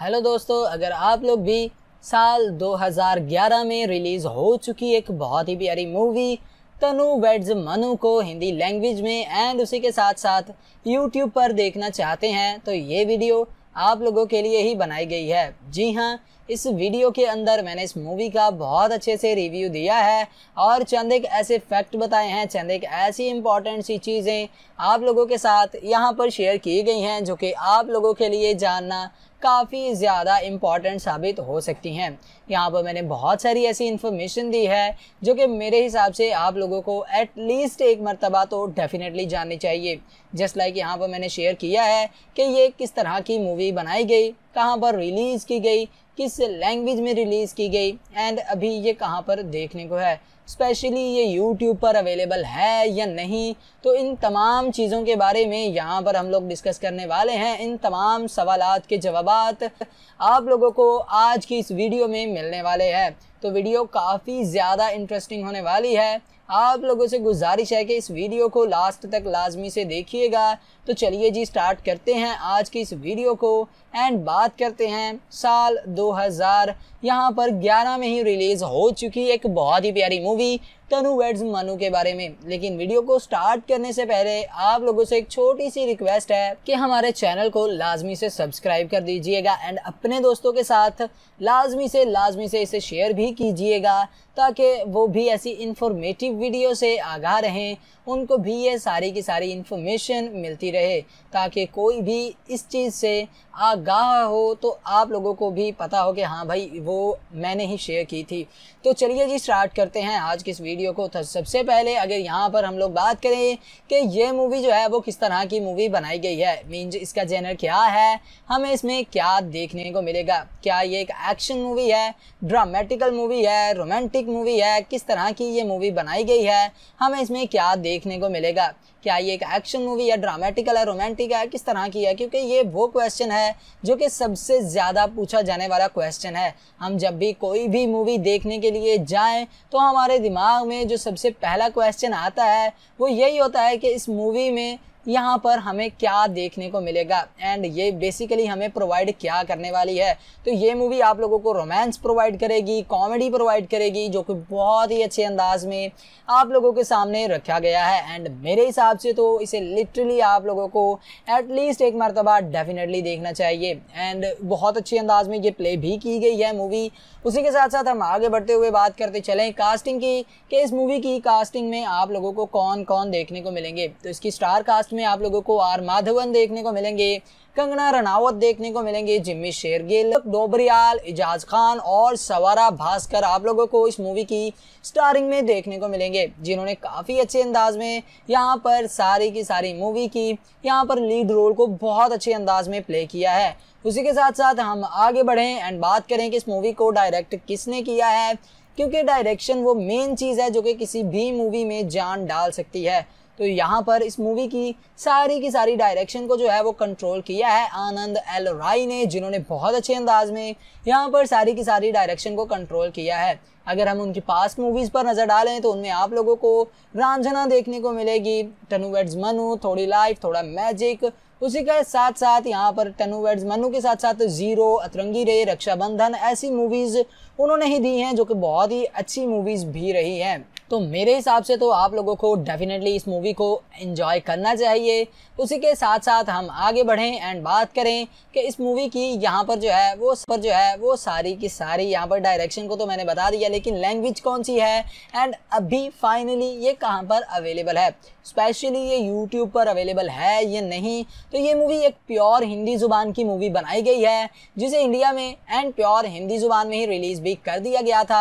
hello दोस्तों अगर आप लोग भी साल 2011 में रिलीज़ हो चुकी एक बहुत ही प्यारी मूवी तनु वेड्स मनु को हिंदी लैंग्वेज में एंड उसी के साथ साथ यूट्यूब पर देखना चाहते हैं तो ये वीडियो आप लोगों के लिए ही बनाई गई है जी हाँ इस वीडियो के अंदर मैंने इस मूवी का बहुत अच्छे से रिव्यू दिया है और चंद एक ऐसे फैक्ट बताए हैं चंद एक ऐसी इंपॉर्टेंट सी चीज़ें आप लोगों के साथ यहाँ पर शेयर की गई हैं जो कि आप लोगों के लिए जानना काफ़ी ज़्यादा इम्पॉर्टेंट साबित हो सकती हैं यहाँ पर मैंने बहुत सारी ऐसी इन्फॉर्मेशन दी है जो कि मेरे हिसाब से आप लोगों को एटलीस्ट एक मरतबा तो डेफिनेटली जाननी चाहिए जस्ट लाइक यहाँ पर मैंने शेयर किया है कि ये किस तरह की मूवी बनाई गई कहाँ पर रिलीज़ की गई किस लैंग्वेज में रिलीज़ की गई एंड अभी ये कहाँ पर देखने को है स्पेशली ये यूट्यूब पर अवेलेबल है या नहीं तो इन तमाम चीज़ों के बारे में यहाँ पर हम लोग डिस्कस करने वाले हैं इन तमाम सवाल के जवाब आप लोगों को आज की इस वीडियो में मिलने वाले हैं तो वीडियो काफ़ी ज़्यादा इंटरेस्टिंग होने वाली है आप लोगों से गुजारिश है कि इस वीडियो को लास्ट तक लाजमी से देखिएगा तो चलिए जी स्टार्ट करते हैं आज की इस वीडियो को एंड बात करते हैं साल यहाँ पर 11 में ही रिलीज हो चुकी एक बहुत ही प्यारी मूवी तनु वेड्स मनु के बारे में लेकिन वीडियो को स्टार्ट करने से पहले आप लोगों से एक छोटी सी रिक्वेस्ट है कि हमारे चैनल को लाजमी से सब्सक्राइब कर दीजिएगा एंड अपने दोस्तों के साथ लाजमी से लाजमी से इसे शेयर भी कीजिएगा ताकि वो भी ऐसी इंफॉर्मेटिव वीडियो से आगाह रहें उनको भी ये सारी की सारी इन्फॉर्मेशन मिलती रहे ताकि कोई भी इस चीज़ से आगाह हो तो आप लोगों को भी पता हो कि हाँ भाई वो मैंने ही शेयर की थी तो चलिए जी स्टार्ट करते हैं आज की इस वीडियो को तो सबसे पहले अगर यहाँ पर हम लोग बात करें कि ये मूवी जो है वो किस तरह की मूवी बनाई गई है मीन इसका जेनर क्या है हमें इसमें क्या देखने को मिलेगा क्या ये एक एक्शन मूवी है ड्रामेटिकल मूवी है रोमांटिक मूवी है किस तरह की ये मूवी बनाई गई है हमें इसमें क्या देखने को मिलेगा क्या ये एक एक्शन मूवी या ड्रामेटिकल है रोमांटिक है किस तरह की है क्योंकि ये वो क्वेश्चन है जो कि सबसे ज़्यादा पूछा जाने वाला क्वेश्चन है हम जब भी कोई भी मूवी देखने के लिए जाएं तो हमारे दिमाग में जो सबसे पहला क्वेश्चन आता है वो यही होता है कि इस मूवी में यहाँ पर हमें क्या देखने को मिलेगा एंड ये बेसिकली हमें प्रोवाइड क्या करने वाली है तो ये मूवी आप लोगों को रोमांस प्रोवाइड करेगी कॉमेडी प्रोवाइड करेगी जो कि बहुत ही अच्छे अंदाज में आप लोगों के सामने रखा गया है एंड मेरे हिसाब से तो इसे लिटरली आप लोगों को एटलीस्ट एक मरतबा डेफिनेटली देखना चाहिए एंड बहुत अच्छे अंदाज में ये प्ले भी की गई है मूवी उसी के साथ साथ हम आगे बढ़ते हुए बात करते चलें कास्टिंग की कि इस मूवी की कास्टिंग में आप लोगों को कौन कौन देखने को मिलेंगे तो इसकी स्टार कास्ट जिसमें आप लोगों को आर माधवन देखने को मिलेंगे कंगना रनावत देखने को मिलेंगे जिम्मी शेरगिल डोबरियाल इजाज खान और सवारा भास्कर आप लोगों को इस मूवी की स्टारिंग में देखने को मिलेंगे जिन्होंने काफ़ी अच्छे अंदाज में यहाँ पर सारी की सारी मूवी की यहाँ पर लीड रोल को बहुत अच्छे अंदाज में प्ले किया है उसी के साथ साथ हम आगे बढ़ें एंड बात करें कि इस मूवी को डायरेक्ट किसने किया है क्योंकि डायरेक्शन वो मेन चीज़ है जो कि किसी भी मूवी में जान डाल सकती है तो यहाँ पर इस मूवी की सारी की सारी डायरेक्शन को जो है वो कंट्रोल किया है आनंद एल राय ने जिन्होंने बहुत अच्छे अंदाज में यहाँ पर सारी की सारी डायरेक्शन को कंट्रोल किया है अगर हम उनकी पास मूवीज़ पर नज़र डालें तो उनमें आप लोगों को रांझना देखने को मिलेगी टनूवेड्स मनु थोड़ी लाइफ थोड़ा मैजिक उसी के साथ साथ यहाँ पर टनूवर्ड्स मनु के साथ साथ जीरो अतरंगी रे रक्षाबंधन ऐसी मूवीज़ उन्होंने ही दी हैं जो कि बहुत ही अच्छी मूवीज़ भी रही हैं तो मेरे हिसाब से तो आप लोगों को डेफिनेटली इस मूवी को इन्जॉय करना चाहिए उसी के साथ साथ हम आगे बढ़ें एंड बात करें कि इस मूवी की यहाँ पर जो है वो पर जो है वो सारी की सारी यहाँ पर डायरेक्शन को तो मैंने बता दिया लेकिन लैंग्वेज कौन सी है एंड अभी फाइनली ये कहाँ पर अवेलेबल है स्पेशली ये यूट्यूब पर अवेलेबल है या नहीं तो ये मूवी एक प्योर हिंदी ज़ुबान की मूवी बनाई गई है जिसे इंडिया में एंड प्योर हिंदी ज़ुबान में ही रिलीज़ भी कर दिया गया था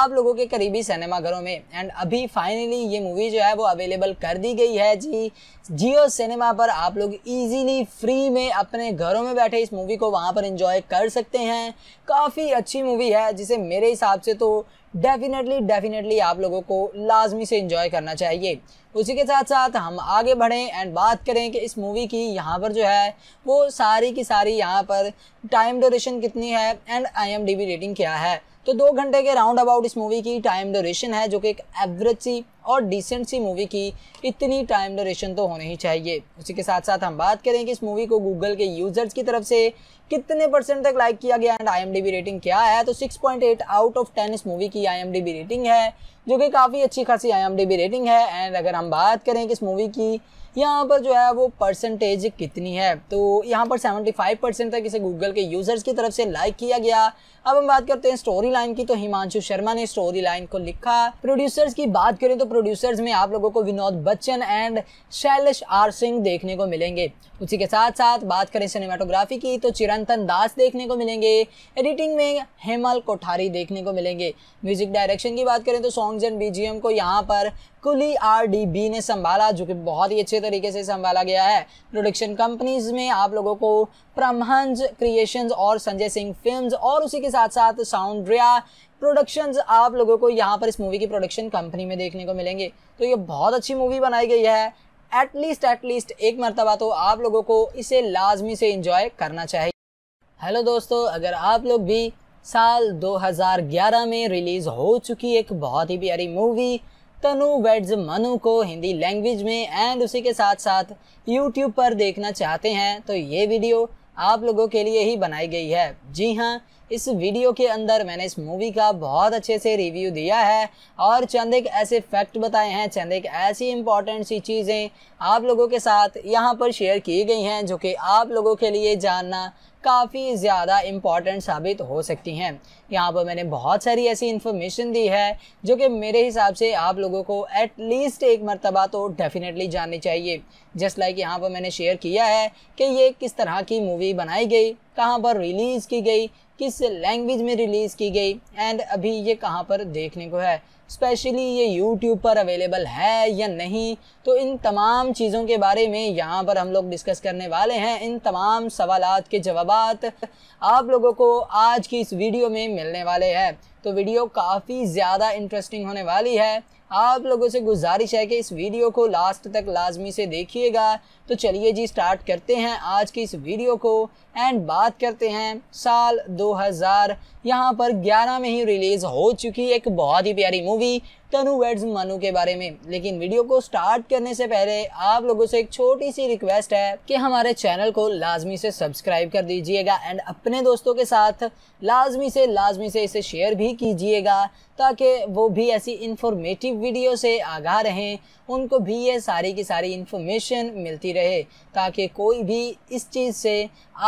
आप लोगों के करीबी सिनेमाघरों में एंड अभी फाइनली ये मूवी जो है वो अवेलेबल कर दी गई है जी जियो सिनेमा पर आप लोग इजीली फ्री में अपने घरों में बैठे इस मूवी को वहाँ पर इंजॉय कर सकते हैं काफ़ी अच्छी मूवी है जिसे मेरे हिसाब से तो डेफिनेटली डेफिनेटली आप लोगों को लाजमी से इंजॉय करना चाहिए उसी के साथ साथ हम आगे बढ़ें एंड बात करें कि इस मूवी की यहाँ पर जो है वो सारी की सारी यहाँ पर टाइम ड्योरेशन कितनी है एंड आई एम रेटिंग क्या है तो दो घंटे के राउंड अबाउट इस मूवी की टाइम ड्यूरेशन है जो कि एक एवरेज सी और डिसेंट सी मूवी की इतनी टाइम ड्यूरेशन तो होनी ही चाहिए उसी के साथ साथ हम बात करें कि इस मूवी को गूगल के यूजर्स की तरफ से कितने परसेंट तक लाइक किया गया एंड आई रेटिंग क्या है तो 6.8 आउट ऑफ 10 इस मूवी की आई रेटिंग है जो कि काफ़ी अच्छी खासी आई रेटिंग है एंड अगर हम बात करें कि इस मूवी की यहाँ पर जो है वो परसेंटेज कितनी है तो यहाँ पर 75 परसेंट तक इसे गूगल के यूज़र्स की तरफ से लाइक किया गया अब हम बात करते हैं स्टोरी लाइन की तो हिमांशु शर्मा ने स्टोरी लाइन को लिखा प्रोड्यूसर्स की बात करें तो प्रोड्यूसर्स में आप लोगों को विनोद बच्चन एंड शैलेश आर सिंह देखने को मिलेंगे उसी के साथ साथ बात करें सिनेमाटोग्राफी की तो चिरंतन दास देखने को मिलेंगे एडिटिंग में हेमल कोठारी देखने को मिलेंगे म्यूजिक डायरेक्शन की बात करें तो सॉन्ग्स एंड बीजीएम को यहाँ पर कुली आर डी बी ने संभाला जो कि बहुत ही अच्छे तरीके से संभाला गया है प्रोडक्शन कंपनीज में आप लोगों को प्रमहंज क्रिएशन और संजय सिंह फिल्म और उसी के साथ साथ साउंड्रिया प्रोडक्शंस आप लोगों को यहाँ पर इस मूवी की प्रोडक्शन कंपनी में देखने को मिलेंगे तो ये बहुत अच्छी मूवी बनाई गई है एटलीस्ट एटलीस्ट एक मरतबा तो आप लोगों को इसे लाजमी से इंजॉय करना चाहिए हेलो दोस्तों अगर आप लोग भी साल 2011 में रिलीज़ हो चुकी एक बहुत ही प्यारी मूवी तनु वेड्स मनु को हिंदी लैंग्वेज में एंड उसी के साथ साथ यूट्यूब पर देखना चाहते हैं तो ये वीडियो आप लोगों के लिए ही बनाई गई है जी हाँ इस वीडियो के अंदर मैंने इस मूवी का बहुत अच्छे से रिव्यू दिया है और चंद एक ऐसे फैक्ट बताए हैं चंद एक ऐसी इंपॉर्टेंट सी चीज़ें आप लोगों के साथ यहाँ पर शेयर की गई हैं जो कि आप लोगों के लिए जानना काफ़ी ज़्यादा इम्पॉर्टेंट साबित हो सकती हैं यहाँ पर मैंने बहुत सारी ऐसी इन्फॉर्मेशन दी है जो कि मेरे हिसाब से आप लोगों को एटलीस्ट एक मरतबा तो डेफिनेटली जाननी चाहिए जस्ट लाइक यहाँ पर मैंने शेयर किया है कि ये किस तरह की मूवी बनाई गई कहाँ पर रिलीज़ की गई किस लैंग्वेज में रिलीज़ की गई एंड अभी ये कहाँ पर देखने को है स्पेशली ये यूट्यूब पर अवेलेबल है या नहीं तो इन तमाम चीज़ों के बारे में यहाँ पर हम लोग डिस्कस करने वाले हैं इन तमाम सवाल के जवाब आप लोगों को आज की इस वीडियो में मिलने वाले हैं तो वीडियो काफ़ी ज़्यादा इंटरेस्टिंग होने वाली है आप लोगों से गुजारिश है कि इस वीडियो को लास्ट तक लाजमी से देखिएगा तो चलिए जी स्टार्ट करते हैं आज की इस वीडियो को एंड बात करते हैं साल 2000 यहाँ पर 11 में ही रिलीज़ हो चुकी एक बहुत ही प्यारी मूवी तनु वेड्स मनु के बारे में लेकिन वीडियो को स्टार्ट करने से पहले आप लोगों से एक छोटी सी रिक्वेस्ट है कि हमारे चैनल को लाजमी से सब्सक्राइब कर दीजिएगा एंड अपने दोस्तों के साथ लाजमी से लाजमी से इसे शेयर भी कीजिएगा ताकि वो भी ऐसी इंफॉर्मेटिव वीडियो से आगाह रहें उनको भी ये सारी की सारी इन्फॉर्मेशन मिलती रहे ताकि कोई भी इस चीज़ से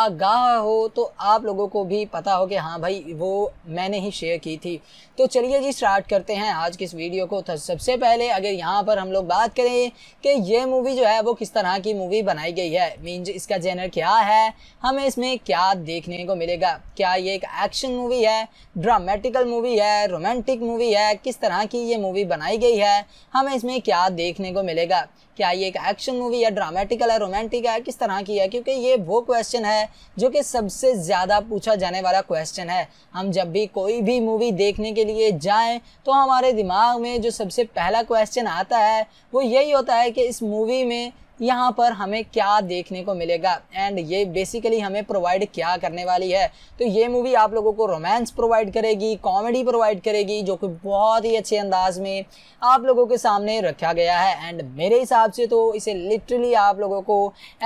आगाह हो तो आप लोगों को भी पता हो कि हाँ भाई वो मैंने ही शेयर की थी तो चलिए जी स्टार्ट करते हैं आज की इस वीडियो को तो सबसे पहले अगर यहाँ पर हम लोग बात करें कि ये मूवी जो है वो किस तरह की मूवी बनाई गई है मीन इसका जेनर क्या है हमें इसमें क्या देखने को मिलेगा क्या ये एक एक्शन मूवी है ड्रामेटिकल मूवी है रोमांटिक मूवी है किस तरह की ये मूवी बनाई गई है हमें इसमें क्या देखने को मिलेगा क्या ये एक एक्शन मूवी या ड्रामेटिकल है रोमांटिक है किस तरह की है क्योंकि ये वो क्वेश्चन है जो कि सबसे ज़्यादा पूछा जाने वाला क्वेश्चन है हम जब भी कोई भी मूवी देखने के लिए जाएं तो हमारे दिमाग में जो सबसे पहला क्वेश्चन आता है वो यही होता है कि इस मूवी में यहाँ पर हमें क्या देखने को मिलेगा एंड ये बेसिकली हमें प्रोवाइड क्या करने वाली है तो ये मूवी आप लोगों को रोमांस प्रोवाइड करेगी कॉमेडी प्रोवाइड करेगी जो कि बहुत ही अच्छे अंदाज में आप लोगों के सामने रखा गया है एंड मेरे हिसाब से तो इसे लिटरली आप लोगों को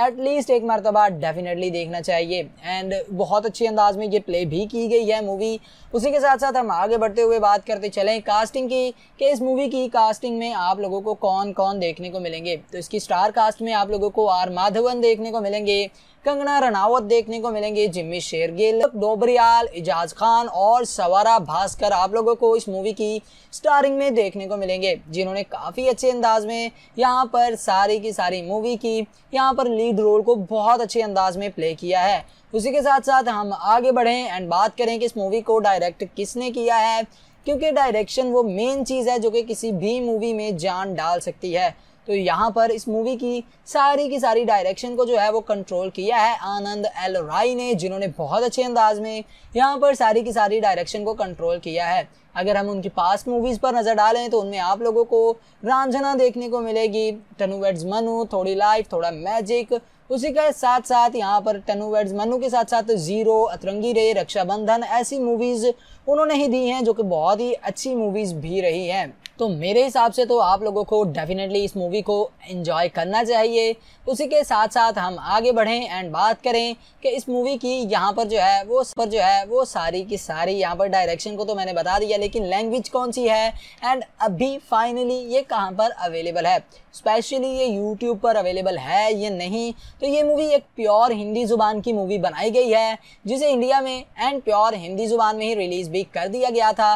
एटलीस्ट एक मरतबा डेफिनेटली देखना चाहिए एंड बहुत अच्छे अंदाज में ये प्ले भी की गई है मूवी उसी के साथ साथ हम आगे बढ़ते हुए बात करते चलें कास्टिंग की कि इस मूवी की कास्टिंग में आप लोगों को कौन कौन देखने को मिलेंगे तो इसकी स्टार कास्ट में आप लोगों को आर माधवन देखने को मिलेंगे कंगना रनावत देखने को मिलेंगे जिम्मी शेरगिल डोबरियाल इजाज खान और सवारा भास्कर आप लोगों को इस मूवी की स्टारिंग में देखने को मिलेंगे जिन्होंने काफ़ी अच्छे अंदाज में यहाँ पर सारी की सारी मूवी की यहाँ पर लीड रोल को बहुत अच्छे अंदाज में प्ले किया है उसी के साथ साथ हम आगे बढ़ें एंड बात करें कि इस मूवी को डायरेक्ट किसने किया है क्योंकि डायरेक्शन वो मेन चीज़ है जो कि किसी भी मूवी में जान डाल सकती है तो यहाँ पर इस मूवी की सारी की सारी डायरेक्शन को जो है वो कंट्रोल किया है आनंद एल राय ने जिन्होंने बहुत अच्छे अंदाज में यहाँ पर सारी की सारी डायरेक्शन को कंट्रोल किया है अगर हम उनकी पास मूवीज़ पर नज़र डालें तो उनमें आप लोगों को रांझना देखने को मिलेगी टनूवेड्स मनु थोड़ी लाइफ थोड़ा मैजिक उसी के साथ साथ यहाँ पर टनूवेड्स मनु के साथ साथ जीरो अतरंगी रे रक्षाबंधन ऐसी मूवीज़ उन्होंने ही दी हैं जो कि बहुत ही अच्छी मूवीज़ भी रही हैं तो मेरे हिसाब से तो आप लोगों को डेफिनेटली इस मूवी को एंजॉय करना चाहिए उसी के साथ साथ हम आगे बढ़ें एंड बात करें कि इस मूवी की यहाँ पर जो है वो पर जो है वो सारी की सारी यहाँ पर डायरेक्शन को तो मैंने बता दिया लेकिन लैंग्वेज कौन सी है एंड अभी फाइनली ये कहाँ पर अवेलेबल है स्पेशली ये यूट्यूब पर अवेलेबल है ये नहीं तो ये मूवी एक प्योर हिंदी ज़ुबान की मूवी बनाई गई है जिसे इंडिया में एंड प्योर हिंदी ज़ुबान में ही रिलीज़ भी कर दिया गया था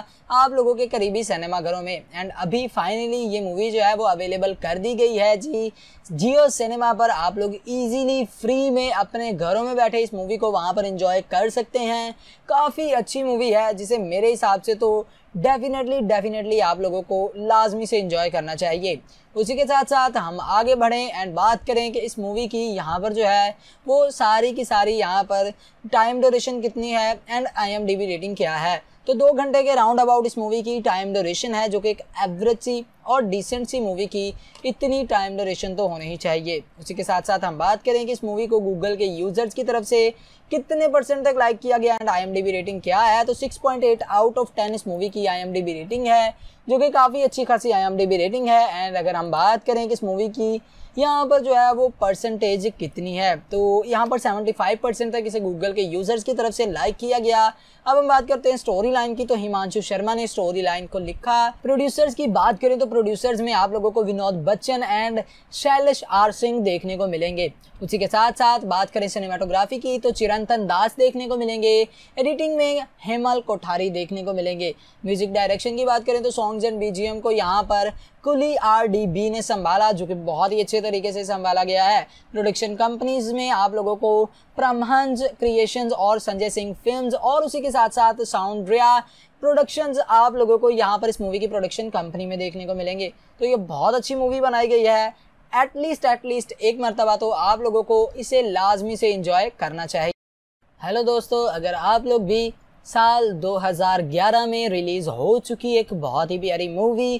आप लोगों के करीबी सिनेमाघरों में एंड एंड अभी फाइनली ये मूवी जो है वो अवेलेबल कर दी गई है जी जियो सिनेमा पर आप लोग इजीली फ्री में अपने घरों में बैठे इस मूवी को वहाँ पर इंजॉय कर सकते हैं काफ़ी अच्छी मूवी है जिसे मेरे हिसाब से तो डेफिनेटली डेफिनेटली आप लोगों को लाजमी से इंजॉय करना चाहिए उसी के साथ साथ हम आगे बढ़ें एंड बात करें कि इस मूवी की यहाँ पर जो है वो सारी की सारी यहाँ पर टाइम डोरेशन कितनी है एंड आई एम रेटिंग क्या है तो दो घंटे के राउंड अबाउट इस मूवी की टाइम डोरेशन है जो कि एक एवरेज सी और डिसेंट सी मूवी की इतनी टाइम ड्यूरेशन तो होनी ही चाहिए उसी के साथ साथ हम बात करें कि इस मूवी को गूगल के यूजर्स की तरफ से कितने परसेंट तक लाइक किया गया एंड आई रेटिंग क्या है तो 6.8 आउट ऑफ 10 इस मूवी की आई रेटिंग है जो कि काफ़ी अच्छी खासी आई रेटिंग है एंड अगर हम बात करें कि इस मूवी की यहाँ पर जो है वो परसेंटेज कितनी है तो यहाँ पर 75 परसेंट तक इसे गूगल के यूज़र्स की तरफ से लाइक किया गया अब हम बात करते हैं स्टोरी लाइन की तो हिमांशु शर्मा ने स्टोरी लाइन को लिखा प्रोड्यूसर्स की बात करें तो प्रोड्यूसर्स में आप लोगों को विनोद बच्चन एंड शैलेश आर सिंह देखने को मिलेंगे उसी के साथ साथ बात करें सिनेमाटोग्राफी की तो चिरंतन दास देखने को मिलेंगे एडिटिंग में हेमल कोठारी देखने को मिलेंगे म्यूजिक डायरेक्शन की बात करें तो सॉन्ग्स एंड बीजीएम को यहाँ पर कुली आर डी बी ने संभाला जो कि बहुत ही अच्छे तरीके से संभाला गया है प्रोडक्शन कंपनीज में आप लोगों को प्रमहंज क्रिएशंस और संजय सिंह फिल्म्स और उसी के साथ साथ साउंड रिया प्रोडक्शंस आप लोगों को यहाँ पर इस मूवी की प्रोडक्शन कंपनी में देखने को मिलेंगे तो ये बहुत अच्छी मूवी बनाई गई है एटलीस्ट एटलीस्ट एक मरतबा तो आप लोगों को इसे लाजमी से इंजॉय करना चाहिए हेलो दोस्तों अगर आप लोग भी साल 2011 में रिलीज़ हो चुकी एक बहुत ही प्यारी मूवी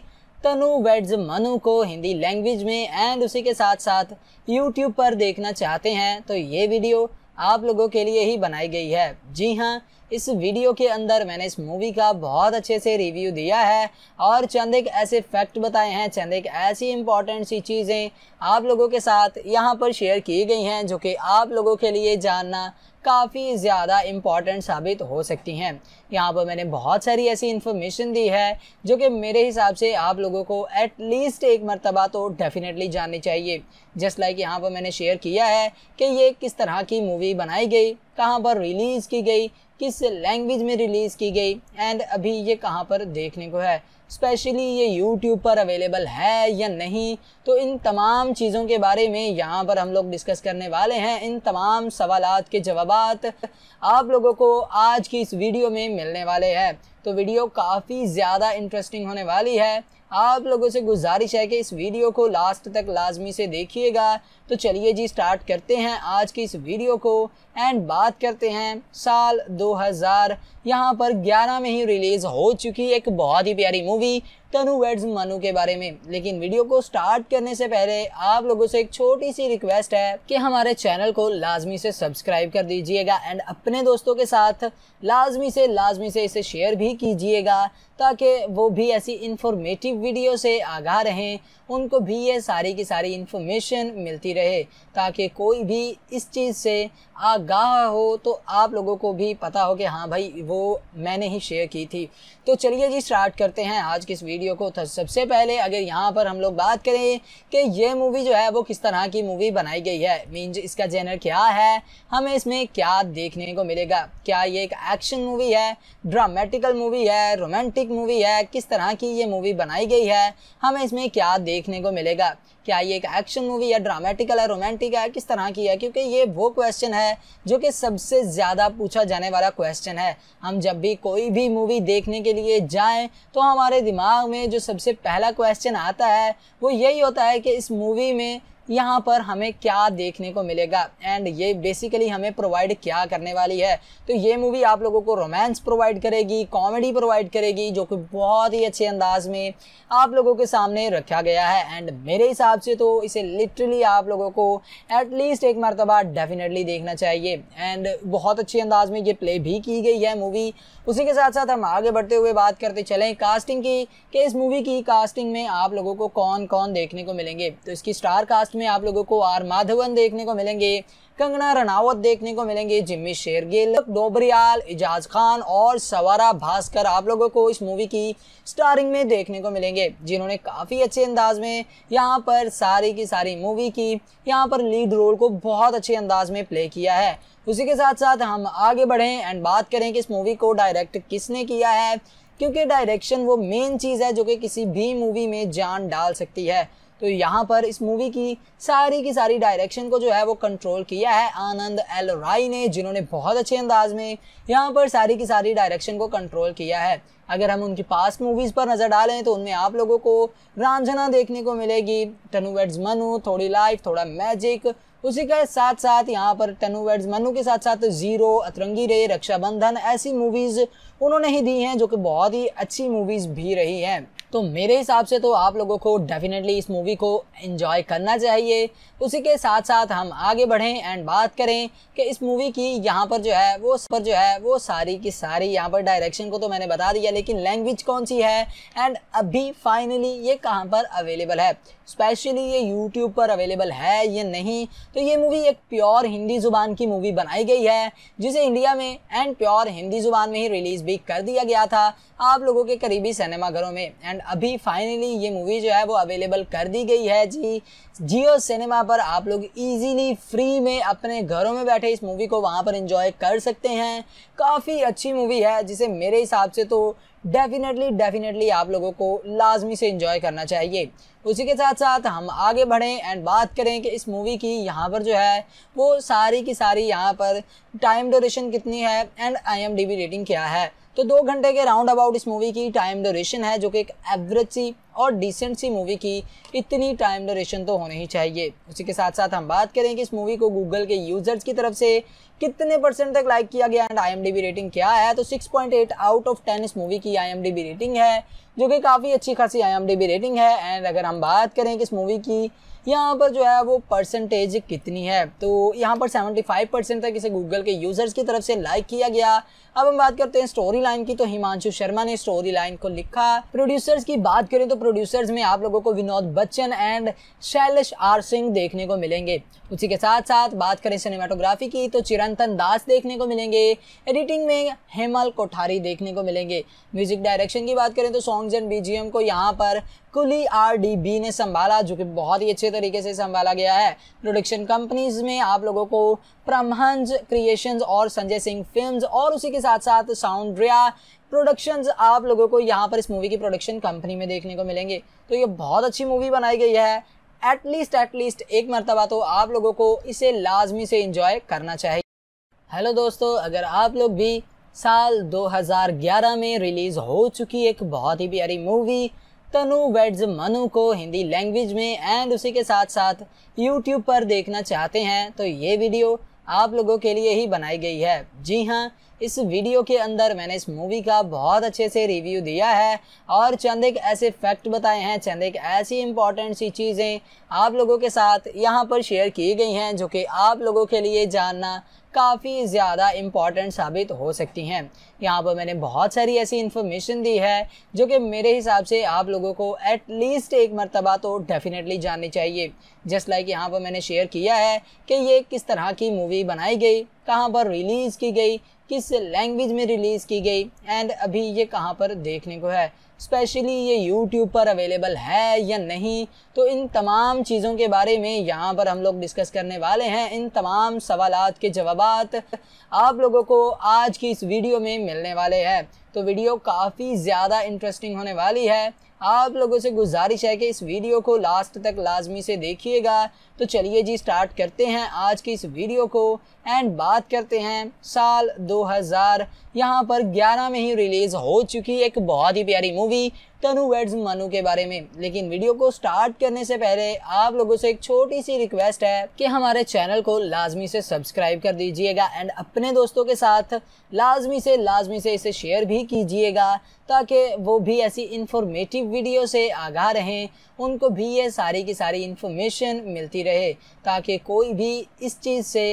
तनु वेड्स मनु को हिंदी लैंग्वेज में एंड उसी के साथ साथ यूट्यूब पर देखना चाहते हैं तो ये वीडियो आप लोगों के लिए ही बनाई गई है जी हाँ इस वीडियो के अंदर मैंने इस मूवी का बहुत अच्छे से रिव्यू दिया है और चंद एक ऐसे फैक्ट बताए हैं चंद एक ऐसी इंपॉर्टेंट सी चीज़ें आप लोगों के साथ यहाँ पर शेयर की गई हैं जो कि आप लोगों के लिए जानना काफ़ी ज़्यादा इम्पॉर्टेंट साबित हो सकती हैं यहाँ पर मैंने बहुत सारी ऐसी इन्फॉर्मेशन दी है जो कि मेरे हिसाब से आप लोगों को एटलीस्ट एक मरतबा तो डेफिनेटली जाननी चाहिए जस्ट लाइक यहाँ पर मैंने शेयर किया है कि ये किस तरह की मूवी बनाई गई कहाँ पर रिलीज़ की गई किस लैंग्वेज में रिलीज़ की गई एंड अभी ये कहाँ पर देखने को है स्पेशली ये यूट्यूब पर अवेलेबल है या नहीं तो इन तमाम चीज़ों के बारे में यहाँ पर हम लोग डिस्कस करने वाले हैं इन तमाम सवाल के जवाब आप लोगों को आज की इस वीडियो में मिलने वाले हैं तो वीडियो काफ़ी ज़्यादा इंटरेस्टिंग होने वाली है आप लोगों से गुजारिश है कि इस वीडियो को लास्ट तक लाजमी से देखिएगा तो चलिए जी स्टार्ट करते हैं आज की इस वीडियो को एंड बात करते हैं साल 2000 यहाँ पर 11 में ही रिलीज़ हो चुकी एक बहुत ही प्यारी मूवी टनुवेड्स मनु के बारे में लेकिन वीडियो को स्टार्ट करने से पहले आप लोगों से एक छोटी सी रिक्वेस्ट है कि हमारे चैनल को लाजमी से सब्सक्राइब कर दीजिएगा एंड अपने दोस्तों के साथ लाजमी से लाजमी से इसे शेयर भी कीजिएगा ताकि वो भी ऐसी इंफॉर्मेटिव वीडियो से आगाह रहें उनको भी ये सारी की सारी इन्फॉर्मेशन मिलती रहे ताकि कोई भी इस चीज़ से आगाह हो तो आप लोगों को भी पता हो कि हाँ भाई वो मैंने ही शेयर की थी तो चलिए जी स्टार्ट करते हैं आज की इस वीडियो को तो सबसे पहले अगर यहाँ पर हम लोग बात करें कि ये मूवी जो है वो किस तरह की मूवी बनाई गई है मीन इसका जेनर क्या है हमें इसमें क्या देखने को मिलेगा क्या ये एक एक्शन मूवी है ड्रामेटिकल मूवी है रोमांटिक मूवी है किस तरह की ये मूवी बनाई गई है हमें इसमें क्या देख देखने को मिलेगा क्या ये एक एक्शन मूवी है ड्रामेटिकल है रोमांटिक है किस तरह की है क्योंकि ये वो क्वेश्चन है जो कि सबसे ज़्यादा पूछा जाने वाला क्वेश्चन है हम जब भी कोई भी मूवी देखने के लिए जाएं तो हमारे दिमाग में जो सबसे पहला क्वेश्चन आता है वो यही होता है कि इस मूवी में यहाँ पर हमें क्या देखने को मिलेगा एंड ये बेसिकली हमें प्रोवाइड क्या करने वाली है तो ये मूवी आप लोगों को रोमांस प्रोवाइड करेगी कॉमेडी प्रोवाइड करेगी जो कि बहुत ही अच्छे अंदाज में आप लोगों के सामने रखा गया है एंड मेरे हिसाब से तो इसे लिटरली आप लोगों को एटलीस्ट एक मरतबा डेफिनेटली देखना चाहिए एंड बहुत अच्छे अंदाज में ये प्ले भी की गई है मूवी उसी के साथ साथ हम आगे बढ़ते हुए बात करते चलें कास्टिंग की कि इस मूवी की कास्टिंग में आप लोगों को कौन कौन देखने को मिलेंगे तो इसकी स्टार कास्ट कास्ट में आप लोगों को आर माधवन देखने को मिलेंगे कंगना रनावत देखने को मिलेंगे जिम्मी शेरगिल डोबरियाल इजाज खान और सवारा भास्कर आप लोगों को इस मूवी की स्टारिंग में देखने को मिलेंगे जिन्होंने काफ़ी अच्छे अंदाज में यहाँ पर सारी की सारी मूवी की यहाँ पर लीड रोल को बहुत अच्छे अंदाज में प्ले किया है उसी के साथ साथ हम आगे बढ़ें एंड बात करें कि इस मूवी को डायरेक्ट किसने किया है क्योंकि डायरेक्शन वो मेन चीज़ है जो कि किसी भी मूवी में जान डाल सकती है तो यहाँ पर इस मूवी की सारी की सारी डायरेक्शन को जो है वो कंट्रोल किया है आनंद एल राय ने जिन्होंने बहुत अच्छे अंदाज में यहाँ पर सारी की सारी डायरेक्शन को कंट्रोल किया है अगर हम उनकी पास मूवीज़ पर नज़र डालें तो उनमें आप लोगों को रांझना देखने को मिलेगी टनू वेड्स मनु थोड़ी लाइफ थोड़ा मैजिक उसी के साथ साथ यहाँ पर टनू वेड्स मनु के साथ साथ जीरो अतरंगी रे रक्षाबंधन ऐसी मूवीज़ उन्होंने ही दी हैं जो कि बहुत ही अच्छी मूवीज़ भी रही हैं तो मेरे हिसाब से तो आप लोगों को डेफिनेटली इस मूवी को एंजॉय करना चाहिए उसी के साथ साथ हम आगे बढ़ें एंड बात करें कि इस मूवी की यहाँ पर जो है वो पर जो है वो सारी की सारी यहाँ पर डायरेक्शन को तो मैंने बता दिया लेकिन लैंग्वेज कौन सी है एंड अभी फाइनली ये कहाँ पर अवेलेबल है स्पेशली ये यूट्यूब पर अवेलेबल है ये नहीं तो ये मूवी एक प्योर हिंदी ज़ुबान की मूवी बनाई गई है जिसे इंडिया में एंड प्योर हिंदी ज़ुबान में ही रिलीज़ भी कर दिया गया था आप लोगों के करीबी सिनेमाघरों में एंड एंड अभी फाइनली ये मूवी जो है वो अवेलेबल कर दी गई है जी जियो सिनेमा पर आप लोग इजीली फ्री में अपने घरों में बैठे इस मूवी को वहाँ पर इंजॉय कर सकते हैं काफ़ी अच्छी मूवी है जिसे मेरे हिसाब से तो डेफिनेटली डेफिनेटली आप लोगों को लाजमी से इंजॉय करना चाहिए उसी के साथ साथ हम आगे बढ़ें एंड बात करें कि इस मूवी की यहाँ पर जो है वो सारी की सारी यहाँ पर टाइम डोरेशन कितनी है एंड आई एम रेटिंग क्या है तो दो घंटे के राउंड अबाउट इस मूवी की टाइम डोरेशन है जो कि एक एवरेज सी और डिसेंट सी मूवी की इतनी टाइम ड्यूरेशन तो होनी ही चाहिए उसी के साथ साथ हम बात करें कि इस मूवी को गूगल के यूजर्स की तरफ से कितने परसेंट तक लाइक किया गया एंड आई रेटिंग क्या है तो 6.8 आउट ऑफ 10 इस मूवी की आई रेटिंग है जो कि काफ़ी अच्छी खासी आई रेटिंग है एंड अगर हम बात करें कि इस मूवी की यहाँ पर जो है वो परसेंटेज कितनी है तो यहाँ पर 75 परसेंट तक इसे गूगल के यूज़र्स की तरफ से लाइक किया गया अब हम बात करते हैं स्टोरी लाइन की तो हिमांशु शर्मा ने स्टोरी लाइन को लिखा प्रोड्यूसर्स की बात करें तो प्रोड्यूसर्स में आप लोगों को विनोद बच्चन एंड शैलेश आर सिंह देखने को मिलेंगे उसी के साथ साथ बात करें सिनेमाटोग्राफी की तो चिरंतन दास देखने को मिलेंगे एडिटिंग में हेमल कोठारी देखने को मिलेंगे म्यूजिक डायरेक्शन की बात करें तो सॉन्ग्स एंड बीजीएम को यहाँ पर कुली आर ने संभाला जो कि बहुत ही अच्छे तरीके से संभाला गया है प्रोडक्शन कंपनीज में आप लोगों को प्रमहंज क्रिएशंस और संजय सिंह फिल्म्स और उसी के साथ साथ साउंड प्रोडक्शंस आप लोगों को यहाँ पर इस मूवी की प्रोडक्शन कंपनी में देखने को मिलेंगे तो ये बहुत अच्छी मूवी बनाई गई है एटलीस्ट एटलीस्ट एक मरतबा तो आप लोगों को इसे लाजमी से इंजॉय करना चाहिए हेलो दोस्तों अगर आप लोग भी साल 2011 में रिलीज़ हो चुकी एक बहुत ही प्यारी मूवी तनु वेड्स मनु को हिंदी लैंग्वेज में एंड उसी के साथ साथ यूट्यूब पर देखना चाहते हैं तो ये वीडियो आप लोगों के लिए ही बनाई गई है जी हाँ इस वीडियो के अंदर मैंने इस मूवी का बहुत अच्छे से रिव्यू दिया है और चंद एक ऐसे फैक्ट बताए हैं चंद एक ऐसी इंपॉर्टेंट सी चीज़ें आप लोगों के साथ यहाँ पर शेयर की गई हैं जो कि आप लोगों के लिए जानना काफ़ी ज़्यादा इम्पॉर्टेंट साबित हो सकती हैं यहाँ पर मैंने बहुत सारी ऐसी इन्फॉर्मेशन दी है जो कि मेरे हिसाब से आप लोगों को एटलीस्ट एक मरतबा तो डेफिनेटली जाननी चाहिए जस्ट लाइक यहाँ पर मैंने शेयर किया है कि ये किस तरह की मूवी बनाई गई कहाँ पर रिलीज़ की गई किस लैंग्वेज में रिलीज़ की गई एंड अभी ये कहाँ पर देखने को है स्पेशली ये यूट्यूब पर अवेलेबल है या नहीं तो इन तमाम चीज़ों के बारे में यहाँ पर हम लोग डिस्कस करने वाले हैं इन तमाम सवाल के जवाब आप लोगों को आज की इस वीडियो में मिलने वाले हैं तो वीडियो काफ़ी ज़्यादा इंटरेस्टिंग होने वाली है आप लोगों से गुजारिश है कि इस वीडियो को लास्ट तक लाजमी से देखिएगा तो चलिए जी स्टार्ट करते हैं आज की इस वीडियो को एंड बात करते हैं साल 2000 यहाँ पर 11 में ही रिलीज़ हो चुकी एक बहुत ही प्यारी मूवी तनु वेड्स मनु के बारे में लेकिन वीडियो को स्टार्ट करने से पहले आप लोगों से एक छोटी सी रिक्वेस्ट है कि हमारे चैनल को लाजमी से सब्सक्राइब कर दीजिएगा एंड अपने दोस्तों के साथ लाजमी से लाजमी से इसे शेयर भी कीजिएगा ताकि वो भी ऐसी इंफॉर्मेटिव वीडियो से आगाह रहें उनको भी ये सारी की सारी इन्फॉर्मेशन मिलती रहे ताकि कोई भी इस चीज़ से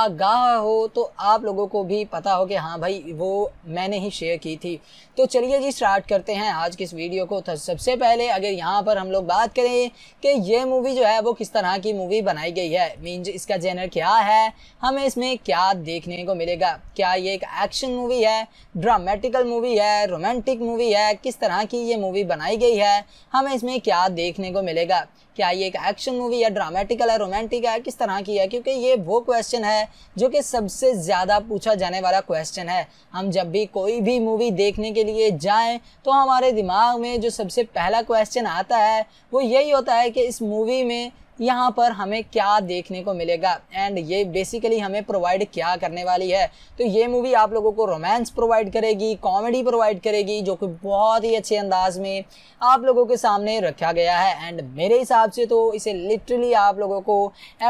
आगाह हो तो आप लोगों को भी पता हो कि हाँ भाई वो मैंने ही शेयर की थी तो चलिए जी स्टार्ट करते हैं आज की इस वीडियो को तो सबसे पहले अगर यहाँ पर हम लोग बात करें कि ये मूवी जो है वो किस तरह की मूवी बनाई गई है मीन्स इसका जेनर क्या है हमें इसमें क्या देखने को मिलेगा क्या ये एक एक्शन मूवी है ड्रामेटिकल मूवी है रोमांटिक मूवी है किस तरह की ये मूवी बनाई गई है हमें इसमें क्या देखने को मिलेगा क्या ये एक एक्शन मूवी है ड्रामेटिकल है रोमांटिक है किस तरह की है क्योंकि ये वो क्वेश्चन है है जो कि सबसे ज़्यादा पूछा जाने वाला क्वेश्चन है हम जब भी कोई भी मूवी देखने के लिए जाएं तो हमारे दिमाग में जो सबसे पहला क्वेश्चन आता है वो यही होता है कि इस मूवी में यहाँ पर हमें क्या देखने को मिलेगा एंड ये बेसिकली हमें प्रोवाइड क्या करने वाली है तो ये मूवी आप लोगों को रोमांस प्रोवाइड करेगी कॉमेडी प्रोवाइड करेगी जो कि बहुत ही अच्छे अंदाज में आप लोगों के सामने रखा गया है एंड मेरे हिसाब से तो इसे लिटरली आप लोगों को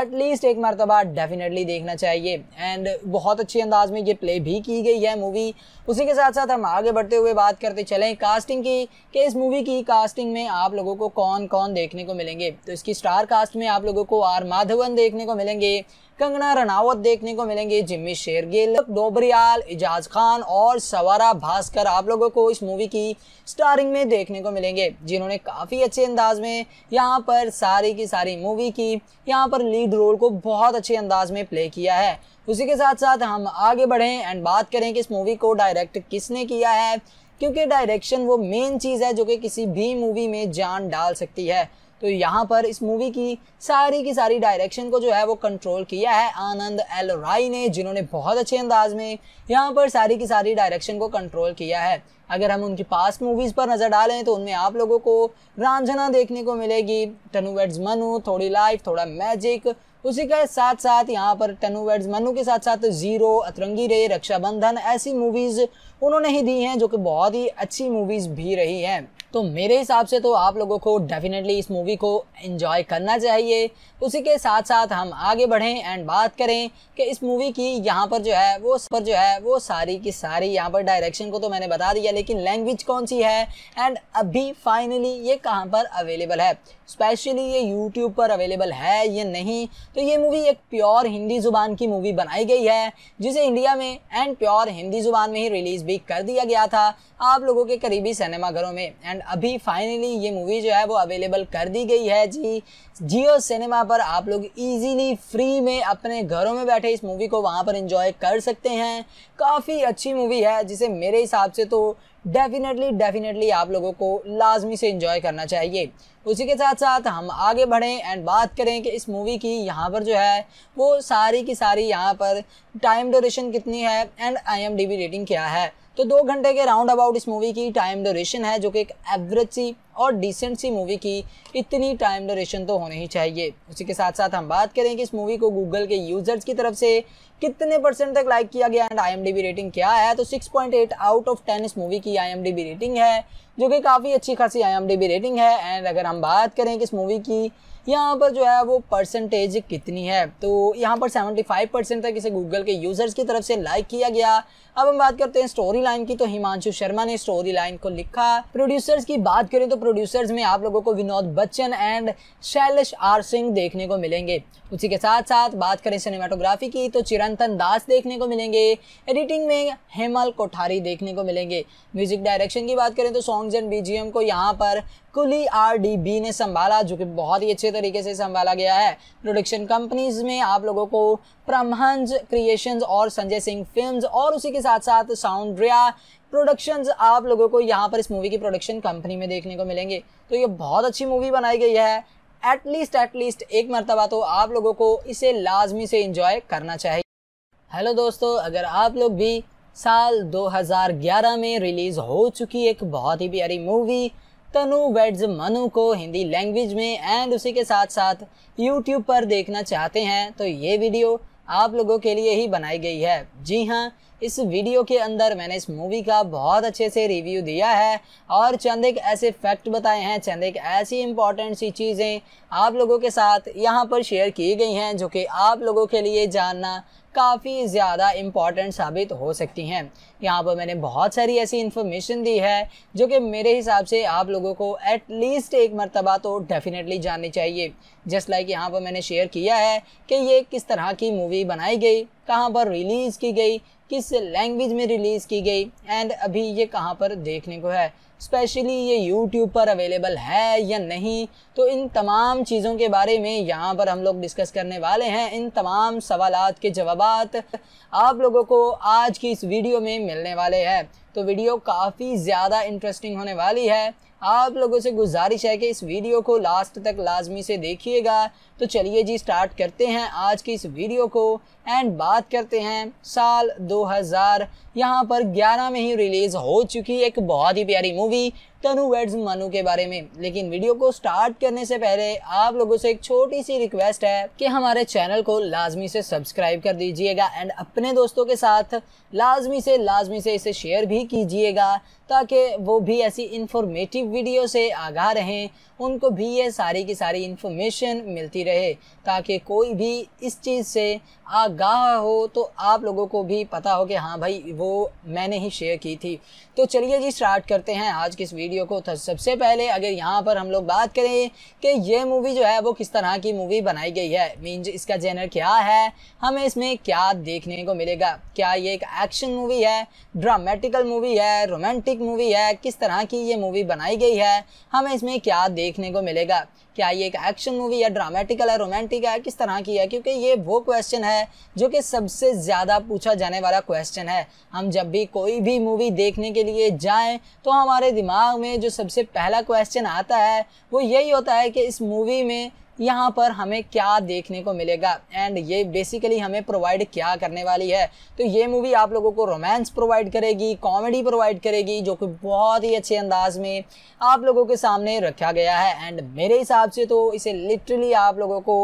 एटलीस्ट एक मरतबा डेफिनेटली देखना चाहिए एंड बहुत अच्छे अंदाज में ये प्ले भी की गई है मूवी उसी के साथ साथ हम आगे बढ़ते हुए बात करते चलें कास्टिंग की कि इस मूवी की कास्टिंग में आप लोगों को कौन कौन देखने को मिलेंगे तो इसकी स्टार कास्ट कास्ट में आप लोगों को आर माधवन देखने को मिलेंगे कंगना रनावत देखने को मिलेंगे जिम्मी शेरगिल डोबरियाल इजाज खान और सवारा भास्कर आप लोगों को इस मूवी की स्टारिंग में देखने को मिलेंगे जिन्होंने काफ़ी अच्छे अंदाज में यहाँ पर सारी की सारी मूवी की यहाँ पर लीड रोल को बहुत अच्छे अंदाज में प्ले किया है उसी के साथ साथ हम आगे बढ़ें एंड बात करें कि इस मूवी को डायरेक्ट किसने किया है क्योंकि डायरेक्शन वो मेन चीज़ है जो कि किसी भी मूवी में जान डाल सकती है तो यहाँ पर इस मूवी की सारी की सारी डायरेक्शन को जो है वो कंट्रोल किया है आनंद एल राय ने जिन्होंने बहुत अच्छे अंदाज में यहाँ पर सारी की सारी डायरेक्शन को कंट्रोल किया है अगर हम उनकी पास्ट मूवीज़ पर नज़र डालें तो उनमें आप लोगों को रांझना देखने को मिलेगी टनू वेड्स मनु थोड़ी लाइफ थोड़ा मैजिक उसी के साथ साथ यहाँ पर टनू वेड्स मनु के साथ साथ जीरो अतरंगी रे रक्षाबंधन ऐसी मूवीज़ उन्होंने ही दी हैं जो कि बहुत ही अच्छी मूवीज़ भी रही हैं तो मेरे हिसाब से तो आप लोगों को डेफिनेटली इस मूवी को एंजॉय करना चाहिए उसी के साथ साथ हम आगे बढ़ें एंड बात करें कि इस मूवी की यहाँ पर जो है वो पर जो है वो सारी की सारी यहाँ पर डायरेक्शन को तो मैंने बता दिया लेकिन लैंग्वेज कौन सी है एंड अभी फाइनली ये कहाँ पर अवेलेबल है स्पेशली ये यूट्यूब पर अवेलेबल है ये नहीं तो ये मूवी एक प्योर हिंदी ज़ुबान की मूवी बनाई गई है जिसे इंडिया में एंड प्योर हिंदी ज़ुबान में ही रिलीज़ भी कर दिया गया था आप लोगों के करीबी सिनेमाघरों में एंड एंड अभी फाइनली ये मूवी जो है वो अवेलेबल कर दी गई है जी जियो सिनेमा पर आप लोग इजीली फ्री में अपने घरों में बैठे इस मूवी को वहाँ पर इंजॉय कर सकते हैं काफ़ी अच्छी मूवी है जिसे मेरे हिसाब से तो डेफिनेटली डेफिनेटली आप लोगों को लाजमी से इंजॉय करना चाहिए उसी के साथ साथ हम आगे बढ़ें एंड बात करें कि इस मूवी की यहाँ पर जो है वो सारी की सारी यहाँ पर टाइम ड्योरेशन कितनी है एंड आई एम रेटिंग क्या है तो दो घंटे के राउंड अबाउट इस मूवी की टाइम ड्यूरेशन है जो कि एक एवरेज सी और डिसेंट सी मूवी की इतनी टाइम ड्यूरेशन तो होनी ही चाहिए उसी के साथ साथ हम बात करें कि इस मूवी को गूगल के यूजर्स की तरफ से कितने परसेंट तक लाइक किया गया एंड आई रेटिंग क्या है तो 6.8 आउट ऑफ 10 इस मूवी की आई रेटिंग है जो कि काफ़ी अच्छी खासी आई रेटिंग है एंड अगर हम बात करें कि इस मूवी की यहाँ पर जो है वो परसेंटेज कितनी है तो यहाँ पर 75 परसेंट तक इसे गूगल के यूज़र्स की तरफ से लाइक किया गया अब हम बात करते हैं स्टोरी लाइन की तो हिमांशु शर्मा ने स्टोरी लाइन को लिखा प्रोड्यूसर्स की बात करें तो प्रोड्यूसर्स में आप लोगों को विनोद बच्चन एंड शैलेश आर सिंह देखने को मिलेंगे उसी के साथ साथ बात करें सिनेमाटोग्राफी की तो चिरंतन दास देखने को मिलेंगे एडिटिंग में हेमल कोठारी देखने को मिलेंगे म्यूजिक डायरेक्शन की बात करें तो सॉन्ग्स एंड बीजीएम को यहाँ पर कुली आरडीबी ने संभाला जो कि बहुत ही अच्छे तरीके से संभाला गया है प्रोडक्शन कंपनीज में आप लोगों को प्रमहंज क्रिएशंस और संजय सिंह फिल्म्स और उसी के साथ साथ साउंड्रिया प्रोडक्शंस आप लोगों को यहाँ पर इस मूवी की प्रोडक्शन कंपनी में देखने को मिलेंगे तो ये बहुत अच्छी मूवी बनाई गई है एटलीस्ट एटलीस्ट एक मरतबा तो आप लोगों को इसे लाजमी से इंजॉय करना चाहिए हेलो दोस्तों अगर आप लोग भी साल 2011 में रिलीज़ हो चुकी एक बहुत ही प्यारी मूवी तनु वेड्स मनु को हिंदी लैंग्वेज में एंड उसी के साथ साथ यूट्यूब पर देखना चाहते हैं तो ये वीडियो आप लोगों के लिए ही बनाई गई है जी हाँ इस वीडियो के अंदर मैंने इस मूवी का बहुत अच्छे से रिव्यू दिया है और चंद एक ऐसे फैक्ट बताए हैं चंद एक ऐसी इंपॉर्टेंट सी चीज़ें आप लोगों के साथ यहाँ पर शेयर की गई हैं जो कि आप लोगों के लिए जानना काफ़ी ज़्यादा इम्पॉर्टेंट साबित हो सकती हैं यहाँ पर मैंने बहुत सारी ऐसी इन्फॉर्मेशन दी है जो कि मेरे हिसाब से आप लोगों को एटलीस्ट एक मरतबा तो डेफिनेटली जाननी चाहिए जस्ट लाइक यहाँ पर मैंने शेयर किया है कि ये किस तरह की मूवी बनाई गई कहाँ पर रिलीज़ की गई किस लैंग्वेज में रिलीज़ की गई एंड अभी ये कहाँ पर देखने को है स्पेशली ये यूट्यूब पर अवेलेबल है या नहीं तो इन तमाम चीज़ों के बारे में यहाँ पर हम लोग डिस्कस करने वाले हैं इन तमाम सवाल के जवाब आप लोगों को आज की इस वीडियो में मिलने वाले हैं तो वीडियो काफ़ी ज़्यादा इंटरेस्टिंग होने वाली है आप लोगों से गुजारिश है कि इस वीडियो को लास्ट तक लाजमी से देखिएगा तो चलिए जी स्टार्ट करते हैं आज की इस वीडियो को एंड बात करते हैं साल 2000 यहाँ पर 11 में ही रिलीज़ हो चुकी एक बहुत ही प्यारी मूवी एक्टर हूँ वेड्स मनु के बारे में लेकिन वीडियो को स्टार्ट करने से पहले आप लोगों से एक छोटी सी रिक्वेस्ट है कि हमारे चैनल को लाजमी से सब्सक्राइब कर दीजिएगा एंड अपने दोस्तों के साथ लाजमी से लाजमी से इसे शेयर भी कीजिएगा ताकि वो भी ऐसी इंफॉर्मेटिव वीडियो से आगाह रहें उनको भी ये सारी की सारी इन्फॉर्मेशन मिलती रहे ताकि कोई भी इस चीज़ से आगाह हो तो आप लोगों को भी पता हो कि हाँ भाई वो मैंने ही शेयर की थी तो चलिए जी स्टार्ट करते हैं आज की वीडियो वीडियो को तो सबसे पहले अगर यहाँ पर हम लोग बात करें कि ये मूवी जो है वो किस तरह की मूवी बनाई गई है मीन्स इसका जेनर क्या है हमें इसमें क्या देखने को मिलेगा क्या ये एक एक्शन मूवी है ड्रामेटिकल मूवी है रोमांटिक मूवी है किस तरह की ये मूवी बनाई गई है हमें इसमें क्या देखने को मिलेगा क्या ये एक एक्शन मूवी या ड्रामेटिकल है रोमांटिक है किस तरह की है क्योंकि ये वो क्वेश्चन है जो कि सबसे ज़्यादा पूछा जाने वाला क्वेश्चन है हम जब भी कोई भी मूवी देखने के लिए जाएं तो हमारे दिमाग में जो सबसे पहला क्वेश्चन आता है वो यही होता है कि इस मूवी में यहाँ पर हमें क्या देखने को मिलेगा एंड ये बेसिकली हमें प्रोवाइड क्या करने वाली है तो ये मूवी आप लोगों को रोमांस प्रोवाइड करेगी कॉमेडी प्रोवाइड करेगी जो कि बहुत ही अच्छे अंदाज में आप लोगों के सामने रखा गया है एंड मेरे हिसाब से तो इसे लिटरली आप लोगों को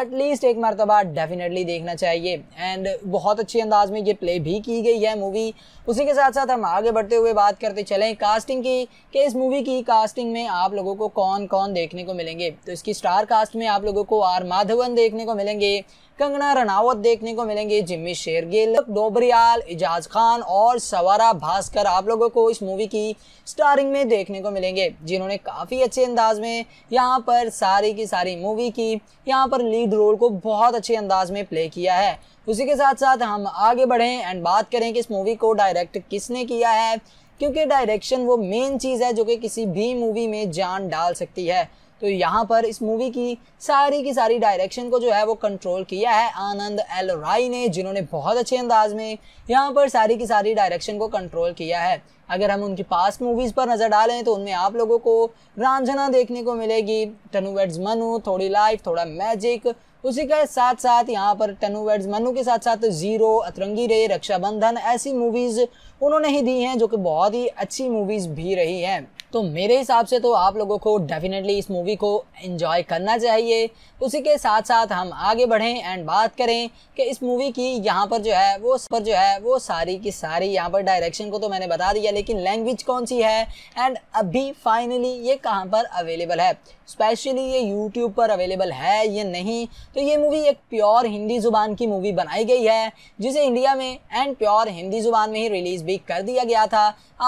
एटलीस्ट एक मरतबा डेफिनेटली देखना चाहिए एंड बहुत अच्छे अंदाज में ये प्ले भी की गई है मूवी उसी के साथ साथ हम आगे बढ़ते हुए बात करते चलें कास्टिंग की कि इस मूवी की कास्टिंग में आप लोगों को कौन कौन देखने को मिलेंगे तो इसकी स्टार कास्ट में आप लोगों को आर माधवन देखने को मिलेंगे कंगना रनावत देखने को मिलेंगे जिम्मी शेरगिल डोबरियाल इजाज खान और सवारा भास्कर आप लोगों को इस मूवी की स्टारिंग में देखने को मिलेंगे जिन्होंने काफ़ी अच्छे अंदाज में यहाँ पर सारी की सारी मूवी की यहाँ पर लीड रोल को बहुत अच्छे अंदाज में प्ले किया है उसी के साथ साथ हम आगे बढ़ें एंड बात करें कि इस मूवी को डायरेक्ट किसने किया है क्योंकि डायरेक्शन वो मेन चीज़ है जो कि किसी भी मूवी में जान डाल सकती है तो यहाँ पर इस मूवी की सारी की सारी डायरेक्शन को जो है वो कंट्रोल किया है आनंद एल राय ने जिन्होंने बहुत अच्छे अंदाज में यहाँ पर सारी की सारी डायरेक्शन को कंट्रोल किया है अगर हम उनकी पास्ट मूवीज़ पर नज़र डालें तो उनमें आप लोगों को रांझना देखने को मिलेगी टनू वेड्स मनु थोड़ी लाइफ थोड़ा मैजिक उसी के साथ साथ यहाँ पर टनू वेड्स मनु के साथ साथ जीरो अतरंगी रे रक्षाबंधन ऐसी मूवीज़ उन्होंने ही दी हैं जो कि बहुत ही अच्छी मूवीज़ भी रही हैं तो मेरे हिसाब से तो आप लोगों को डेफिनेटली इस मूवी को इन्जॉय करना चाहिए उसी के साथ साथ हम आगे बढ़ें एंड बात करें कि इस मूवी की यहाँ पर जो है वो पर जो है वो सारी की सारी यहाँ पर डायरेक्शन को तो मैंने बता दिया लेकिन लैंग्वेज कौन सी है एंड अभी फाइनली ये कहाँ पर अवेलेबल है स्पेशली ये यूट्यूब पर अवेलेबल है या नहीं तो ये मूवी एक प्योर हिंदी ज़ुबान की मूवी बनाई गई है जिसे इंडिया में एंड प्योर हिंदी ज़ुबान में ही रिलीज़ भी कर दिया गया था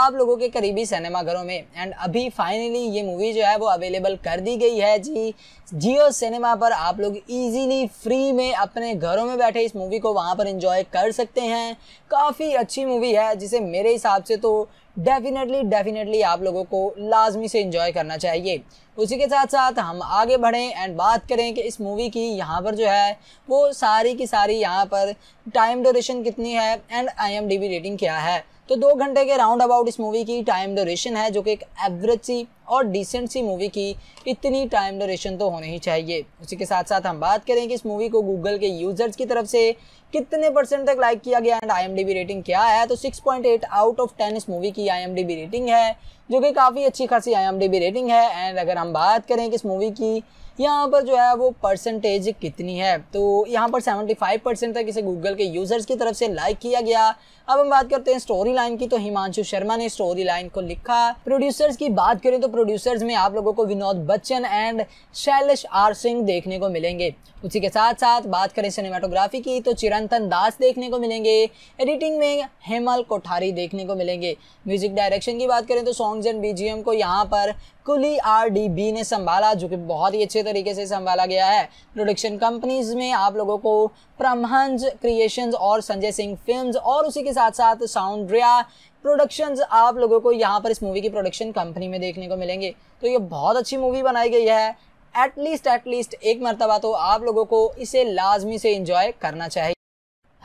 आप लोगों के करीबी सिनेमाघरों में एंड अभी फाइनली ये मूवी जो है वो अवेलेबल कर दी गई है जी जियो सिनेमा पर आप लोग इजीली फ्री में अपने घरों में बैठे इस मूवी को वहाँ पर इंजॉय कर सकते हैं काफ़ी अच्छी मूवी है जिसे मेरे हिसाब से तो डेफिनेटली डेफिनेटली आप लोगों को लाजमी से इंजॉय करना चाहिए उसी के साथ साथ हम आगे बढ़ें एंड बात करें कि इस मूवी की यहाँ पर जो है वो सारी की सारी यहाँ पर टाइम ड्योरेशन कितनी है एंड आई रेटिंग क्या है तो दो घंटे के राउंड अबाउट इस मूवी की टाइम ड्यूरेशन है जो कि एक एवरेज सी और डिसेंट सी मूवी की इतनी टाइम ड्यूरेशन तो होनी ही चाहिए उसी के साथ साथ हम बात करें कि इस मूवी को गूगल के यूजर्स की तरफ से कितने परसेंट तक लाइक किया गया एंड आई रेटिंग क्या है तो 6.8 आउट ऑफ 10 इस मूवी की आई रेटिंग है जो कि काफ़ी अच्छी खासी आई रेटिंग है एंड अगर हम बात करें कि इस मूवी की यहाँ पर जो है वो परसेंटेज कितनी है तो यहाँ पर 75 परसेंट तक इसे गूगल के यूज़र्स की तरफ से लाइक किया गया अब हम बात करते हैं स्टोरी लाइन की तो हिमांशु शर्मा ने स्टोरी लाइन को लिखा प्रोड्यूसर्स की बात करें तो प्रोड्यूसर्स में आप लोगों को विनोद बच्चन एंड शैलेश आर सिंह देखने को मिलेंगे उसी के साथ साथ बात करें सिनेमाटोग्राफी की तो चिरंतन दास देखने को मिलेंगे एडिटिंग में हेमल कोठारी देखने को मिलेंगे म्यूजिक डायरेक्शन की बात करें तो सॉन्ग्स एंड बीजीएम को यहाँ पर कुली आरडीबी ने संभाला जो कि बहुत ही अच्छे तरीके से संभाला गया है प्रोडक्शन कंपनीज में आप लोगों को प्रमहंज क्रिएशंस और संजय सिंह फिल्म्स और उसी के साथ साथ साउंड्रिया प्रोडक्शंस आप लोगों को यहाँ पर इस मूवी की प्रोडक्शन कंपनी में देखने को मिलेंगे तो ये बहुत अच्छी मूवी बनाई गई है एटलीस्ट एटलीस्ट एक मरतबा तो आप लोगों को इसे लाजमी से इंजॉय करना चाहिए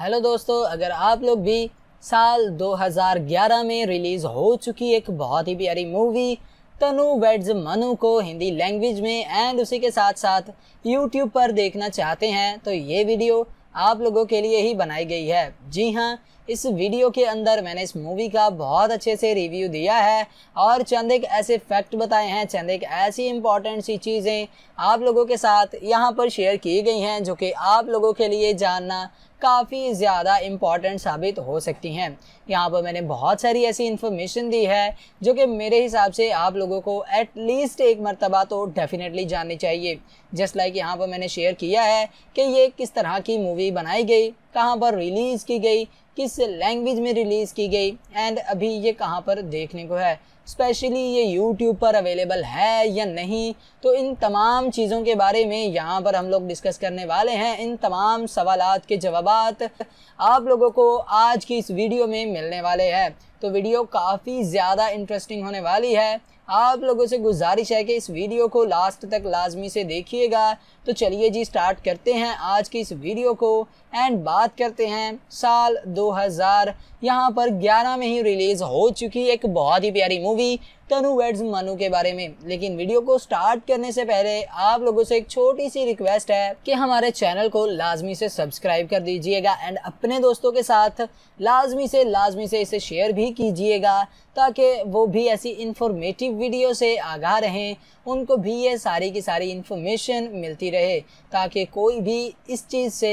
हेलो दोस्तों अगर आप लोग भी साल 2011 में रिलीज़ हो चुकी एक बहुत ही प्यारी मूवी तनु वेड्स मनु को हिंदी लैंग्वेज में एंड उसी के साथ साथ यूट्यूब पर देखना चाहते हैं तो ये वीडियो आप लोगों के लिए ही बनाई गई है जी हाँ इस वीडियो के अंदर मैंने इस मूवी का बहुत अच्छे से रिव्यू दिया है और चंद एक ऐसे फैक्ट बताए हैं चंद एक ऐसी इंपॉर्टेंट सी चीज़ें आप लोगों के साथ यहाँ पर शेयर की गई हैं जो कि आप लोगों के लिए जानना काफ़ी ज़्यादा इम्पॉर्टेंट साबित हो सकती हैं यहाँ पर मैंने बहुत सारी ऐसी इन्फॉर्मेशन दी है जो कि मेरे हिसाब से आप लोगों को एटलीस्ट एक मरतबा तो डेफिनेटली जाननी चाहिए जस्ट लाइक यहाँ पर मैंने शेयर किया है कि ये किस तरह की मूवी बनाई गई कहाँ पर रिलीज़ की गई किस लैंग्वेज में रिलीज़ की गई एंड अभी ये कहाँ पर देखने को है स्पेशली ये यूट्यूब पर अवेलेबल है या नहीं तो इन तमाम चीज़ों के बारे में यहाँ पर हम लोग डिस्कस करने वाले हैं इन तमाम सवाल के जवाब आप लोगों को आज की इस वीडियो में मिलने वाले हैं तो वीडियो काफ़ी ज़्यादा इंटरेस्टिंग होने वाली है आप लोगों से गुजारिश है कि इस वीडियो को लास्ट तक लाजमी से देखिएगा तो चलिए जी स्टार्ट करते हैं आज की इस वीडियो को एंड बात करते हैं साल 2000 यहाँ पर 11 में ही रिलीज़ हो चुकी एक बहुत ही प्यारी मूवी एक्टर हूँ वेड्स मनु के बारे में लेकिन वीडियो को स्टार्ट करने से पहले आप लोगों से एक छोटी सी रिक्वेस्ट है कि हमारे चैनल को लाजमी से सब्सक्राइब कर दीजिएगा एंड अपने दोस्तों के साथ लाजमी से लाजमी से इसे शेयर भी कीजिएगा ताकि वो भी ऐसी इन्फॉर्मेटिव वीडियो से आगा रहें उनको भी ये सारी की सारी इन्फॉर्मेशन मिलती रहे ताकि कोई भी इस चीज़ से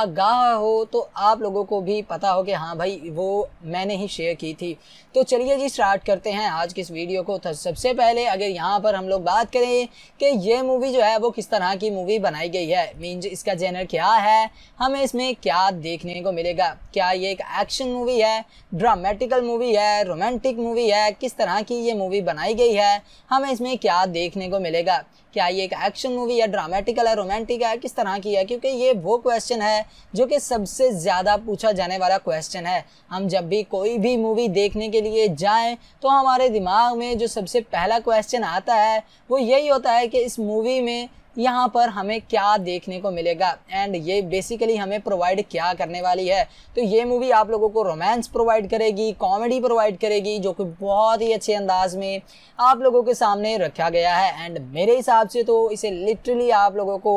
आगाह हो तो आप लोगों को भी पता हो कि हाँ भाई वो मैंने ही शेयर की थी तो चलिए जी स्टार्ट करते हैं आज की इस वीडियो को तो सबसे पहले अगर यहाँ पर हम लोग बात करें कि ये मूवी जो है वो किस तरह की मूवी बनाई गई है मीन्स इसका जेनर क्या है हमें इसमें क्या देखने को मिलेगा क्या ये एक एक्शन मूवी है ड्रामेटिकल मूवी है रोमांटिक मूवी है किस तरह की ये मूवी बनाई गई है हमें इसमें क्या देखने को मिलेगा क्या ये एक एक्शन मूवी या ड्रामेटिकल है रोमांटिक है किस तरह की है क्योंकि ये वो क्वेश्चन है जो कि सबसे ज़्यादा पूछा जाने वाला क्वेश्चन है हम जब भी कोई भी मूवी देखने के लिए जाएं तो हमारे दिमाग में जो सबसे पहला क्वेश्चन आता है वो यही होता है कि इस मूवी में यहाँ पर हमें क्या देखने को मिलेगा एंड ये बेसिकली हमें प्रोवाइड क्या करने वाली है तो ये मूवी आप लोगों को रोमांस प्रोवाइड करेगी कॉमेडी प्रोवाइड करेगी जो कि बहुत ही अच्छे अंदाज में आप लोगों के सामने रखा गया है एंड मेरे हिसाब से तो इसे लिटरली आप लोगों को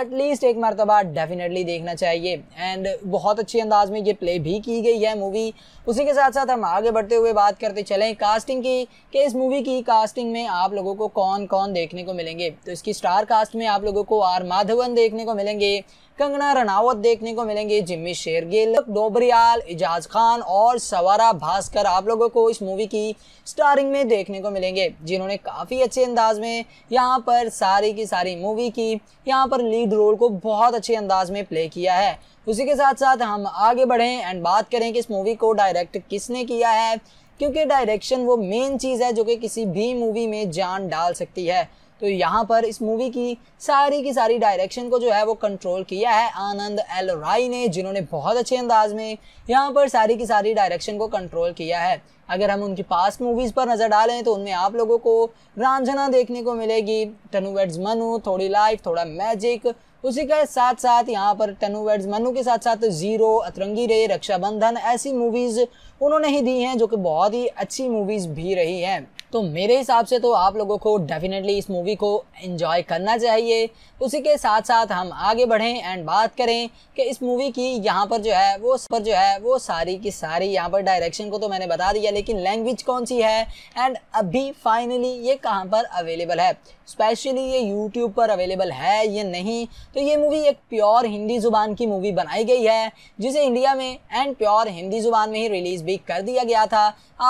एटलीस्ट एक मरतबा डेफिनेटली देखना चाहिए एंड बहुत अच्छे अंदाज में ये प्ले भी की गई है मूवी उसी के साथ साथ हम आगे बढ़ते हुए बात करते चलें कास्टिंग की कि इस मूवी की कास्टिंग में आप लोगों को कौन कौन देखने को मिलेंगे तो इसकी स्टार कास्ट में में आप लोगों को आर माधवन देखने को मिलेंगे कंगना रनावत देखने को मिलेंगे जिम्मी शेरगिल डोबरियाल इजाज खान और सवारा भास्कर आप लोगों को इस मूवी की स्टारिंग में देखने को मिलेंगे जिन्होंने काफ़ी अच्छे अंदाज में यहाँ पर सारी की सारी मूवी की यहाँ पर लीड रोल को बहुत अच्छे अंदाज में प्ले किया है उसी के साथ साथ हम आगे बढ़ें एंड बात करें कि इस मूवी को डायरेक्ट किसने किया है क्योंकि डायरेक्शन वो मेन चीज़ है जो कि किसी भी मूवी में जान डाल सकती है तो यहाँ पर इस मूवी की सारी की सारी डायरेक्शन को जो है वो कंट्रोल किया है आनंद एल राय ने जिन्होंने बहुत अच्छे अंदाज में यहाँ पर सारी की सारी डायरेक्शन को कंट्रोल किया है अगर हम उनकी पास मूवीज़ पर नज़र डालें तो उनमें आप लोगों को रांझना देखने को मिलेगी टनू वेड्स मनु थोड़ी लाइफ थोड़ा मैजिक उसी के साथ साथ यहाँ पर टनू वेड्स मनु के साथ साथ जीरो अतरंगी रे रक्षाबंधन ऐसी मूवीज़ उन्होंने ही दी हैं जो कि बहुत ही अच्छी मूवीज़ भी रही हैं तो मेरे हिसाब से तो आप लोगों को डेफिनेटली इस मूवी को एंजॉय करना चाहिए उसी के साथ साथ हम आगे बढ़ें एंड बात करें कि इस मूवी की यहाँ पर जो है वो पर जो है वो सारी की सारी यहाँ पर डायरेक्शन को तो मैंने बता दिया लेकिन लैंग्वेज कौन सी है एंड अभी फाइनली ये कहाँ पर अवेलेबल है स्पेशली ये यूट्यूब पर अवेलेबल है ये नहीं तो ये मूवी एक प्योर हिंदी ज़ुबान की मूवी बनाई गई है जिसे इंडिया में एंड प्योर हिंदी ज़ुबान में ही रिलीज़ भी भी कर दिया गया था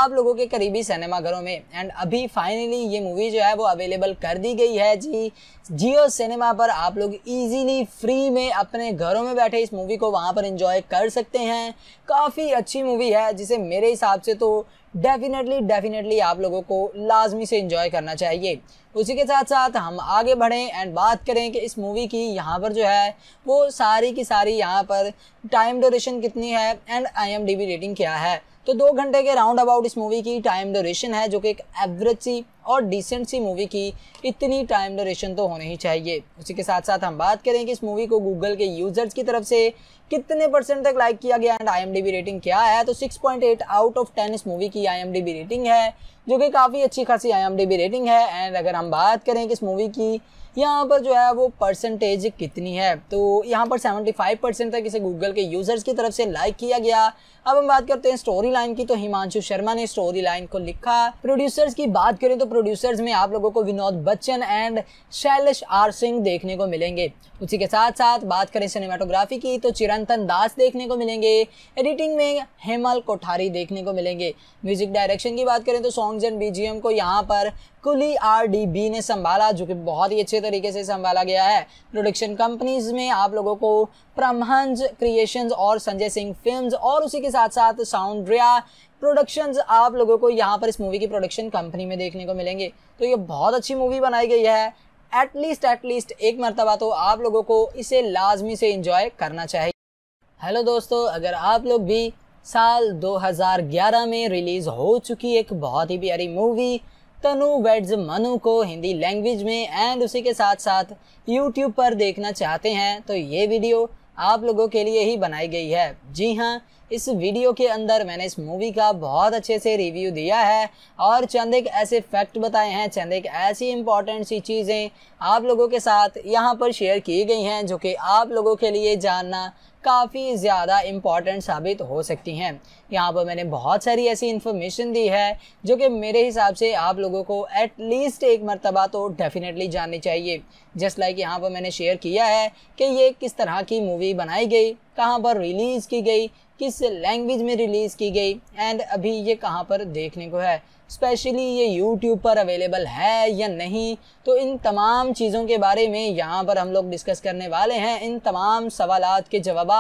आप लोगों के करीबी सिनेमाघरों में एंड अभी फाइनली ये मूवी जो है वो अवेलेबल कर दी गई है जी जियो सिनेमा पर आप लोग इजीली फ्री में अपने घरों में बैठे इस मूवी को वहाँ पर इंजॉय कर सकते हैं काफ़ी अच्छी मूवी है जिसे मेरे हिसाब से तो डेफिनेटली डेफिनेटली आप लोगों को लाजमी से इंजॉय करना चाहिए उसी के साथ साथ हम आगे बढ़ें एंड बात करें कि इस मूवी की यहाँ पर जो है वो सारी की सारी यहाँ पर टाइम ड्यूरेशन कितनी है एंड आई रेटिंग क्या है तो दो घंटे के राउंड अबाउट इस मूवी की टाइम ड्यूरेशन है जो कि एक एवरेज सी और डिसेंट सी मूवी की इतनी टाइम ड्यूरेशन तो होनी ही चाहिए उसी के साथ साथ हम बात करें कि इस मूवी को गूगल के यूजर्स की तरफ से कितने परसेंट तक लाइक किया गया एंड आई रेटिंग क्या है तो 6.8 आउट ऑफ 10 इस मूवी की आई रेटिंग है जो कि काफ़ी अच्छी खासी आई रेटिंग है एंड अगर हम बात करें कि इस मूवी की यहाँ पर जो है वो परसेंटेज कितनी है तो यहाँ पर 75 परसेंट तक इसे गूगल के यूज़र्स की तरफ से लाइक किया गया अब हम बात करते हैं स्टोरी लाइन की तो हिमांशु शर्मा ने स्टोरी लाइन को लिखा प्रोड्यूसर्स की बात करें तो प्रोड्यूसर्स में आप लोगों को विनोद बच्चन एंड शैलेश आर सिंह देखने को मिलेंगे उसी के साथ साथ बात करें सिनेमाटोग्राफी की तो चिरंतन दास देखने को मिलेंगे एडिटिंग में हेमल कोठारी देखने को मिलेंगे म्यूजिक डायरेक्शन की बात करें तो सॉन्ग्स एंड बीजीएम को यहाँ पर कुली आर डी बी ने संभाला जो कि बहुत ही अच्छे तरीके से संभाला गया है प्रोडक्शन कंपनीज में आप लोगों को प्रमहंज क्रिएशंस और संजय सिंह फिल्म्स और उसी के साथ साथ साउंड्रिया प्रोडक्शन आप लोगों को यहाँ पर इस मूवी की प्रोडक्शन कंपनी में देखने को मिलेंगे तो ये बहुत अच्छी मूवी बनाई गई है एटलीस्ट एटलीस्ट एक मरतबा तो आप लोगों को इसे लाजमी से इंजॉय करना चाहिए हेलो दोस्तों अगर आप लोग भी साल 2011 में रिलीज़ हो चुकी एक बहुत ही प्यारी मूवी तनु वेड्स मनु को हिंदी लैंग्वेज में एंड उसी के साथ साथ यूट्यूब पर देखना चाहते हैं तो ये वीडियो आप लोगों के लिए ही बनाई गई है जी हाँ इस वीडियो के अंदर मैंने इस मूवी का बहुत अच्छे से रिव्यू दिया है और चंद एक ऐसे फैक्ट बताए हैं चंद एक ऐसी इंपॉर्टेंट सी चीज़ें आप लोगों के साथ यहाँ पर शेयर की गई हैं जो कि आप लोगों के लिए जानना काफ़ी ज़्यादा इम्पॉर्टेंट साबित हो सकती हैं यहाँ पर मैंने बहुत सारी ऐसी इन्फॉर्मेशन दी है जो कि मेरे हिसाब से आप लोगों को एटलीस्ट एक मरतबा तो डेफिनेटली जाननी चाहिए जस्ट लाइक यहाँ पर मैंने शेयर किया है कि ये किस तरह की मूवी बनाई गई कहाँ पर रिलीज़ की गई किस लैंग्वेज में रिलीज़ की गई एंड अभी ये कहाँ पर देखने को है स्पेशली ये यूट्यूब पर अवेलेबल है या नहीं तो इन तमाम चीज़ों के बारे में यहाँ पर हम लोग डिस्कस करने वाले हैं इन तमाम सवाल के जवाब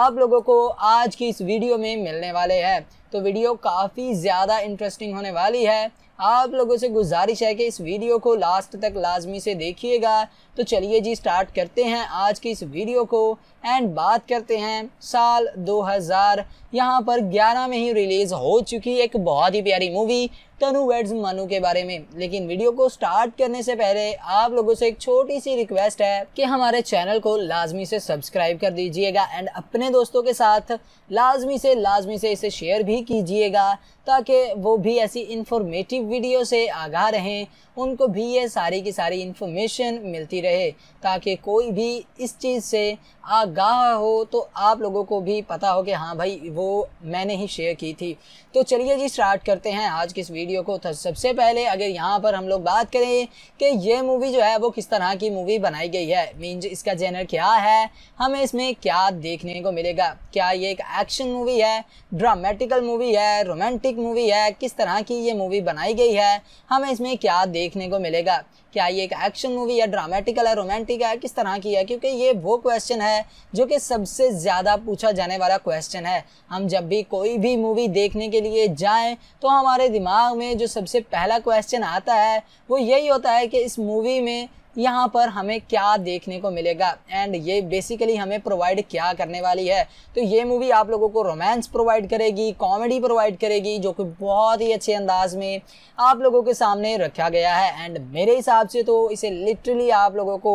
आप लोगों को आज की इस वीडियो में मिलने वाले हैं तो वीडियो काफ़ी ज़्यादा इंटरेस्टिंग होने वाली है आप लोगों से गुजारिश है कि इस वीडियो को लास्ट तक लाजमी से देखिएगा तो चलिए जी स्टार्ट करते हैं आज की इस वीडियो को एंड बात करते हैं साल 2000 यहाँ पर 11 में ही रिलीज़ हो चुकी एक बहुत ही प्यारी मूवी कैप्टन हूँ वेड्स मनु के बारे में लेकिन वीडियो को स्टार्ट करने से पहले आप लोगों से एक छोटी सी रिक्वेस्ट है कि हमारे चैनल को लाजमी से सब्सक्राइब कर दीजिएगा एंड अपने दोस्तों के साथ लाजमी से लाजमी से इसे शेयर भी कीजिएगा ताकि वो भी ऐसी इंफॉर्मेटिव वीडियो से आगाह रहें उनको भी ये सारी की सारी इंफॉर्मेशन मिलती रहे ताकि कोई भी इस चीज़ से आगाह हो तो आप लोगों को भी पता हो कि हाँ भाई वो मैंने ही शेयर की थी तो चलिए जी स्टार्ट करते हैं आज की इस वीडियो को तो सबसे पहले अगर यहाँ पर हम लोग बात करें कि ये मूवी जो है वो किस तरह की मूवी बनाई गई है मीन्स इसका जेनर क्या है हमें इसमें क्या देखने को मिलेगा क्या ये एक एक्शन मूवी है ड्रामेटिकल मूवी है रोमांटिक मूवी है किस तरह की ये मूवी बनाई गई है हमें इसमें क्या देखने को मिलेगा क्या ये एक एक्शन मूवी या ड्रामेटिकल है रोमांटिक है किस तरह की है क्योंकि ये वो क्वेश्चन है जो कि सबसे ज़्यादा पूछा जाने वाला क्वेश्चन है हम जब भी कोई भी मूवी देखने के लिए जाएं तो हमारे दिमाग में जो सबसे पहला क्वेश्चन आता है वो यही होता है कि इस मूवी में यहाँ पर हमें क्या देखने को मिलेगा एंड ये बेसिकली हमें प्रोवाइड क्या करने वाली है तो ये मूवी आप लोगों को रोमांस प्रोवाइड करेगी कॉमेडी प्रोवाइड करेगी जो कि बहुत ही अच्छे अंदाज में आप लोगों के सामने रखा गया है एंड मेरे हिसाब से तो इसे लिटरली आप लोगों को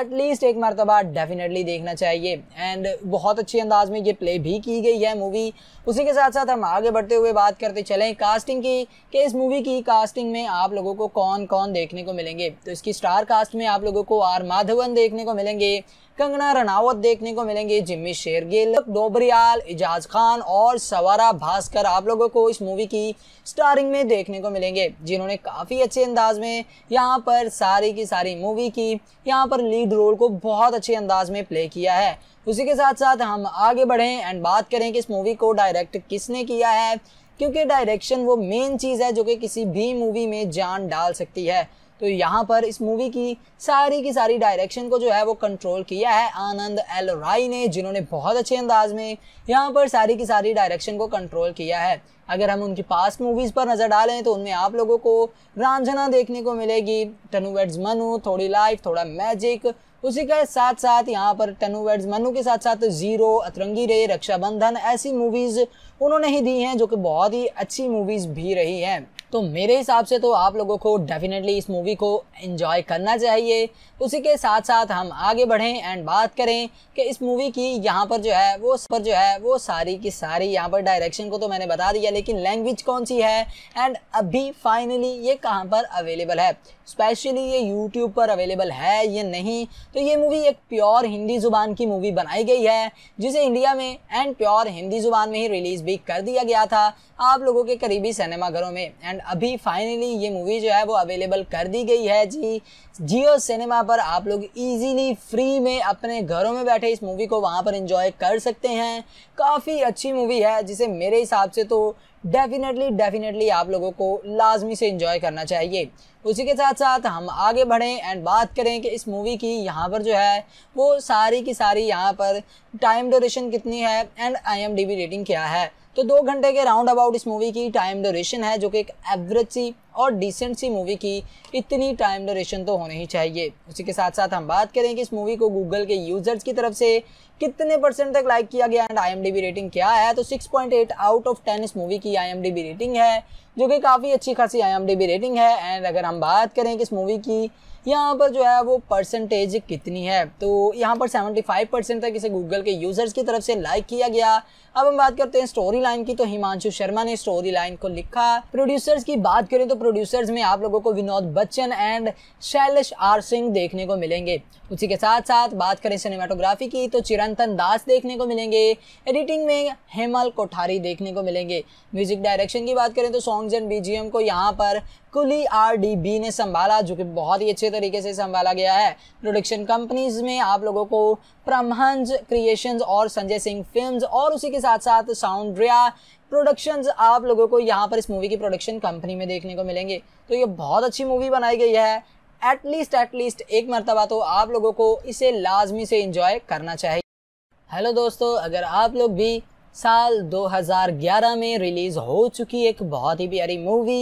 एटलीस्ट एक मरतबा डेफिनेटली देखना चाहिए एंड बहुत अच्छे अंदाज में ये प्ले भी की गई है मूवी उसी के साथ साथ हम आगे बढ़ते हुए बात करते चलें कास्टिंग की कि इस मूवी की कास्टिंग में आप लोगों को कौन कौन देखने को मिलेंगे तो इसकी स्टार कास्ट में आप लोगों को आर माधवन देखने को मिलेंगे कंगना रनावत देखने को मिलेंगे जिम्मी शेरगिल डोबरियाल इजाज खान और सवारा भास्कर आप लोगों को इस मूवी की स्टारिंग में देखने को मिलेंगे जिन्होंने काफ़ी अच्छे अंदाज में यहाँ पर सारी की सारी मूवी की यहाँ पर लीड रोल को बहुत अच्छे अंदाज में प्ले किया है उसी के साथ साथ हम आगे बढ़ें एंड बात करें कि इस मूवी को डायरेक्ट किसने किया है क्योंकि डायरेक्शन वो मेन चीज़ है जो कि किसी भी मूवी में जान डाल सकती है तो यहाँ पर इस मूवी की सारी की सारी डायरेक्शन को जो है वो कंट्रोल किया है आनंद एल राय ने जिन्होंने बहुत अच्छे अंदाज में यहाँ पर सारी की सारी डायरेक्शन को कंट्रोल किया है अगर हम उनकी पास मूवीज़ पर नज़र डालें तो उनमें आप लोगों को रांझना देखने को मिलेगी टनू वेड्स मनु थोड़ी लाइफ थोड़ा मैजिक उसी के साथ साथ यहाँ पर टनू वेड्स मनु के साथ साथ जीरो अतरंगी रे रक्षाबंधन ऐसी मूवीज़ उन्होंने ही दी हैं जो कि बहुत ही अच्छी मूवीज़ भी रही हैं तो मेरे हिसाब से तो आप लोगों को डेफिनेटली इस मूवी को एंजॉय करना चाहिए उसी के साथ साथ हम आगे बढ़ें एंड बात करें कि इस मूवी की यहाँ पर जो है वो पर जो है वो सारी की सारी यहाँ पर डायरेक्शन को तो मैंने बता दिया लेकिन लैंग्वेज कौन सी है एंड अभी फाइनली ये कहाँ पर अवेलेबल है स्पेशली ये यूट्यूब पर अवेलेबल है ये नहीं तो ये मूवी एक प्योर हिंदी ज़ुबान की मूवी बनाई गई है जिसे इंडिया में एंड प्योर हिंदी ज़ुबान में ही रिलीज़ भी कर दिया गया था आप लोगों के करीबी सिनेमाघरों में एंड अभी फाइनली ये मूवी जो है वो अवेलेबल कर दी गई है जी जियो सिनेमा पर आप लोग इजीली फ्री में अपने घरों में बैठे इस मूवी को वहाँ पर इंजॉय कर सकते हैं काफ़ी अच्छी मूवी है जिसे मेरे हिसाब से तो डेफिनेटली डेफिनेटली आप लोगों को लाजमी से इंजॉय करना चाहिए उसी के साथ साथ हम आगे बढ़ें एंड बात करें कि इस मूवी की यहाँ पर जो है वो सारी की सारी यहाँ पर टाइम ड्योरेशन कितनी है एंड आई एम रेटिंग क्या है तो दो घंटे के राउंड अबाउट इस मूवी की टाइम ड्यूरेशन है जो कि एक एवरेज सी और डिसेंट सी मूवी की इतनी टाइम डोरेशन तो होनी ही चाहिए उसी के साथ साथ हम बात करें कि इस मूवी को गूगल के यूजर्स की तरफ से कितने परसेंट तक लाइक किया गया एंड आई रेटिंग क्या है तो 6.8 आउट ऑफ 10 इस मूवी की आई रेटिंग है जो कि काफ़ी अच्छी खासी आई रेटिंग है एंड अगर हम बात करें कि इस मूवी की यहाँ पर जो है वो परसेंटेज कितनी है तो यहाँ पर 75 परसेंट तक इसे गूगल के यूज़र्स की तरफ से लाइक किया गया अब हम बात करते हैं स्टोरी लाइन की तो हिमांशु शर्मा ने स्टोरी लाइन को लिखा प्रोड्यूसर्स की बात करें तो प्रोड्यूसर्स में आप लोगों को विनोद बच्चन एंड शैलेश आर सिंह देखने को मिलेंगे उसी के साथ साथ बात करें सिनेमाटोग्राफी की तो चिरंतन दास देखने को मिलेंगे एडिटिंग में हेमल कोठारी देखने को मिलेंगे म्यूजिक डायरेक्शन की बात करें तो सॉन्ग्स एंड बीजीएम को यहाँ पर कुली आर डी बी ने संभाला जो कि बहुत ही अच्छे तरीके से संभाला गया है प्रोडक्शन कंपनीज में आप लोगों को प्रमहंज क्रिएशंस और संजय सिंह फिल्म्स और उसी के साथ साथ साउंड्रिया प्रोडक्शंस आप लोगों को यहाँ पर इस मूवी की प्रोडक्शन कंपनी में देखने को मिलेंगे तो ये बहुत अच्छी मूवी बनाई गई है एटलीस्ट एटलीस्ट एक मरतबा तो आप लोगों को इसे लाजमी से इंजॉय करना चाहिए हेलो दोस्तों अगर आप लोग भी साल 2011 में रिलीज़ हो चुकी एक बहुत ही प्यारी मूवी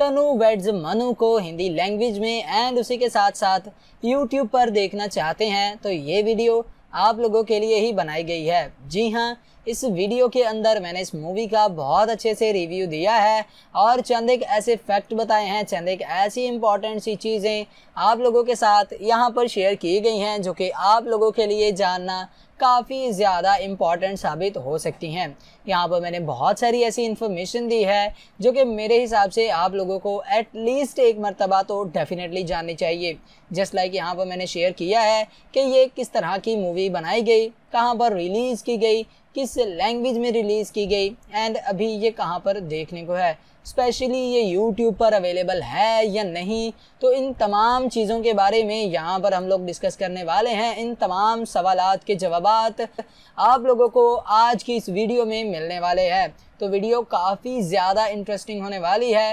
तनु वेड्स मनु को हिंदी लैंग्वेज में एंड उसी के साथ साथ यूट्यूब पर देखना चाहते हैं तो ये वीडियो आप लोगों के लिए ही बनाई गई है जी हाँ इस वीडियो के अंदर मैंने इस मूवी का बहुत अच्छे से रिव्यू दिया है और चंद एक ऐसे फैक्ट बताए हैं चंद एक ऐसी इंपॉर्टेंट सी चीज़ें आप लोगों के साथ यहाँ पर शेयर की गई हैं जो कि आप लोगों के लिए जानना काफ़ी ज़्यादा इम्पॉर्टेंट साबित हो सकती हैं यहाँ पर मैंने बहुत सारी ऐसी इन्फॉर्मेशन दी है जो कि मेरे हिसाब से आप लोगों को एटलीस्ट एक मरतबा तो डेफिनेटली जाननी चाहिए जस्ट लाइक यहाँ पर मैंने शेयर किया है कि ये किस तरह की मूवी बनाई गई कहाँ पर रिलीज़ की गई किस लैंग्वेज में रिलीज़ की गई एंड अभी ये कहाँ पर देखने को है स्पेशली ये यूट्यूब पर अवेलेबल है या नहीं तो इन तमाम चीज़ों के बारे में यहाँ पर हम लोग डिस्कस करने वाले हैं इन तमाम सवाल के जवाब आप लोगों को आज की इस वीडियो में मिलने वाले हैं तो वीडियो काफ़ी ज़्यादा इंटरेस्टिंग होने वाली है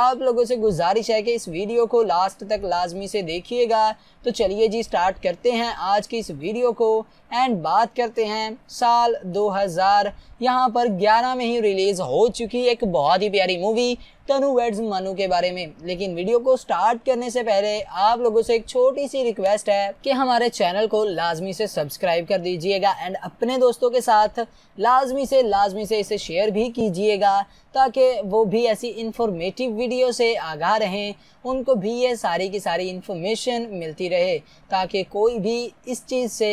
आप लोगों से गुजारिश है कि इस वीडियो को लास्ट तक लाजमी से देखिएगा तो चलिए जी स्टार्ट करते हैं आज की इस वीडियो को एंड बात करते हैं साल 2000 हजार यहाँ पर 11 में ही रिलीज़ हो चुकी एक बहुत ही प्यारी मूवी तनु वेड्स मनु के बारे में लेकिन वीडियो को स्टार्ट करने से पहले आप लोगों से एक छोटी सी रिक्वेस्ट है कि हमारे चैनल को लाजमी से सब्सक्राइब कर दीजिएगा एंड अपने दोस्तों के साथ लाजमी से लाजमी से इसे शेयर भी कीजिएगा ताकि वो भी ऐसी इंफॉर्मेटिव वीडियो से आगाह रहें उनको भी ये सारी की सारी इन्फॉर्मेशन मिलती रहे ताकि कोई भी इस चीज़ से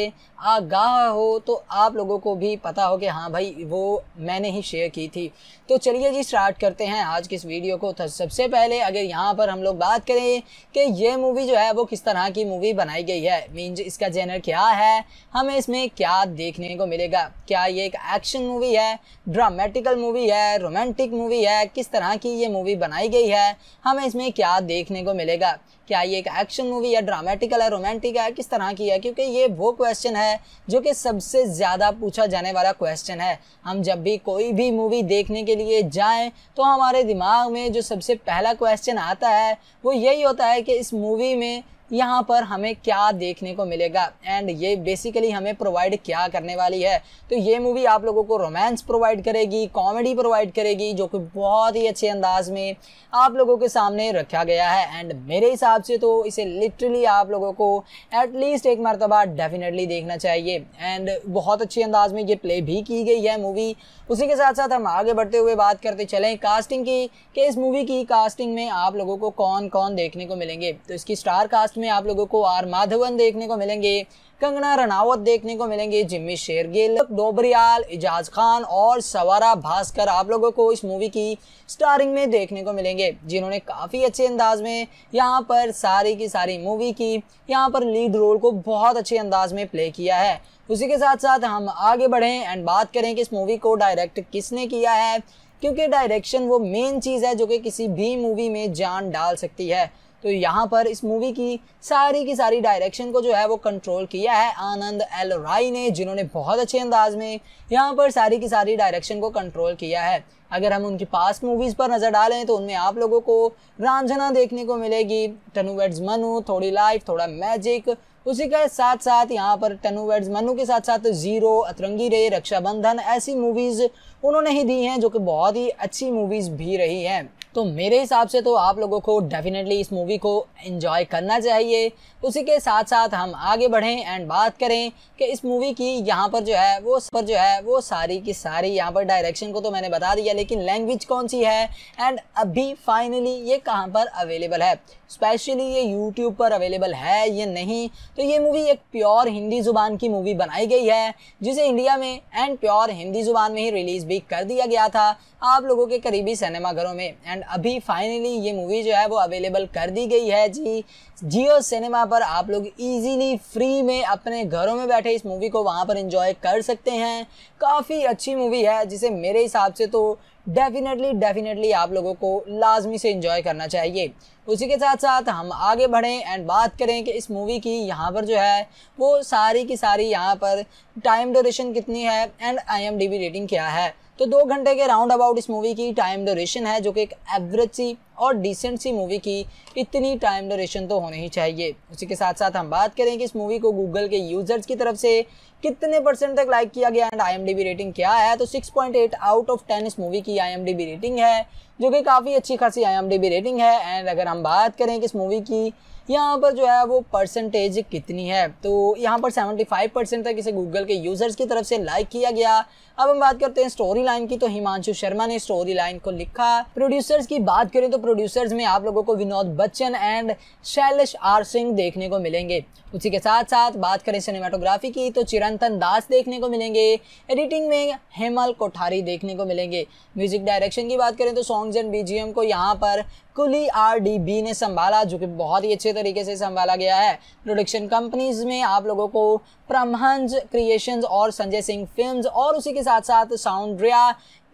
आगाह हो तो आप लोगों को भी पता हो कि हाँ भाई वो मैंने ही शेयर की थी तो चलिए जी स्टार्ट करते हैं आज की इस वीडियो को तो सबसे पहले अगर यहाँ पर हम लोग बात करें कि ये मूवी जो है वो किस तरह की मूवी बनाई गई है मीन्स इसका जेनर क्या है हमें इसमें क्या देखने को मिलेगा क्या ये एक एक्शन मूवी है ड्रामेटिकल मूवी है रोमांटिक मूवी है किस तरह की ये मूवी बनाई गई है हमें इसमें क्या देख देखने को मिलेगा क्या ये एक एक्शन मूवी या ड्रामेटिकल है रोमांटिक है किस तरह की है क्योंकि ये वो क्वेश्चन है जो कि सबसे ज़्यादा पूछा जाने वाला क्वेश्चन है हम जब भी कोई भी मूवी देखने के लिए जाएं तो हमारे दिमाग में जो सबसे पहला क्वेश्चन आता है वो यही होता है कि इस मूवी में यहाँ पर हमें क्या देखने को मिलेगा एंड ये बेसिकली हमें प्रोवाइड क्या करने वाली है तो ये मूवी आप लोगों को रोमांस प्रोवाइड करेगी कॉमेडी प्रोवाइड करेगी जो कि बहुत ही अच्छे अंदाज में आप लोगों के सामने रखा गया है एंड मेरे हिसाब से तो इसे लिटरली आप लोगों को एटलीस्ट एक मरतबा डेफिनेटली देखना चाहिए एंड बहुत अच्छे अंदाज में ये प्ले भी की गई है मूवी उसी के साथ साथ हम आगे बढ़ते हुए बात करते चलें कास्टिंग की कि इस मूवी की कास्टिंग में आप लोगों को कौन कौन देखने को मिलेंगे तो इसकी स्टार कास्ट कास्ट में आप लोगों को आर माधवन देखने को मिलेंगे कंगना रनावत देखने को मिलेंगे जिम्मी शेरगिल डोबरियाल इजाज खान और सवारा भास्कर आप लोगों को इस मूवी की स्टारिंग में देखने को मिलेंगे जिन्होंने काफ़ी अच्छे अंदाज में यहाँ पर सारी की सारी मूवी की यहाँ पर लीड रोल को बहुत अच्छे अंदाज में प्ले किया है उसी के साथ साथ हम आगे बढ़ें एंड बात करें कि इस मूवी को डायरेक्ट किसने किया है क्योंकि डायरेक्शन वो मेन चीज़ है जो कि किसी भी मूवी में जान डाल सकती है तो यहाँ पर इस मूवी की सारी की सारी डायरेक्शन को जो है वो कंट्रोल किया है आनंद एल राय ने जिन्होंने बहुत अच्छे अंदाज में यहाँ पर सारी की सारी डायरेक्शन को कंट्रोल किया है अगर हम उनकी पास मूवीज़ पर नज़र डालें तो उनमें आप लोगों को रांझना देखने को मिलेगी टनू वेड्स मनु थोड़ी लाइफ थोड़ा मैजिक उसी के साथ साथ यहाँ पर टनू वेड्स मनु के साथ साथ जीरो अतरंगी रे रक्षाबंधन ऐसी मूवीज़ उन्होंने ही दी हैं जो कि बहुत ही अच्छी मूवीज़ भी रही हैं तो मेरे हिसाब से तो आप लोगों को डेफिनेटली इस मूवी को एंजॉय करना चाहिए उसी के साथ साथ हम आगे बढ़ें एंड बात करें कि इस मूवी की यहाँ पर जो है वो पर जो है वो सारी की सारी यहाँ पर डायरेक्शन को तो मैंने बता दिया लेकिन लैंग्वेज कौन सी है एंड अभी फाइनली ये कहाँ पर अवेलेबल है स्पेशली ये यूट्यूब पर अवेलेबल है या नहीं तो ये मूवी एक प्योर हिंदी ज़ुबान की मूवी बनाई गई है जिसे इंडिया में एंड प्योर हिंदी ज़ुबान में ही रिलीज़ भी कर दिया गया था आप लोगों के करीबी सिनेमाघरों में एंड अभी फाइनली ये मूवी जो है वो अवेलेबल कर दी गई है जी जियो सिनेमा पर आप लोग इजीली फ्री में अपने घरों में बैठे इस मूवी को वहाँ पर इंजॉय कर सकते हैं काफ़ी अच्छी मूवी है जिसे मेरे हिसाब से तो डेफिनेटली डेफिनेटली आप लोगों को लाजमी से इंजॉय करना चाहिए उसी के साथ साथ हम आगे बढ़ें एंड बात करें कि इस मूवी की यहाँ पर जो है वो सारी की सारी यहाँ पर टाइम डोरेशन कितनी है एंड आई रेटिंग क्या है तो दो घंटे के राउंड अबाउट इस मूवी की टाइम डोरेशन है जो कि एक एवरेज सी और डिसेंट सी मूवी की इतनी टाइम ड्यूरेशन तो होनी ही चाहिए उसी के साथ साथ हम बात करें कि इस मूवी को गूगल के यूजर्स की तरफ से कितने परसेंट तक लाइक किया गया एंड आई रेटिंग क्या है तो 6.8 आउट ऑफ 10 इस मूवी की आई रेटिंग है जो कि काफ़ी अच्छी खासी आई रेटिंग है एंड अगर हम बात करें कि इस मूवी की यहाँ पर जो है वो परसेंटेज कितनी है तो यहाँ पर 75 परसेंट तक इसे गूगल के यूज़र्स की तरफ से लाइक किया गया अब हम बात करते हैं स्टोरी लाइन की तो हिमांशु शर्मा ने स्टोरी लाइन को लिखा प्रोड्यूसर्स की बात करें तो प्रोड्यूसर्स में आप लोगों को विनोद बच्चन एंड शैलेश आर सिंह देखने को मिलेंगे उसी के साथ साथ बात करें सिनेमाटोग्राफी की तो चिरंतन दास देखने को मिलेंगे एडिटिंग में हेमल कोठारी देखने को मिलेंगे म्यूजिक डायरेक्शन की बात करें तो सॉन्ग्स एंड बीजीएम को यहाँ पर कुली आर डी बी ने संभाला जो कि बहुत ही अच्छे तरीके से संभाला गया है प्रोडक्शन कंपनीज में आप लोगों को प्रमहंज क्रिएशंस और संजय सिंह फिल्म्स और उसी के साथ साथ साउंड्रिया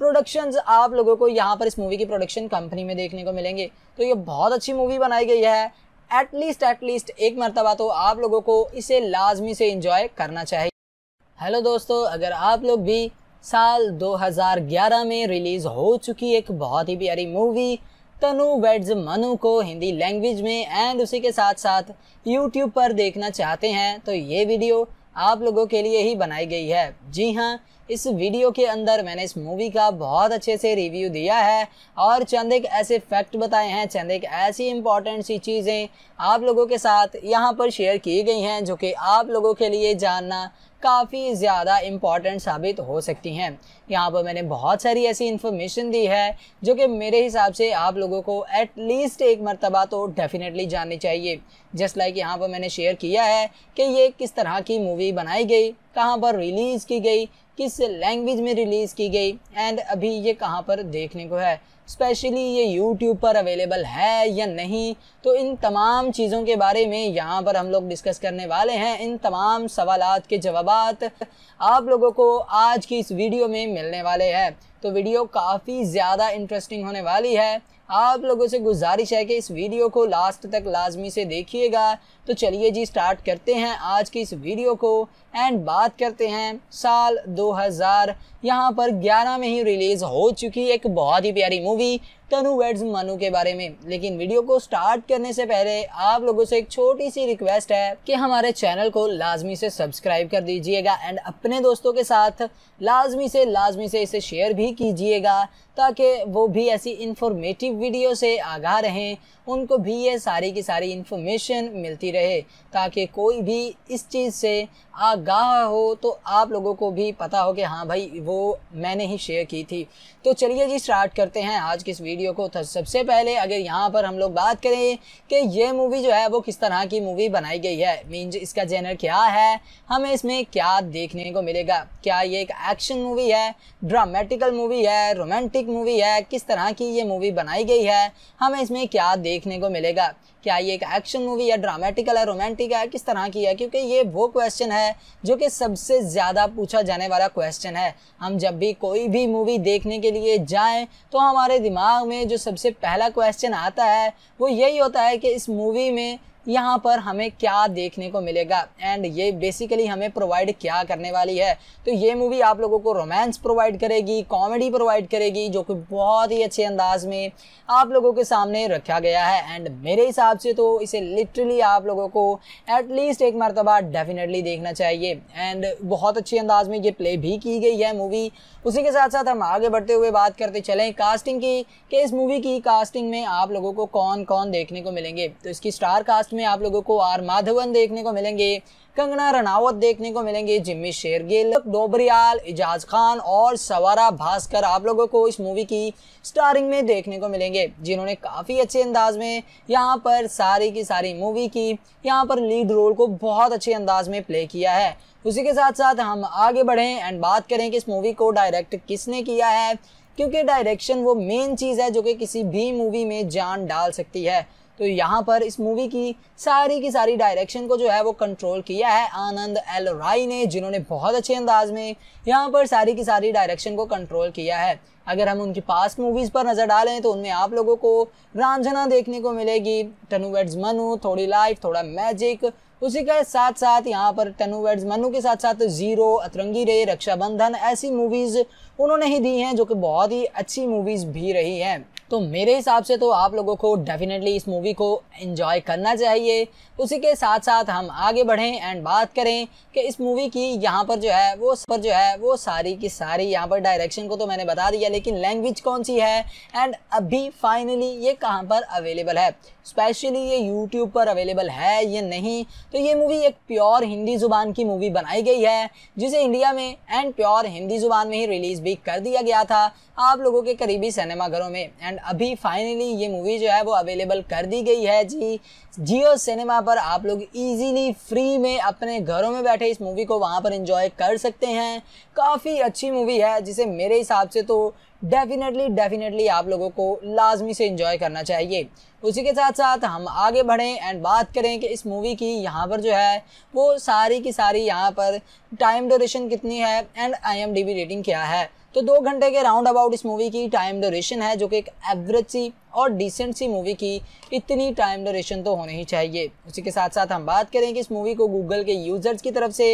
प्रोडक्शंस आप लोगों को यहाँ पर इस मूवी की प्रोडक्शन कंपनी में देखने को मिलेंगे तो ये बहुत अच्छी मूवी बनाई गई है एटलीस्ट एटलीस्ट एक मरतबा तो आप लोगों को इसे लाजमी से इंजॉय करना चाहिए हेलो दोस्तों अगर आप लोग भी साल 2011 में रिलीज़ हो चुकी एक बहुत ही प्यारी मूवी तनु वेड्स मनु को हिंदी लैंग्वेज में एंड उसी के साथ साथ यूट्यूब पर देखना चाहते हैं तो ये वीडियो आप लोगों के लिए ही बनाई गई है जी हाँ इस वीडियो के अंदर मैंने इस मूवी का बहुत अच्छे से रिव्यू दिया है और चंद एक ऐसे फैक्ट बताए हैं चंद एक ऐसी इंपॉर्टेंट सी चीज़ें आप लोगों के साथ यहाँ पर शेयर की गई हैं जो कि आप लोगों के लिए जानना काफ़ी ज़्यादा इम्पॉर्टेंट साबित हो सकती हैं यहाँ पर मैंने बहुत सारी ऐसी इन्फॉर्मेशन दी है जो कि मेरे हिसाब से आप लोगों को एटलीस्ट एक मरतबा तो डेफिनेटली जाननी चाहिए जस्ट लाइक यहाँ पर मैंने शेयर किया है कि ये किस तरह की मूवी बनाई गई कहाँ पर रिलीज़ की गई किस लैंग्वेज में रिलीज़ की गई एंड अभी ये कहाँ पर देखने को है स्पेशली ये यूट्यूब पर अवेलेबल है या नहीं तो इन तमाम चीज़ों के बारे में यहाँ पर हम लोग डिस्कस करने वाले हैं इन तमाम सवाल के जवाब आप लोगों को आज की इस वीडियो में मिलने वाले हैं तो वीडियो काफ़ी ज़्यादा इंटरेस्टिंग होने वाली है आप लोगों से गुजारिश है कि इस वीडियो को लास्ट तक लाजमी से देखिएगा तो चलिए जी स्टार्ट करते हैं आज की इस वीडियो को एंड बात करते हैं साल 2000 यहाँ पर 11 में ही रिलीज़ हो चुकी एक बहुत ही प्यारी मूवी तनु वेड्स मनु के बारे में लेकिन वीडियो को स्टार्ट करने से पहले आप लोगों से एक छोटी सी रिक्वेस्ट है कि हमारे चैनल को लाजमी से सब्सक्राइब कर दीजिएगा एंड अपने दोस्तों के साथ लाजमी से लाजमी से इसे शेयर भी कीजिएगा ताकि वो भी ऐसी इंफॉर्मेटिव वीडियो से आगाह रहें उनको भी ये सारी की सारी इन्फॉर्मेशन मिलती रहे ताकि कोई भी इस चीज़ से आगाह हो तो आप लोगों को भी पता हो कि हाँ भाई वो मैंने ही शेयर की थी तो चलिए जी स्टार्ट करते हैं आज की इस वीडियो वीडियो को तो सबसे पहले अगर यहाँ पर हम लोग बात करें कि ये मूवी जो है वो किस तरह की मूवी बनाई गई है मीन्स इसका जेनर क्या है हमें इसमें क्या देखने को मिलेगा क्या ये एक एक्शन मूवी है ड्रामेटिकल मूवी है रोमांटिक मूवी है किस तरह की ये मूवी बनाई गई है हमें इसमें क्या देखने को मिलेगा क्या ये एक एक्शन मूवी है ड्रामेटिकल है रोमांटिक है किस तरह की है क्योंकि ये वो क्वेश्चन है जो कि सबसे ज़्यादा पूछा जाने वाला क्वेश्चन है हम जब भी कोई भी मूवी देखने के लिए जाएं तो हमारे दिमाग में जो सबसे पहला क्वेश्चन आता है वो यही होता है कि इस मूवी में यहाँ पर हमें क्या देखने को मिलेगा एंड ये बेसिकली हमें प्रोवाइड क्या करने वाली है तो ये मूवी आप लोगों को रोमांस प्रोवाइड करेगी कॉमेडी प्रोवाइड करेगी जो कि बहुत ही अच्छे अंदाज में आप लोगों के सामने रखा गया है एंड मेरे हिसाब से तो इसे लिटरली आप लोगों को एटलीस्ट एक मरतबा डेफिनेटली देखना चाहिए एंड बहुत अच्छे अंदाज में ये प्ले भी की गई है मूवी उसी के साथ साथ हम आगे बढ़ते हुए बात करते चलें कास्टिंग की कि इस मूवी की कास्टिंग में आप लोगों को कौन कौन देखने को मिलेंगे तो इसकी स्टार कास्ट कास्ट में आप लोगों को आर माधवन देखने को मिलेंगे कंगना रनावत देखने को मिलेंगे जिम्मी शेरगिल डोबरियाल इजाज खान और सवारा भास्कर आप लोगों को इस मूवी की स्टारिंग में देखने को मिलेंगे जिन्होंने काफ़ी अच्छे अंदाज में यहाँ पर सारी की सारी मूवी की यहाँ पर लीड रोल को बहुत अच्छे अंदाज में प्ले किया है उसी के साथ साथ हम आगे बढ़ें एंड बात करें कि इस मूवी को डायरेक्ट किसने किया है क्योंकि डायरेक्शन वो मेन चीज़ है जो कि किसी भी मूवी में जान डाल सकती है तो यहाँ पर इस मूवी की सारी की सारी डायरेक्शन को जो है वो कंट्रोल किया है आनंद एल राय ने जिन्होंने बहुत अच्छे अंदाज में यहाँ पर सारी की सारी डायरेक्शन को कंट्रोल किया है अगर हम उनकी पास्ट मूवीज़ पर नज़र डालें तो उनमें आप लोगों को रांझना देखने को मिलेगी टनू वेड्स मनु थोड़ी लाइफ थोड़ा मैजिक उसी के साथ साथ यहाँ पर टनू वेड्स मनु के साथ साथ जीरो अतरंगी रे रक्षाबंधन ऐसी मूवीज़ उन्होंने ही दी हैं जो कि बहुत ही अच्छी मूवीज़ भी रही हैं तो मेरे हिसाब से तो आप लोगों को डेफिनेटली इस मूवी को एंजॉय करना चाहिए उसी के साथ साथ हम आगे बढ़ें एंड बात करें कि इस मूवी की यहाँ पर जो है वो पर जो है वो सारी की सारी यहाँ पर डायरेक्शन को तो मैंने बता दिया लेकिन लैंग्वेज कौन सी है एंड अभी फाइनली ये कहाँ पर अवेलेबल है स्पेशली ये यूट्यूब पर अवेलेबल है या नहीं तो ये मूवी एक प्योर हिंदी ज़ुबान की मूवी बनाई गई है जिसे इंडिया में एंड प्योर हिंदी ज़ुबान में ही रिलीज़ भी कर दिया गया था आप लोगों के करीबी सिनेमाघरों में एंड अभी फाइनली ये मूवी जो है वो अवेलेबल कर दी गई है जी जियो सिनेमा पर आप लोग इजीली फ्री में अपने घरों में बैठे इस मूवी को वहाँ पर इंजॉय कर सकते हैं काफ़ी अच्छी मूवी है जिसे मेरे हिसाब से तो डेफिनेटली डेफिनेटली आप लोगों को लाजमी से इंजॉय करना चाहिए उसी के साथ साथ हम आगे बढ़ें एंड बात करें कि इस मूवी की यहाँ पर जो है वो सारी की सारी यहाँ पर टाइम डोरेशन कितनी है एंड आई रेटिंग क्या है तो दो घंटे के राउंड अबाउट इस मूवी की टाइम ड्यूरेशन है जो कि एक एवरेज सी और डिसेंट सी मूवी की इतनी टाइम ड्यूरेशन तो होनी ही चाहिए उसी के साथ साथ हम बात करें कि इस मूवी को गूगल के यूजर्स की तरफ से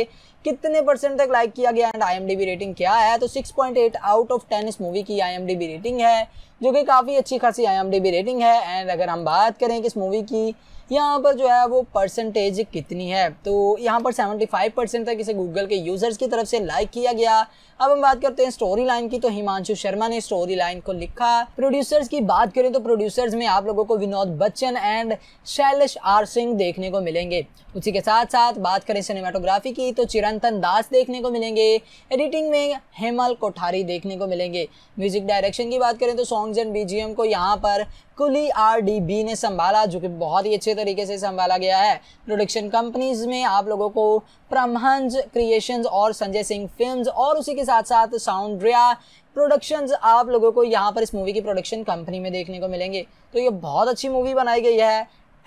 कितने परसेंट तक लाइक किया गया एंड आई रेटिंग क्या है तो 6.8 आउट ऑफ 10 इस मूवी की आई रेटिंग है जो कि काफ़ी अच्छी खासी आई रेटिंग है एंड अगर हम बात करें कि इस मूवी की यहाँ पर जो है वो परसेंटेज कितनी है तो यहाँ पर 75 परसेंट तक इसे गूगल के यूज़र्स की तरफ से लाइक किया गया अब हम बात करते हैं स्टोरी लाइन की तो हिमांशु शर्मा ने स्टोरी लाइन को लिखा प्रोड्यूसर्स की बात करें तो प्रोड्यूसर्स में आप लोगों को विनोद बच्चन एंड शैलेश आर सिंह देखने को मिलेंगे उसी के साथ साथ बात करें सिनेमाटोग्राफी की तो चिरंतन दास देखने को मिलेंगे एडिटिंग में हेमल कोठारी देखने को मिलेंगे म्यूजिक डायरेक्शन की बात करें तो सॉन्ग्स एंड बीजीएम को यहाँ पर कुली आर डी बी ने संभाला जो कि बहुत ही अच्छे तरीके से संभाला गया है प्रोडक्शन कंपनीज में आप लोगों को प्रमहंज क्रिएशंस और संजय सिंह फिल्म्स और उसी के साथ साथ साउंड्रिया प्रोडक्शंस आप लोगों को यहाँ पर इस मूवी की प्रोडक्शन कंपनी में देखने को मिलेंगे तो ये बहुत अच्छी मूवी बनाई गई है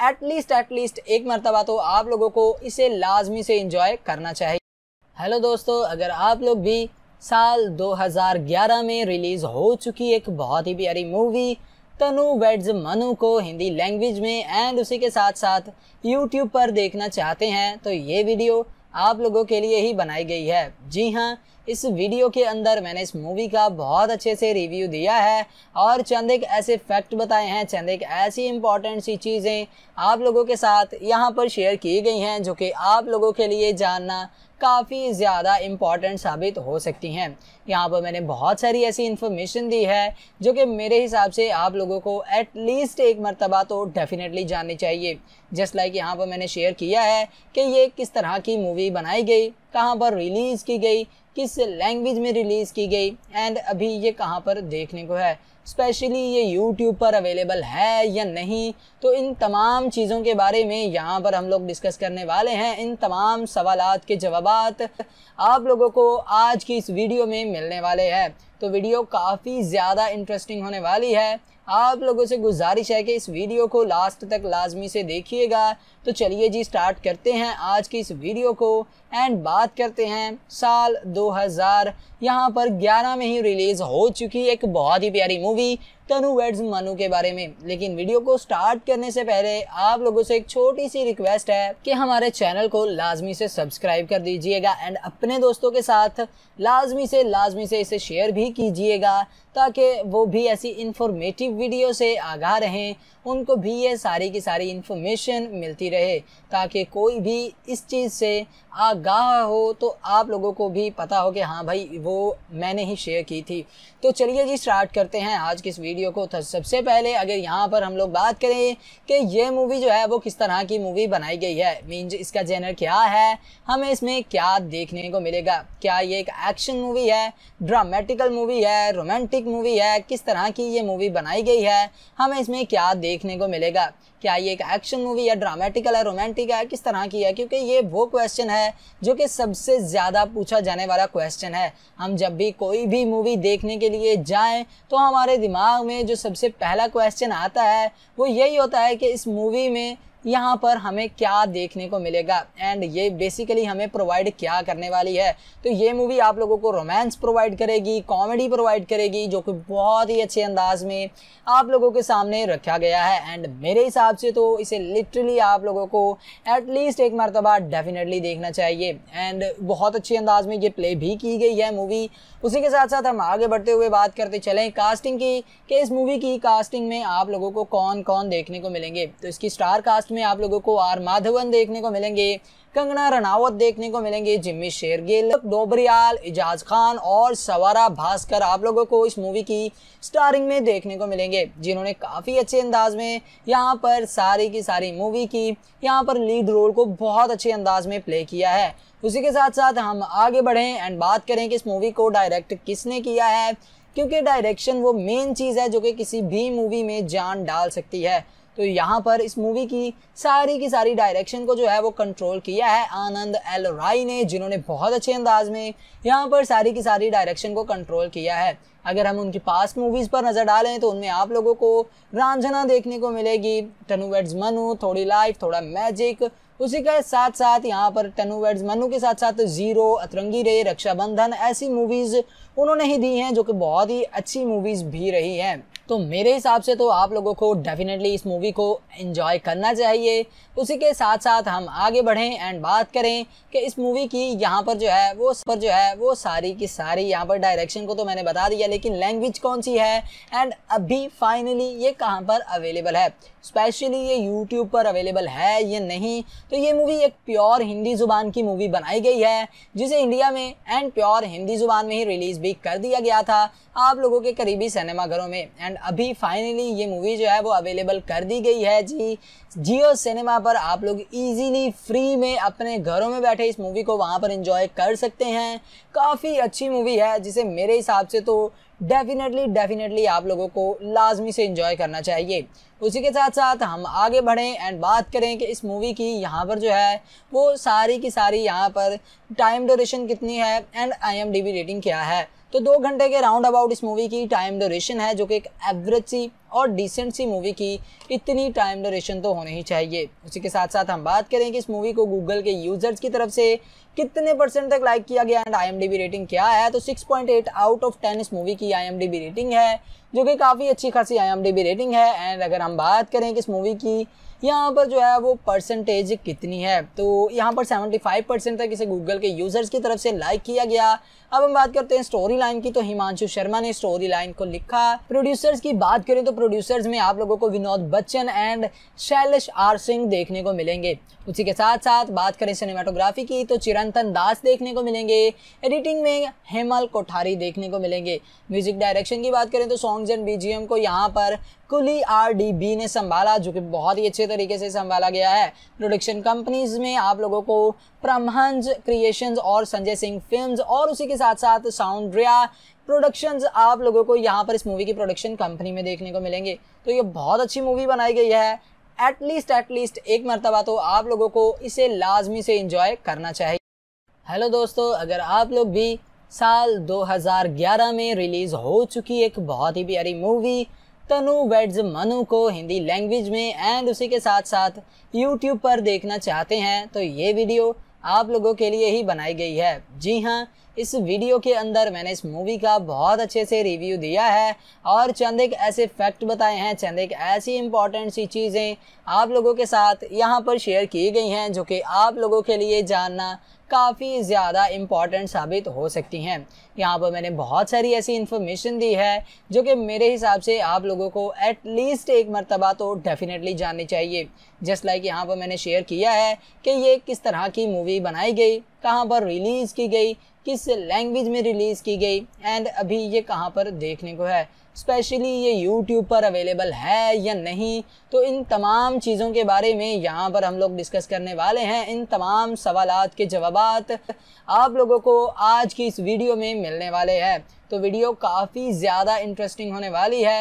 एटलीस्ट एटलीस्ट एक मरतबा तो आप लोगों को इसे लाजमी से इंजॉय करना चाहिए हेलो दोस्तों अगर आप लोग भी साल 2011 में रिलीज़ हो चुकी एक बहुत ही प्यारी मूवी तनु वेड्स मनु को हिंदी लैंग्वेज में एंड उसी के साथ साथ यूट्यूब पर देखना चाहते हैं तो ये वीडियो आप लोगों के लिए ही बनाई गई है जी हाँ इस वीडियो के अंदर मैंने इस मूवी का बहुत अच्छे से रिव्यू दिया है और चंद एक ऐसे फैक्ट बताए हैं चंद एक ऐसी इंपॉर्टेंट सी चीज़ें आप लोगों के साथ यहाँ पर शेयर की गई हैं जो कि आप लोगों के लिए जानना काफ़ी ज़्यादा इम्पॉर्टेंट साबित हो सकती हैं यहाँ पर मैंने बहुत सारी ऐसी इन्फॉर्मेशन दी है जो कि मेरे हिसाब से आप लोगों को एटलीस्ट एक मरतबा तो डेफिनेटली जाननी चाहिए जस्ट लाइक यहाँ पर मैंने शेयर किया है कि ये किस तरह की मूवी बनाई गई कहाँ पर रिलीज़ की गई किस लैंग्वेज में रिलीज़ की गई एंड अभी ये कहाँ पर देखने को है स्पेशली ये यूट्यूब पर अवेलेबल है या नहीं तो इन तमाम चीज़ों के बारे में यहाँ पर हम लोग डिस्कस करने वाले हैं इन तमाम सवाल के जवाब आप लोगों को आज की इस वीडियो में मिलने वाले हैं तो वीडियो काफ़ी ज़्यादा इंटरेस्टिंग होने वाली है आप लोगों से गुजारिश है कि इस वीडियो को लास्ट तक लाजमी से देखिएगा तो चलिए जी स्टार्ट करते हैं आज की इस वीडियो को एंड बात करते हैं साल 2000 यहाँ पर 11 में ही रिलीज़ हो चुकी एक बहुत ही प्यारी मूवी तनु वेड्स मनु के बारे में लेकिन वीडियो को स्टार्ट करने से पहले आप लोगों से एक छोटी सी रिक्वेस्ट है कि हमारे चैनल को लाजमी से सब्सक्राइब कर दीजिएगा एंड अपने दोस्तों के साथ लाजमी से लाजमी से इसे शेयर भी कीजिएगा ताकि वो भी ऐसी इन्फॉर्मेटिव वीडियो से आगाह रहें उनको भी ये सारी की सारी इन्फॉर्मेशन मिलती रहे ताकि कोई भी इस चीज़ से आगाह हो तो आप लोगों को भी पता हो कि हाँ भाई वो मैंने ही शेयर की थी तो चलिए जी स्टार्ट करते हैं आज की इस वीडियो को तो सबसे पहले अगर यहाँ पर हम लोग बात करें कि ये मूवी जो है वो किस तरह की मूवी बनाई गई है मीन्स इसका जेनर क्या है हमें इसमें क्या देखने को मिलेगा क्या ये एक एक्शन मूवी है ड्रामेटिकल मूवी है रोमांटिक मूवी है किस तरह की ये मूवी बनाई गई है हमें इसमें क्या देखने को मिलेगा क्या ये एक एक्शन मूवी या ड्रामेटिकल है रोमांटिक है किस तरह की है क्योंकि ये वो क्वेश्चन है जो कि सबसे ज़्यादा पूछा जाने वाला क्वेश्चन है हम जब भी कोई भी मूवी देखने के लिए जाएं तो हमारे दिमाग में जो सबसे पहला क्वेश्चन आता है वो यही होता है कि इस मूवी में यहाँ पर हमें क्या देखने को मिलेगा एंड ये बेसिकली हमें प्रोवाइड क्या करने वाली है तो ये मूवी आप लोगों को रोमांस प्रोवाइड करेगी कॉमेडी प्रोवाइड करेगी जो कि बहुत ही अच्छे अंदाज में आप लोगों के सामने रखा गया है एंड मेरे हिसाब से तो इसे लिटरली आप लोगों को एटलीस्ट एक मरतबा डेफिनेटली देखना चाहिए एंड बहुत अच्छे अंदाज में ये प्ले भी की गई है मूवी उसी के साथ साथ हम आगे बढ़ते हुए बात करते चलें कास्टिंग की कि इस मूवी की कास्टिंग में आप लोगों को कौन कौन देखने को मिलेंगे तो इसकी स्टार कास्ट में आप लोगों को आर माधवन देखने को मिलेंगे कंगना रनावत देखने को मिलेंगे जिम्मी शेरगिल डोबरियाल इजाज खान और सवारा भास्कर आप लोगों को इस मूवी की स्टारिंग में देखने को मिलेंगे जिन्होंने काफ़ी अच्छे अंदाज में यहाँ पर सारी की सारी मूवी की यहाँ पर लीड रोल को बहुत अच्छे अंदाज में प्ले किया है उसी के साथ साथ हम आगे बढ़ें एंड बात करें कि इस मूवी को डायरेक्ट किसने किया है क्योंकि डायरेक्शन वो मेन चीज़ है जो कि किसी भी मूवी में जान डाल सकती है तो यहाँ पर इस मूवी की सारी की सारी डायरेक्शन को जो है वो कंट्रोल किया है आनंद एल राय ने जिन्होंने बहुत अच्छे अंदाज में यहाँ पर सारी की सारी डायरेक्शन को कंट्रोल किया है अगर हम उनकी पास्ट मूवीज़ पर नज़र डालें तो उनमें आप लोगों को रांझना देखने को मिलेगी टनू वेड्स मनु थोड़ी लाइफ थोड़ा मैजिक उसी के साथ साथ यहाँ पर टनू वेड्स मनु के साथ साथ जीरो अतरंगी रे रक्षाबंधन ऐसी मूवीज़ उन्होंने ही दी हैं जो कि बहुत ही अच्छी मूवीज़ भी रही हैं तो मेरे हिसाब से तो आप लोगों को डेफिनेटली इस मूवी को एंजॉय करना चाहिए उसी के साथ साथ हम आगे बढ़ें एंड बात करें कि इस मूवी की यहाँ पर जो है वो पर जो है वो सारी की सारी यहाँ पर डायरेक्शन को तो मैंने बता दिया लेकिन लैंग्वेज कौन सी है एंड अभी फाइनली ये कहाँ पर अवेलेबल है स्पेशली ये यूट्यूब पर अवेलेबल है ये नहीं तो ये मूवी एक प्योर हिंदी ज़ुबान की मूवी बनाई गई है जिसे इंडिया में एंड प्योर हिंदी ज़ुबान में ही रिलीज़ भी कर दिया गया था आप लोगों के करीबी सिनेमाघरों में एंड अभी फाइनली ये मूवी जो है वो अवेलेबल कर दी गई है जी जियो सिनेमा पर आप लोग इजीली फ्री में अपने घरों में बैठे इस मूवी को वहाँ पर इंजॉय कर सकते हैं काफ़ी अच्छी मूवी है जिसे मेरे हिसाब से तो डेफिनेटली डेफिनेटली आप लोगों को लाजमी से इंजॉय करना चाहिए उसी के साथ साथ हम आगे बढ़ें एंड बात करें कि इस मूवी की यहाँ पर जो है वो सारी की सारी यहाँ पर टाइम डोरेशन कितनी है एंड आई एम रेटिंग क्या है तो दो घंटे के राउंड अबाउट इस मूवी की टाइम ड्यूरेशन है जो कि एक एवरेज सी और डिसेंट सी मूवी की इतनी टाइम ड्यूरेशन तो होनी ही चाहिए उसी के साथ साथ हम बात करें कि इस मूवी को गूगल के यूजर्स की तरफ से कितने परसेंट तक लाइक किया गया एंड आई रेटिंग क्या है तो 6.8 आउट ऑफ 10 इस मूवी की आई रेटिंग है जो कि काफ़ी अच्छी खासी आई रेटिंग है एंड अगर हम बात करें कि इस मूवी की यहाँ पर जो है वो परसेंटेज कितनी है तो यहाँ पर 75 परसेंट तक इसे गूगल के यूज़र्स की तरफ से लाइक किया गया अब हम बात करते हैं स्टोरी लाइन की तो हिमांशु शर्मा ने स्टोरी लाइन को लिखा प्रोड्यूसर्स की बात करें तो प्रोड्यूसर्स में आप लोगों को विनोद बच्चन एंड शैलेश आर सिंह देखने को मिलेंगे उसी के साथ साथ बात करें सिनेमाटोग्राफी की तो चिरंतन दास देखने को मिलेंगे एडिटिंग में हेमल कोठारी देखने को मिलेंगे म्यूजिक डायरेक्शन की बात करें तो सॉन्ग्स एंड बीजीएम को यहाँ पर कुली आर डी बी ने संभाला जो कि बहुत ही अच्छे तरीके से संभाला गया है प्रोडक्शन कंपनीज में आप लोगों को प्रमहंज क्रिएशंस और संजय सिंह फिल्म्स और उसी के साथ साथ साउंड्रिया प्रोडक्शंस आप लोगों को यहाँ पर इस मूवी की प्रोडक्शन कंपनी में देखने को मिलेंगे तो ये बहुत अच्छी मूवी बनाई गई है एटलीस्ट एटलीस्ट एक मरतबा तो आप लोगों को इसे लाजमी से इंजॉय करना चाहिए हेलो दोस्तों अगर आप लोग भी साल 2011 में रिलीज़ हो चुकी एक बहुत ही प्यारी मूवी तनु वेड्स मनु को हिंदी लैंग्वेज में एंड उसी के साथ साथ यूट्यूब पर देखना चाहते हैं तो ये वीडियो आप लोगों के लिए ही बनाई गई है जी हाँ इस वीडियो के अंदर मैंने इस मूवी का बहुत अच्छे से रिव्यू दिया है और चंद एक ऐसे फैक्ट बताए हैं चंद एक ऐसी इंपॉर्टेंट सी चीज़ें आप लोगों के साथ यहाँ पर शेयर की गई हैं जो कि आप लोगों के लिए जानना काफ़ी ज़्यादा इम्पॉर्टेंट साबित हो सकती हैं यहाँ पर मैंने बहुत सारी ऐसी इन्फॉर्मेशन दी है जो कि मेरे हिसाब से आप लोगों को एटलीस्ट एक मरतबा तो डेफिनेटली जाननी चाहिए जस्ट लाइक यहाँ पर मैंने शेयर किया है कि ये किस तरह की मूवी बनाई गई कहाँ पर रिलीज़ की गई किस लैंग्वेज में रिलीज़ की गई एंड अभी ये कहाँ पर देखने को है स्पेशली ये यूट्यूब पर अवेलेबल है या नहीं तो इन तमाम चीज़ों के बारे में यहाँ पर हम लोग डिस्कस करने वाले हैं इन तमाम सवाल के जवाब आप लोगों को आज की इस वीडियो में मिलने वाले हैं तो वीडियो काफ़ी ज़्यादा इंटरेस्टिंग होने वाली है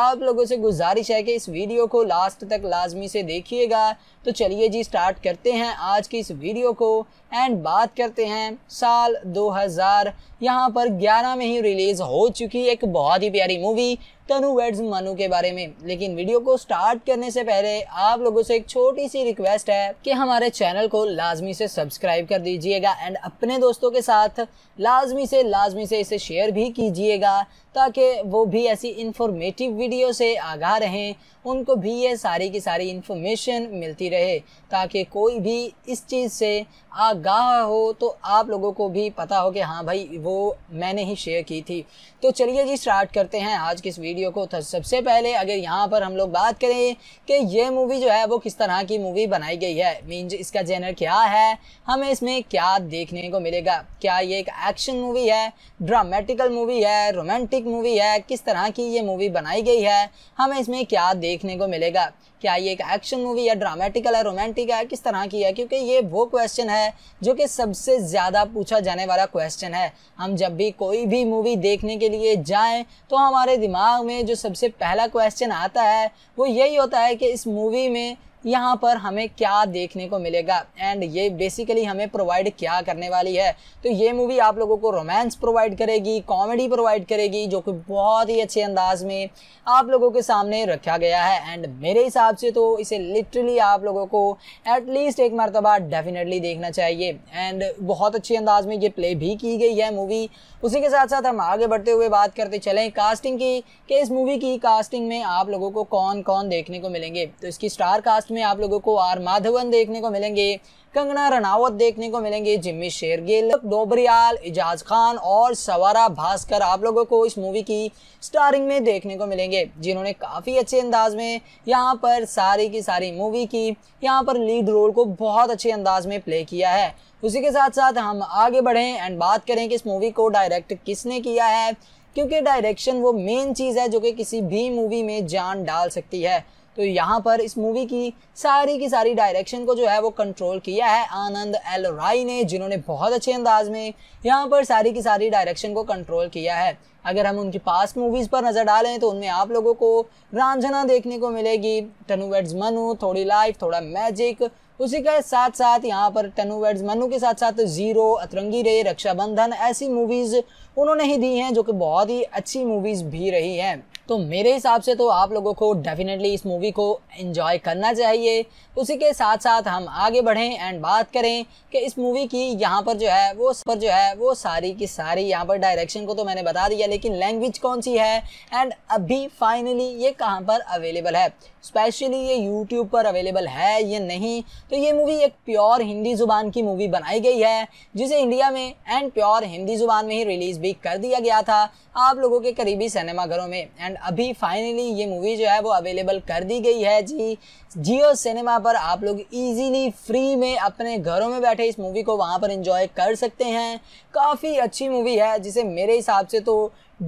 आप लोगों से गुजारिश है कि इस वीडियो को लास्ट तक लाजमी से देखिएगा तो चलिए जी स्टार्ट करते हैं आज की इस वीडियो को एंड बात करते हैं साल 2000 यहाँ पर 11 में ही रिलीज़ हो चुकी एक बहुत ही प्यारी मूवी तनु वेड्स मनु के बारे में लेकिन वीडियो को स्टार्ट करने से पहले आप लोगों से एक छोटी सी रिक्वेस्ट है कि हमारे चैनल को लाजमी से सब्सक्राइब कर दीजिएगा एंड अपने दोस्तों के साथ लाजमी से लाजमी से इसे शेयर भी कीजिएगा ताकि वो भी ऐसी इंफॉर्मेटिव वीडियो से आगाह रहें उनको भी ये सारी की सारी इन्फॉर्मेशन मिलती रहे ताकि कोई भी इस चीज़ से आगाह हो तो आप लोगों को भी पता हो कि हाँ भाई वो मैंने ही शेयर की थी तो चलिए जी स्टार्ट करते हैं आज की इस वीडियो को तो सबसे पहले अगर यहाँ पर हम लोग बात करें कि ये मूवी जो है वो किस तरह की मूवी बनाई गई है मीन्स इसका जेनर क्या है हमें इसमें क्या देखने को मिलेगा क्या ये एक एक्शन मूवी है ड्रामेटिकल मूवी है रोमांटिक मूवी है किस तरह की ये मूवी बनाई गई है हमें इसमें क्या देखने को मिलेगा क्या ये एक एक्शन मूवी या ड्रामेटिकल है रोमांटिक है किस तरह की है क्योंकि ये वो क्वेश्चन है जो कि सबसे ज़्यादा पूछा जाने वाला क्वेश्चन है हम जब भी कोई भी मूवी देखने के लिए जाएं तो हमारे दिमाग में जो सबसे पहला क्वेश्चन आता है वो यही होता है कि इस मूवी में यहाँ पर हमें क्या देखने को मिलेगा एंड ये बेसिकली हमें प्रोवाइड क्या करने वाली है तो ये मूवी आप लोगों को रोमांस प्रोवाइड करेगी कॉमेडी प्रोवाइड करेगी जो कि बहुत ही अच्छे अंदाज में आप लोगों के सामने रखा गया है एंड मेरे हिसाब से तो इसे लिटरली आप लोगों को एटलीस्ट एक मरतबा डेफिनेटली देखना चाहिए एंड बहुत अच्छे अंदाज में ये प्ले भी की गई है मूवी उसी के साथ साथ हम आगे बढ़ते हुए बात करते चलें कास्टिंग की कि इस मूवी की कास्टिंग में आप लोगों को कौन कौन देखने को मिलेंगे तो इसकी स्टार कास्ट कास्ट में आप लोगों को आर माधवन देखने को मिलेंगे कंगना रनावत देखने को मिलेंगे जिम्मी शेरगिल डोबरियाल इजाज खान और सवारा भास्कर आप लोगों को इस मूवी की स्टारिंग में देखने को मिलेंगे जिन्होंने काफ़ी अच्छे अंदाज में यहाँ पर सारी की सारी मूवी की यहाँ पर लीड रोल को बहुत अच्छे अंदाज में प्ले किया है उसी के साथ साथ हम आगे बढ़ें एंड बात करें कि इस मूवी को डायरेक्ट किसने किया है क्योंकि डायरेक्शन वो मेन चीज़ है जो कि किसी भी मूवी में जान डाल सकती है तो यहाँ पर इस मूवी की सारी की सारी डायरेक्शन को जो है वो कंट्रोल किया है आनंद एल राय ने जिन्होंने बहुत अच्छे अंदाज में यहाँ पर सारी की सारी डायरेक्शन को कंट्रोल किया है अगर हम उनकी पास्ट मूवीज़ पर नज़र डालें तो उनमें आप लोगों को रांझना देखने को मिलेगी टनू वेड्स मनु थोड़ी लाइफ थोड़ा मैजिक उसी के साथ साथ यहाँ पर टनू वेड्स मनु के साथ साथ जीरो अतरंगी रे रक्षाबंधन ऐसी मूवीज़ उन्होंने ही दी हैं जो कि बहुत ही अच्छी मूवीज़ भी रही हैं तो मेरे हिसाब से तो आप लोगों को डेफिनेटली इस मूवी को एंजॉय करना चाहिए उसी के साथ साथ हम आगे बढ़ें एंड बात करें कि इस मूवी की यहाँ पर जो है वो पर जो है वो सारी की सारी यहाँ पर डायरेक्शन को तो मैंने बता दिया लेकिन लैंग्वेज कौन सी है एंड अभी फाइनली ये कहाँ पर अवेलेबल है स्पेशली ये यूट्यूब पर अवेलेबल है ये नहीं तो ये मूवी एक प्योर हिंदी ज़ुबान की मूवी बनाई गई है जिसे इंडिया में एंड प्योर हिंदी ज़ुबान में ही रिलीज़ भी कर दिया गया था आप लोगों के करीबी सिनेमाघरों में एंड अभी फाइनली ये मूवी जो है वो अवेलेबल कर दी गई है जी जियो सिनेमा पर आप लोग इजीली फ्री में अपने घरों में बैठे इस मूवी को वहाँ पर इंजॉय कर सकते हैं काफ़ी अच्छी मूवी है जिसे मेरे हिसाब से तो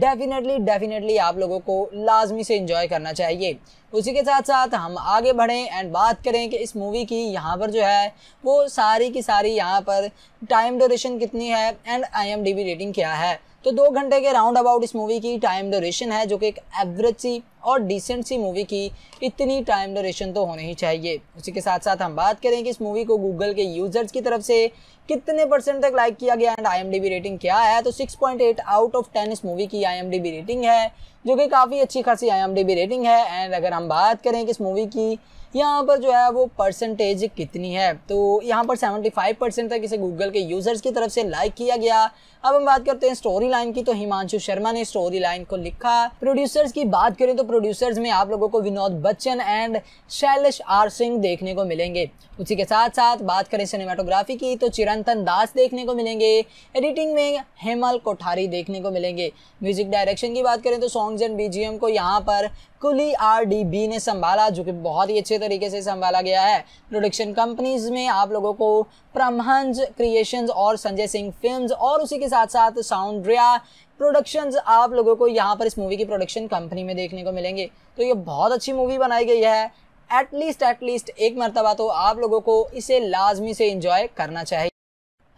डेफिनेटली डेफिनेटली आप लोगों को लाजमी से इंजॉय करना चाहिए उसी के साथ साथ हम आगे बढ़ें एंड बात करें कि इस मूवी की यहाँ पर जो है वो सारी की सारी यहाँ पर टाइम डोरेशन कितनी है एंड आई एम रेटिंग क्या है तो दो घंटे के राउंड अबाउट इस मूवी की टाइम ड्यूरेशन है जो कि एक एवरेज सी और डिसेंट सी मूवी की इतनी टाइम ड्यूरेशन तो होनी ही चाहिए उसी के साथ साथ हम बात करें कि इस मूवी को गूगल के यूजर्स की तरफ से कितने परसेंट तक लाइक किया गया एंड आई रेटिंग क्या है तो 6.8 आउट ऑफ 10 इस मूवी की आई रेटिंग है जो कि काफ़ी अच्छी खासी आई रेटिंग है एंड अगर हम बात करें कि इस मूवी की यहाँ पर जो है वो परसेंटेज कितनी है तो यहाँ पर 75 परसेंट तक इसे गूगल के यूज़र्स की तरफ से लाइक किया गया अब हम बात करते हैं स्टोरी लाइन की तो हिमांशु शर्मा ने स्टोरी लाइन को लिखा प्रोड्यूसर्स की बात करें तो प्रोड्यूसर्स में आप लोगों को विनोद बच्चन एंड शैलेश आर सिंह देखने को मिलेंगे उसी के साथ साथ बात करें सिनेमाटोग्राफी की तो चिरंतन दास देखने को मिलेंगे एडिटिंग में हेमल कोठारी देखने को मिलेंगे म्यूजिक डायरेक्शन की बात करें तो सॉन्ग्स एंड बीजीएम को यहाँ पर कुली बी ने संभाला जो कि बहुत ही अच्छे तरीके से संभाला गया है प्रोडक्शन कंपनीज में आप लोगों को प्रमहंज क्रिएशंस और संजय सिंह फिल्म्स और उसी के साथ साथ साउंड्रिया प्रोडक्शंस आप लोगों को यहाँ पर इस मूवी की प्रोडक्शन कंपनी में देखने को मिलेंगे तो ये बहुत अच्छी मूवी बनाई गई है एटलीस्ट एटलीस्ट एक मरतबा तो आप लोगों को इसे लाजमी से इंजॉय करना चाहिए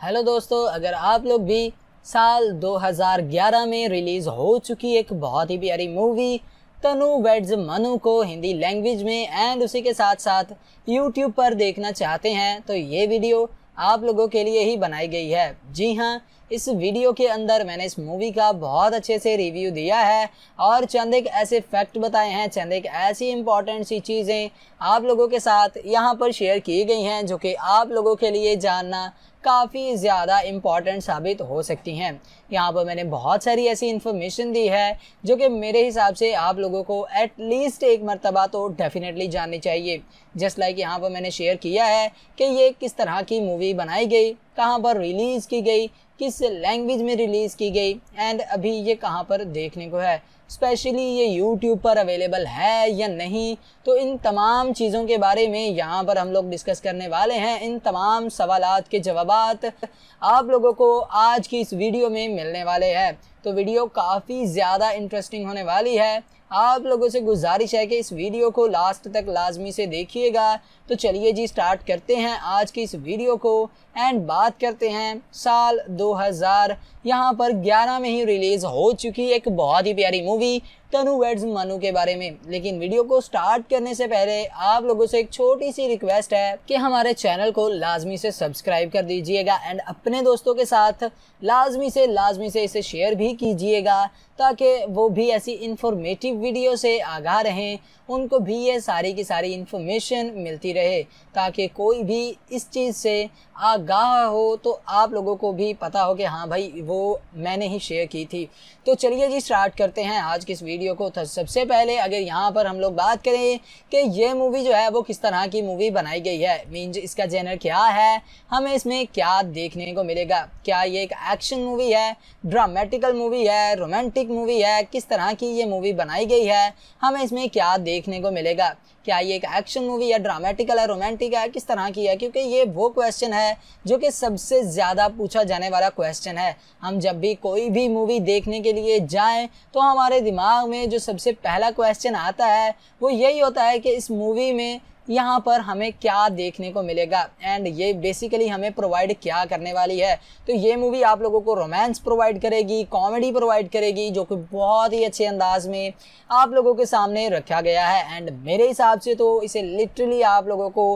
हेलो दोस्तों अगर आप लोग भी साल 2011 में रिलीज़ हो चुकी एक बहुत ही प्यारी मूवी तनु वेड्स मनु को हिंदी लैंग्वेज में एंड उसी के साथ साथ यूट्यूब पर देखना चाहते हैं तो ये वीडियो आप लोगों के लिए ही बनाई गई है जी हाँ इस वीडियो के अंदर मैंने इस मूवी का बहुत अच्छे से रिव्यू दिया है और चंद एक ऐसे फैक्ट बताए हैं चंद एक ऐसी इंपॉर्टेंट सी चीज़ें आप लोगों के साथ यहाँ पर शेयर की गई हैं जो कि आप लोगों के लिए जानना काफ़ी ज़्यादा इम्पॉर्टेंट साबित हो सकती हैं यहाँ पर मैंने बहुत सारी ऐसी इन्फॉर्मेशन दी है जो कि मेरे हिसाब से आप लोगों को एटलीस्ट एक मरतबा तो डेफिनेटली जाननी चाहिए जस्ट लाइक यहाँ पर मैंने शेयर किया है कि ये किस तरह की मूवी बनाई गई कहाँ पर रिलीज़ की गई किस लैंग्वेज में रिलीज़ की गई एंड अभी ये कहाँ पर देखने को है स्पेशली ये यूट्यूब पर अवेलेबल है या नहीं तो इन तमाम चीज़ों के बारे में यहाँ पर हम लोग डिस्कस करने वाले हैं इन तमाम सवाल के जवाब आप लोगों को आज की इस वीडियो में मिलने वाले हैं तो वीडियो काफ़ी ज़्यादा इंटरेस्टिंग होने वाली है आप लोगों से गुजारिश है कि इस वीडियो को लास्ट तक लाजमी से देखिएगा तो चलिए जी स्टार्ट करते हैं आज की इस वीडियो को एंड बात करते हैं साल 2000 यहाँ पर 11 में ही रिलीज़ हो चुकी एक बहुत ही प्यारी मूवी तनुवेड्स मनु के बारे में लेकिन वीडियो को स्टार्ट करने से पहले आप लोगों से एक छोटी सी रिक्वेस्ट है कि हमारे चैनल को लाजमी से सब्सक्राइब कर दीजिएगा एंड अपने दोस्तों के साथ लाजमी से लाजमी से इसे शेयर भी कीजिएगा ताकि वो भी ऐसी इंफॉर्मेटिव वीडियो से आगाह रहें उनको भी ये सारी की सारी इन्फॉर्मेशन मिलती रहे ताकि कोई भी इस चीज़ से आगाह हो तो आप लोगों को भी पता हो कि हाँ भाई वो मैंने ही शेयर की थी तो चलिए जी स्टार्ट करते हैं आज की इस वीडियो वीडियो को तो सबसे पहले अगर यहाँ पर हम लोग बात करें कि ये मूवी जो है वो किस तरह की मूवी बनाई गई है मीन्स इसका जेनर क्या है हमें इसमें क्या देखने को मिलेगा क्या ये एक एक्शन मूवी है ड्रामेटिकल मूवी है रोमांटिक मूवी है किस तरह की ये मूवी बनाई गई है हमें इसमें क्या देखने को मिलेगा क्या ये एक एक्शन मूवी है ड्रामेटिकल है रोमांटिक है किस तरह की है क्योंकि ये वो क्वेश्चन है जो कि सबसे ज़्यादा पूछा जाने वाला क्वेश्चन है हम जब भी कोई भी मूवी देखने के लिए जाएं तो हमारे दिमाग दिमाग में जो सबसे पहला क्वेश्चन आता है वो यही होता है कि इस मूवी में यहाँ पर हमें क्या देखने को मिलेगा एंड ये बेसिकली हमें प्रोवाइड क्या करने वाली है तो ये मूवी आप लोगों को रोमांस प्रोवाइड करेगी कॉमेडी प्रोवाइड करेगी जो कि बहुत ही अच्छे अंदाज में आप लोगों के सामने रखा गया है एंड मेरे हिसाब से तो इसे लिटरली आप लोगों को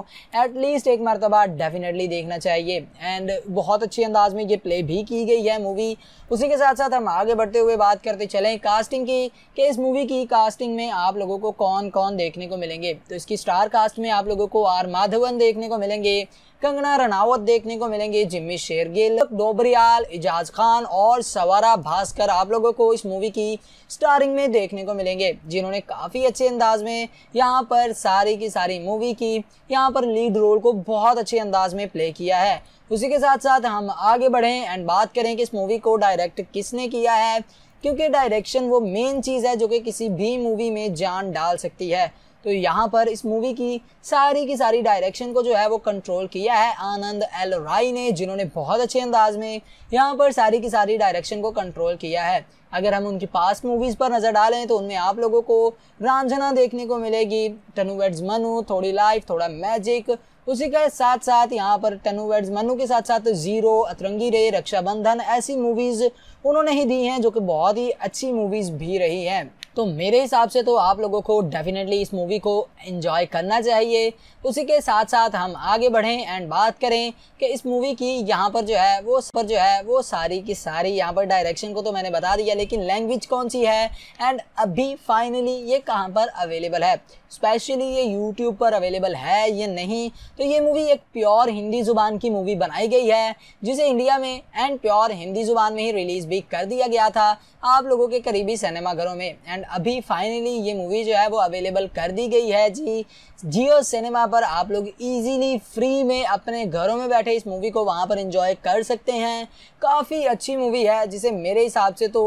एटलीस्ट एक मरतबा डेफिनेटली देखना चाहिए एंड बहुत अच्छे अंदाज में ये प्ले भी की गई है मूवी उसी के साथ साथ हम आगे बढ़ते हुए बात करते चलें कास्टिंग की कि इस मूवी की कास्टिंग में आप लोगों को कौन कौन देखने को मिलेंगे तो इसकी स्टार कास्ट कास्ट में आप लोगों को आर माधवन देखने को मिलेंगे कंगना रनावत देखने को मिलेंगे जिम्मी शेरगिल डोबरियाल इजाज खान और सवारा भास्कर आप लोगों को इस मूवी की स्टारिंग में देखने को मिलेंगे जिन्होंने काफ़ी अच्छे अंदाज में यहाँ पर सारी की सारी मूवी की यहाँ पर लीड रोल को बहुत अच्छे अंदाज में प्ले किया है उसी के साथ साथ हम आगे बढ़ें एंड बात करें कि इस मूवी को डायरेक्ट किसने किया है क्योंकि डायरेक्शन वो मेन चीज़ है जो कि किसी भी मूवी में जान डाल सकती है तो यहाँ पर इस मूवी की सारी की सारी डायरेक्शन को जो है वो कंट्रोल किया है आनंद एल राय ने जिन्होंने बहुत अच्छे अंदाज में यहाँ पर सारी की सारी डायरेक्शन को कंट्रोल किया है अगर हम उनकी पास्ट मूवीज़ पर नज़र डालें तो उनमें आप लोगों को रांझना देखने को मिलेगी टनू वेड्स मनु थोड़ी लाइफ थोड़ा मैजिक उसी के साथ साथ यहाँ पर टनू वेड्स मनु के साथ साथ जीरो अतरंगी रे रक्षाबंधन ऐसी मूवीज़ उन्होंने ही दी हैं जो कि बहुत ही अच्छी मूवीज़ भी रही हैं तो मेरे हिसाब से तो आप लोगों को डेफिनेटली इस मूवी को एंजॉय करना चाहिए उसी के साथ साथ हम आगे बढ़ें एंड बात करें कि इस मूवी की यहाँ पर जो है वो पर जो है वो सारी की सारी यहाँ पर डायरेक्शन को तो मैंने बता दिया लेकिन लैंग्वेज कौन सी है एंड अभी फाइनली ये कहाँ पर अवेलेबल है स्पेशली ये यूट्यूब पर अवेलेबल है ये नहीं तो ये मूवी एक प्योर हिंदी ज़ुबान की मूवी बनाई गई है जिसे इंडिया में एंड प्योर हिंदी ज़ुबान में ही रिलीज़ भी कर दिया गया था आप लोगों के करीबी सिनेमाघरों में एंड अभी फाइनली ये मूवी जो है वो अवेलेबल कर दी गई है जी जियो सिनेमा पर आप लोग इजीली फ्री में अपने घरों में बैठे इस मूवी को वहाँ पर इंजॉय कर सकते हैं काफ़ी अच्छी मूवी है जिसे मेरे हिसाब से तो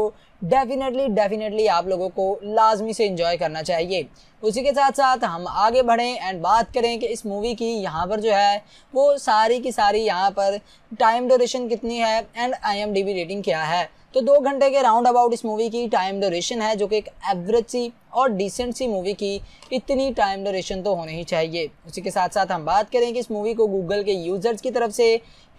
डेफिनेटली डेफिनेटली आप लोगों को लाजमी से इंजॉय करना चाहिए उसी के साथ साथ हम आगे बढ़ें एंड बात करें कि इस मूवी की यहाँ पर जो है वो सारी की सारी यहाँ पर टाइम डोरेशन कितनी है एंड आई एम रेटिंग क्या है तो दो घंटे के राउंड अबाउट इस मूवी की टाइम ड्यूरेशन है जो कि एक एवरेज सी और डिसेंट सी मूवी की इतनी टाइम ड्यूरेशन तो होनी ही चाहिए उसी के साथ साथ हम बात करें कि इस मूवी को गूगल के यूजर्स की तरफ से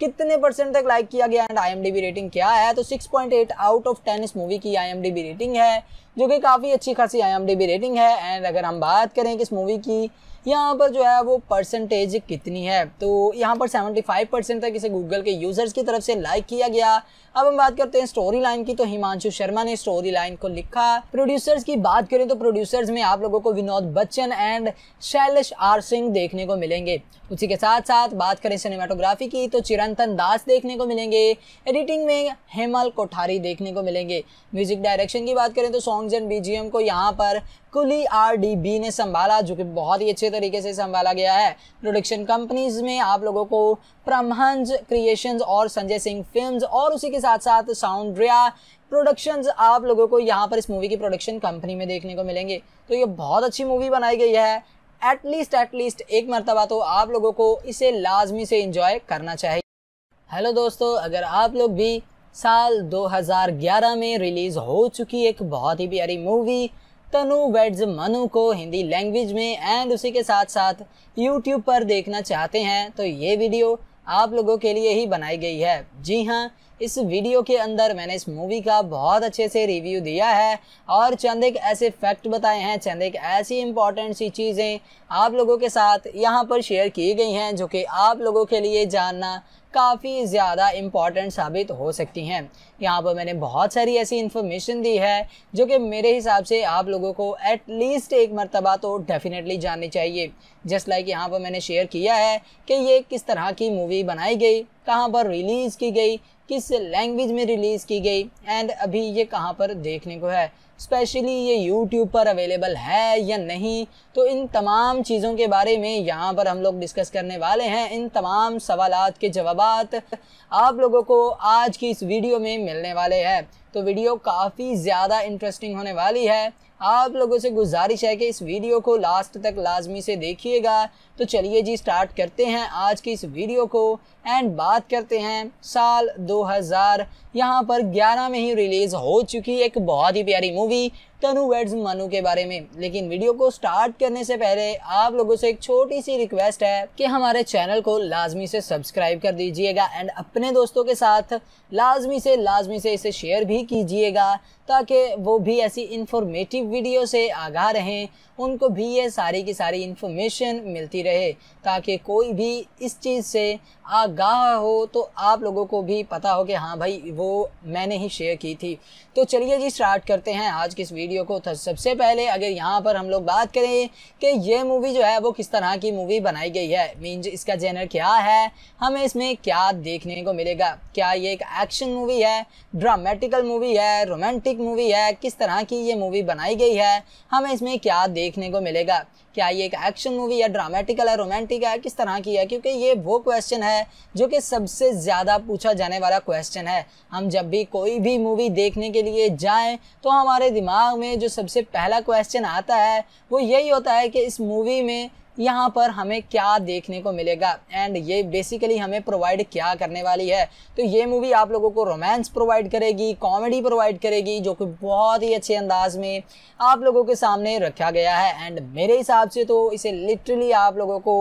कितने परसेंट तक लाइक किया गया एंड आई रेटिंग क्या है तो 6.8 आउट ऑफ 10 इस मूवी की आई रेटिंग है जो कि काफ़ी अच्छी खासी आई रेटिंग है एंड अगर हम बात करें कि इस मूवी की यहाँ पर जो है वो परसेंटेज कितनी है तो यहाँ पर 75 परसेंट तक इसे गूगल के यूज़र्स की तरफ से लाइक किया गया अब हम बात करते हैं स्टोरी लाइन की तो हिमांशु शर्मा ने स्टोरी लाइन को लिखा प्रोड्यूसर्स की बात करें तो प्रोड्यूसर्स में आप लोगों को विनोद बच्चन एंड शैलेश आर सिंह देखने को मिलेंगे उसी के साथ साथ बात करें सिनेमाटोग्राफी की तो चिरंतन दास देखने को मिलेंगे एडिटिंग में हेमल कोठारी देखने को मिलेंगे म्यूजिक डायरेक्शन की बात करें तो सॉन्ग्स एंड बीजीएम को यहाँ पर कुली आरडीबी ने संभाला जो कि बहुत ही अच्छे तरीके से संभाला गया है प्रोडक्शन कंपनीज में आप लोगों को प्रमहंज क्रिएशंस और संजय सिंह फिल्म्स और उसी के साथ साथ साउंड्रिया प्रोडक्शंस आप लोगों को यहाँ पर इस मूवी की प्रोडक्शन कंपनी में देखने को मिलेंगे तो ये बहुत अच्छी मूवी बनाई गई है एटलीस्ट एटलीस्ट एक मरतबा तो आप लोगों को इसे लाजमी से इंजॉय करना चाहिए हेलो दोस्तों अगर आप लोग भी साल 2011 में रिलीज़ हो चुकी एक बहुत ही प्यारी मूवी तनु वेड्स मनु को हिंदी लैंग्वेज में एंड उसी के साथ साथ यूट्यूब पर देखना चाहते हैं तो ये वीडियो आप लोगों के लिए ही बनाई गई है जी हाँ इस वीडियो के अंदर मैंने इस मूवी का बहुत अच्छे से रिव्यू दिया है और चंद एक ऐसे फैक्ट बताए हैं चंद एक ऐसी इंपॉर्टेंट सी चीज़ें आप लोगों के साथ यहाँ पर शेयर की गई हैं जो कि आप लोगों के लिए जानना काफ़ी ज़्यादा इम्पॉर्टेंट साबित हो सकती हैं यहाँ पर मैंने बहुत सारी ऐसी इन्फॉर्मेशन दी है जो कि मेरे हिसाब से आप लोगों को एटलीस्ट एक मरतबा तो डेफिनेटली जाननी चाहिए जस्ट लाइक यहाँ पर मैंने शेयर किया है कि ये किस तरह की मूवी बनाई गई कहाँ पर रिलीज़ की गई किस लैंग्वेज में रिलीज़ की गई एंड अभी ये कहाँ पर देखने को है स्पेशली ये यूट्यूब पर अवेलेबल है या नहीं तो इन तमाम चीज़ों के बारे में यहाँ पर हम लोग डिस्कस करने वाले हैं इन तमाम सवाल के जवाब आप लोगों को आज की इस वीडियो में मिलने वाले हैं तो वीडियो काफ़ी ज़्यादा इंटरेस्टिंग होने वाली है आप लोगों से गुजारिश है कि इस वीडियो को लास्ट तक लाजमी से देखिएगा तो चलिए जी स्टार्ट करते हैं आज की इस वीडियो को एंड बात करते हैं साल यहाँ पर 11 में ही रिलीज हो चुकी एक बहुत ही प्यारी मूवी तनु वेड्स मनु के बारे में लेकिन वीडियो को स्टार्ट करने से पहले आप लोगों से एक छोटी सी रिक्वेस्ट है कि हमारे चैनल को लाजमी से सब्सक्राइब कर दीजिएगा एंड अपने दोस्तों के साथ लाजमी से लाजमी से इसे शेयर भी कीजिएगा ताकि वो भी ऐसी इंफॉर्मेटिव वीडियो से आगाह रहें उनको भी ये सारी की सारी इन्फॉर्मेशन मिलती रहे ताकि कोई भी इस चीज़ से आगाह हो तो आप लोगों को भी पता हो कि हाँ भाई वो वो मैंने ही शेयर की थी तो चलिए जी स्टार्ट करते हैं आज की इस वीडियो को तो सबसे पहले अगर यहाँ पर हम लोग बात करें कि ये मूवी जो है वो किस तरह की मूवी बनाई गई है मीन्स इसका जेनर क्या है हमें इसमें क्या देखने को मिलेगा क्या ये एक एक्शन मूवी है ड्रामेटिकल मूवी है रोमांटिक मूवी है किस तरह की ये मूवी बनाई गई है हमें इसमें क्या देखने को मिलेगा क्या ये एक एक्शन मूवी या ड्रामेटिकल है रोमांटिक है किस तरह की है क्योंकि ये वो क्वेश्चन है जो कि सबसे ज़्यादा पूछा जाने वाला क्वेश्चन है हम जब भी कोई भी मूवी देखने के लिए जाएं तो हमारे दिमाग में जो सबसे पहला क्वेश्चन आता है वो यही होता है कि इस मूवी में यहाँ पर हमें क्या देखने को मिलेगा एंड ये बेसिकली हमें प्रोवाइड क्या करने वाली है तो ये मूवी आप लोगों को रोमांस प्रोवाइड करेगी कॉमेडी प्रोवाइड करेगी जो कि बहुत ही अच्छे अंदाज में आप लोगों के सामने रखा गया है एंड मेरे हिसाब से तो इसे लिटरली आप लोगों को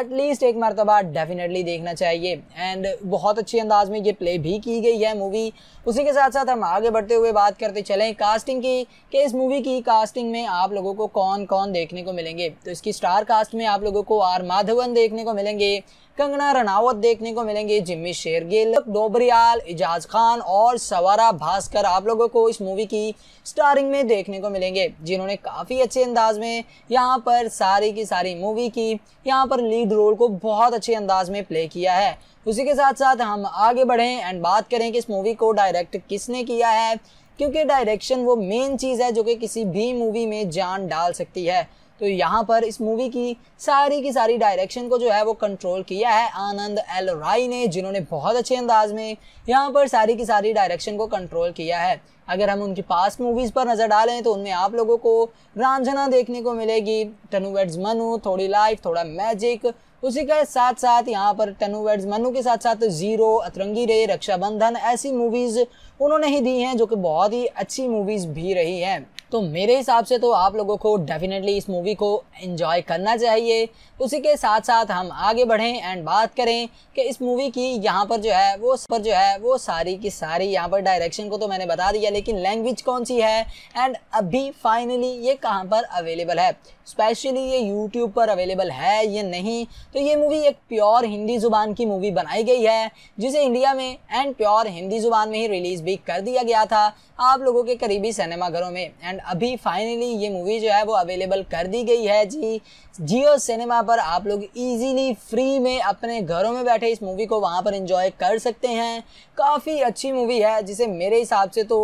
एटलीस्ट एक मरतबा डेफिनेटली देखना चाहिए एंड बहुत अच्छे अंदाज में ये प्ले भी की गई है मूवी उसी के साथ साथ हम आगे बढ़ते हुए बात करते चलें कास्टिंग की कि इस मूवी की कास्टिंग में आप लोगों को कौन कौन देखने को मिलेंगे तो इसकी स्टार कास्ट कास्ट में आप लोगों को आर माधवन देखने को मिलेंगे कंगना रनावत देखने को मिलेंगे जिम्मी शेरगिल डोबरियाल इजाज खान और सवारा भास्कर आप लोगों को इस मूवी की स्टारिंग में देखने को मिलेंगे जिन्होंने काफ़ी अच्छे अंदाज में यहाँ पर सारी की सारी मूवी की यहाँ पर लीड रोल को बहुत अच्छे अंदाज में प्ले किया है उसी के साथ साथ हम आगे बढ़ें एंड बात करें कि इस मूवी को डायरेक्ट किसने किया है क्योंकि डायरेक्शन वो मेन चीज़ है जो कि किसी भी मूवी में जान डाल सकती है तो यहाँ पर इस मूवी की सारी की सारी डायरेक्शन को जो है वो कंट्रोल किया है आनंद एल राय ने जिन्होंने बहुत अच्छे अंदाज में यहाँ पर सारी की सारी डायरेक्शन को कंट्रोल किया है अगर हम उनकी पास्ट मूवीज़ पर नज़र डालें तो उनमें आप लोगों को रांझना देखने को मिलेगी टनू वेड्स मनु थोड़ी लाइफ थोड़ा मैजिक उसी के साथ साथ यहाँ पर टनू वेड्स मनु के साथ साथ जीरो अतरंगी रे रक्षाबंधन ऐसी मूवीज़ उन्होंने ही दी हैं जो कि बहुत ही अच्छी मूवीज़ भी रही हैं तो मेरे हिसाब से तो आप लोगों को डेफिनेटली इस मूवी को एंजॉय करना चाहिए उसी के साथ साथ हम आगे बढ़ें एंड बात करें कि इस मूवी की यहाँ पर जो है वो पर जो है वो सारी की सारी यहाँ पर डायरेक्शन को तो मैंने बता दिया लेकिन लैंग्वेज कौन सी है एंड अभी फाइनली ये कहाँ पर अवेलेबल है स्पेशली ये यूट्यूब पर अवेलेबल है ये नहीं तो ये मूवी एक प्योर हिंदी ज़ुबान की मूवी बनाई गई है जिसे इंडिया में एंड प्योर हिंदी ज़ुबान में ही रिलीज़ भी कर दिया गया था आप लोगों के करीबी सिनेमाघरों में एंड अभी फाइनली ये मूवी जो है वो अवेलेबल कर दी गई है जी जियो सिनेमा पर आप लोग इजीली फ्री में अपने घरों में बैठे इस मूवी को वहाँ पर इंजॉय कर सकते हैं काफ़ी अच्छी मूवी है जिसे मेरे हिसाब से तो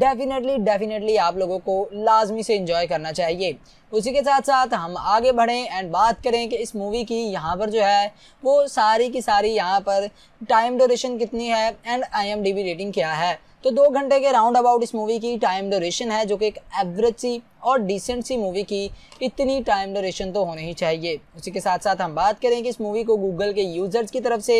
डेफिनेटली डेफिनेटली आप लोगों को लाजमी से इंजॉय करना चाहिए उसी के साथ साथ हम आगे बढ़ें एंड बात करें कि इस मूवी की यहाँ पर जो है वो सारी की सारी यहाँ पर टाइम डोरेशन कितनी है एंड आई रेटिंग क्या है तो दो घंटे के राउंड अबाउट इस मूवी की टाइम ड्यूरेशन है जो कि एक एवरेज सी और डिसेंट सी मूवी की इतनी टाइम ड्यूरेशन तो होनी ही चाहिए उसी के साथ साथ हम बात करें कि इस मूवी को गूगल के यूजर्स की तरफ से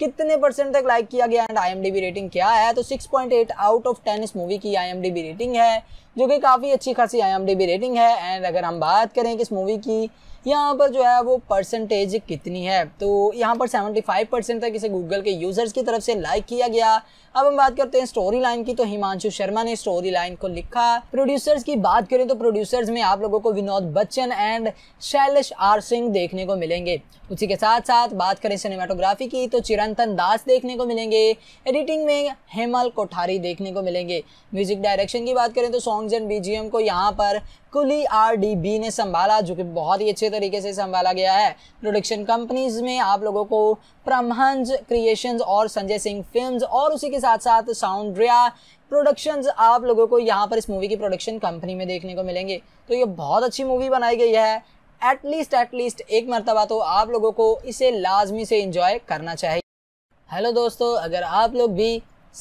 कितने परसेंट तक लाइक किया गया एंड आई रेटिंग क्या है तो 6.8 आउट ऑफ 10 इस मूवी की आई रेटिंग है जो कि काफ़ी अच्छी खासी आई रेटिंग है एंड अगर हम बात करें कि इस मूवी की यहाँ पर जो है वो परसेंटेज कितनी है तो यहाँ पर 75 परसेंट तक इसे गूगल के यूज़र्स की तरफ से लाइक किया गया अब हम बात करते हैं स्टोरी लाइन की तो हिमांशु शर्मा ने स्टोरी लाइन को लिखा प्रोड्यूसर्स की बात करें तो प्रोड्यूसर्स में आप लोगों को विनोद बच्चन एंड शैलेश आर सिंह देखने को मिलेंगे उसी के साथ साथ बात करें सिनेमाटोग्राफी की तो चिरंतन दास देखने को मिलेंगे एडिटिंग में हेमल कोठारी देखने को मिलेंगे म्यूजिक डायरेक्शन की बात करें तो सॉन्ग्स एंड बीजीएम को यहाँ पर कुली आर डी बी ने संभाला जो कि बहुत ही अच्छे तरीके से संभाला गया है प्रोडक्शन कंपनीज में आप लोगों को प्रमहंज क्रिएशंस और संजय सिंह फिल्म्स और उसी के साथ साथ साउंड्रिया प्रोडक्शंस आप लोगों को यहाँ पर इस मूवी की प्रोडक्शन कंपनी में देखने को मिलेंगे तो ये बहुत अच्छी मूवी बनाई गई है एटलीस्ट एटलीस्ट एक मरतबा तो आप लोगों को इसे लाजमी से इंजॉय करना चाहिए हेलो दोस्तों अगर आप लोग भी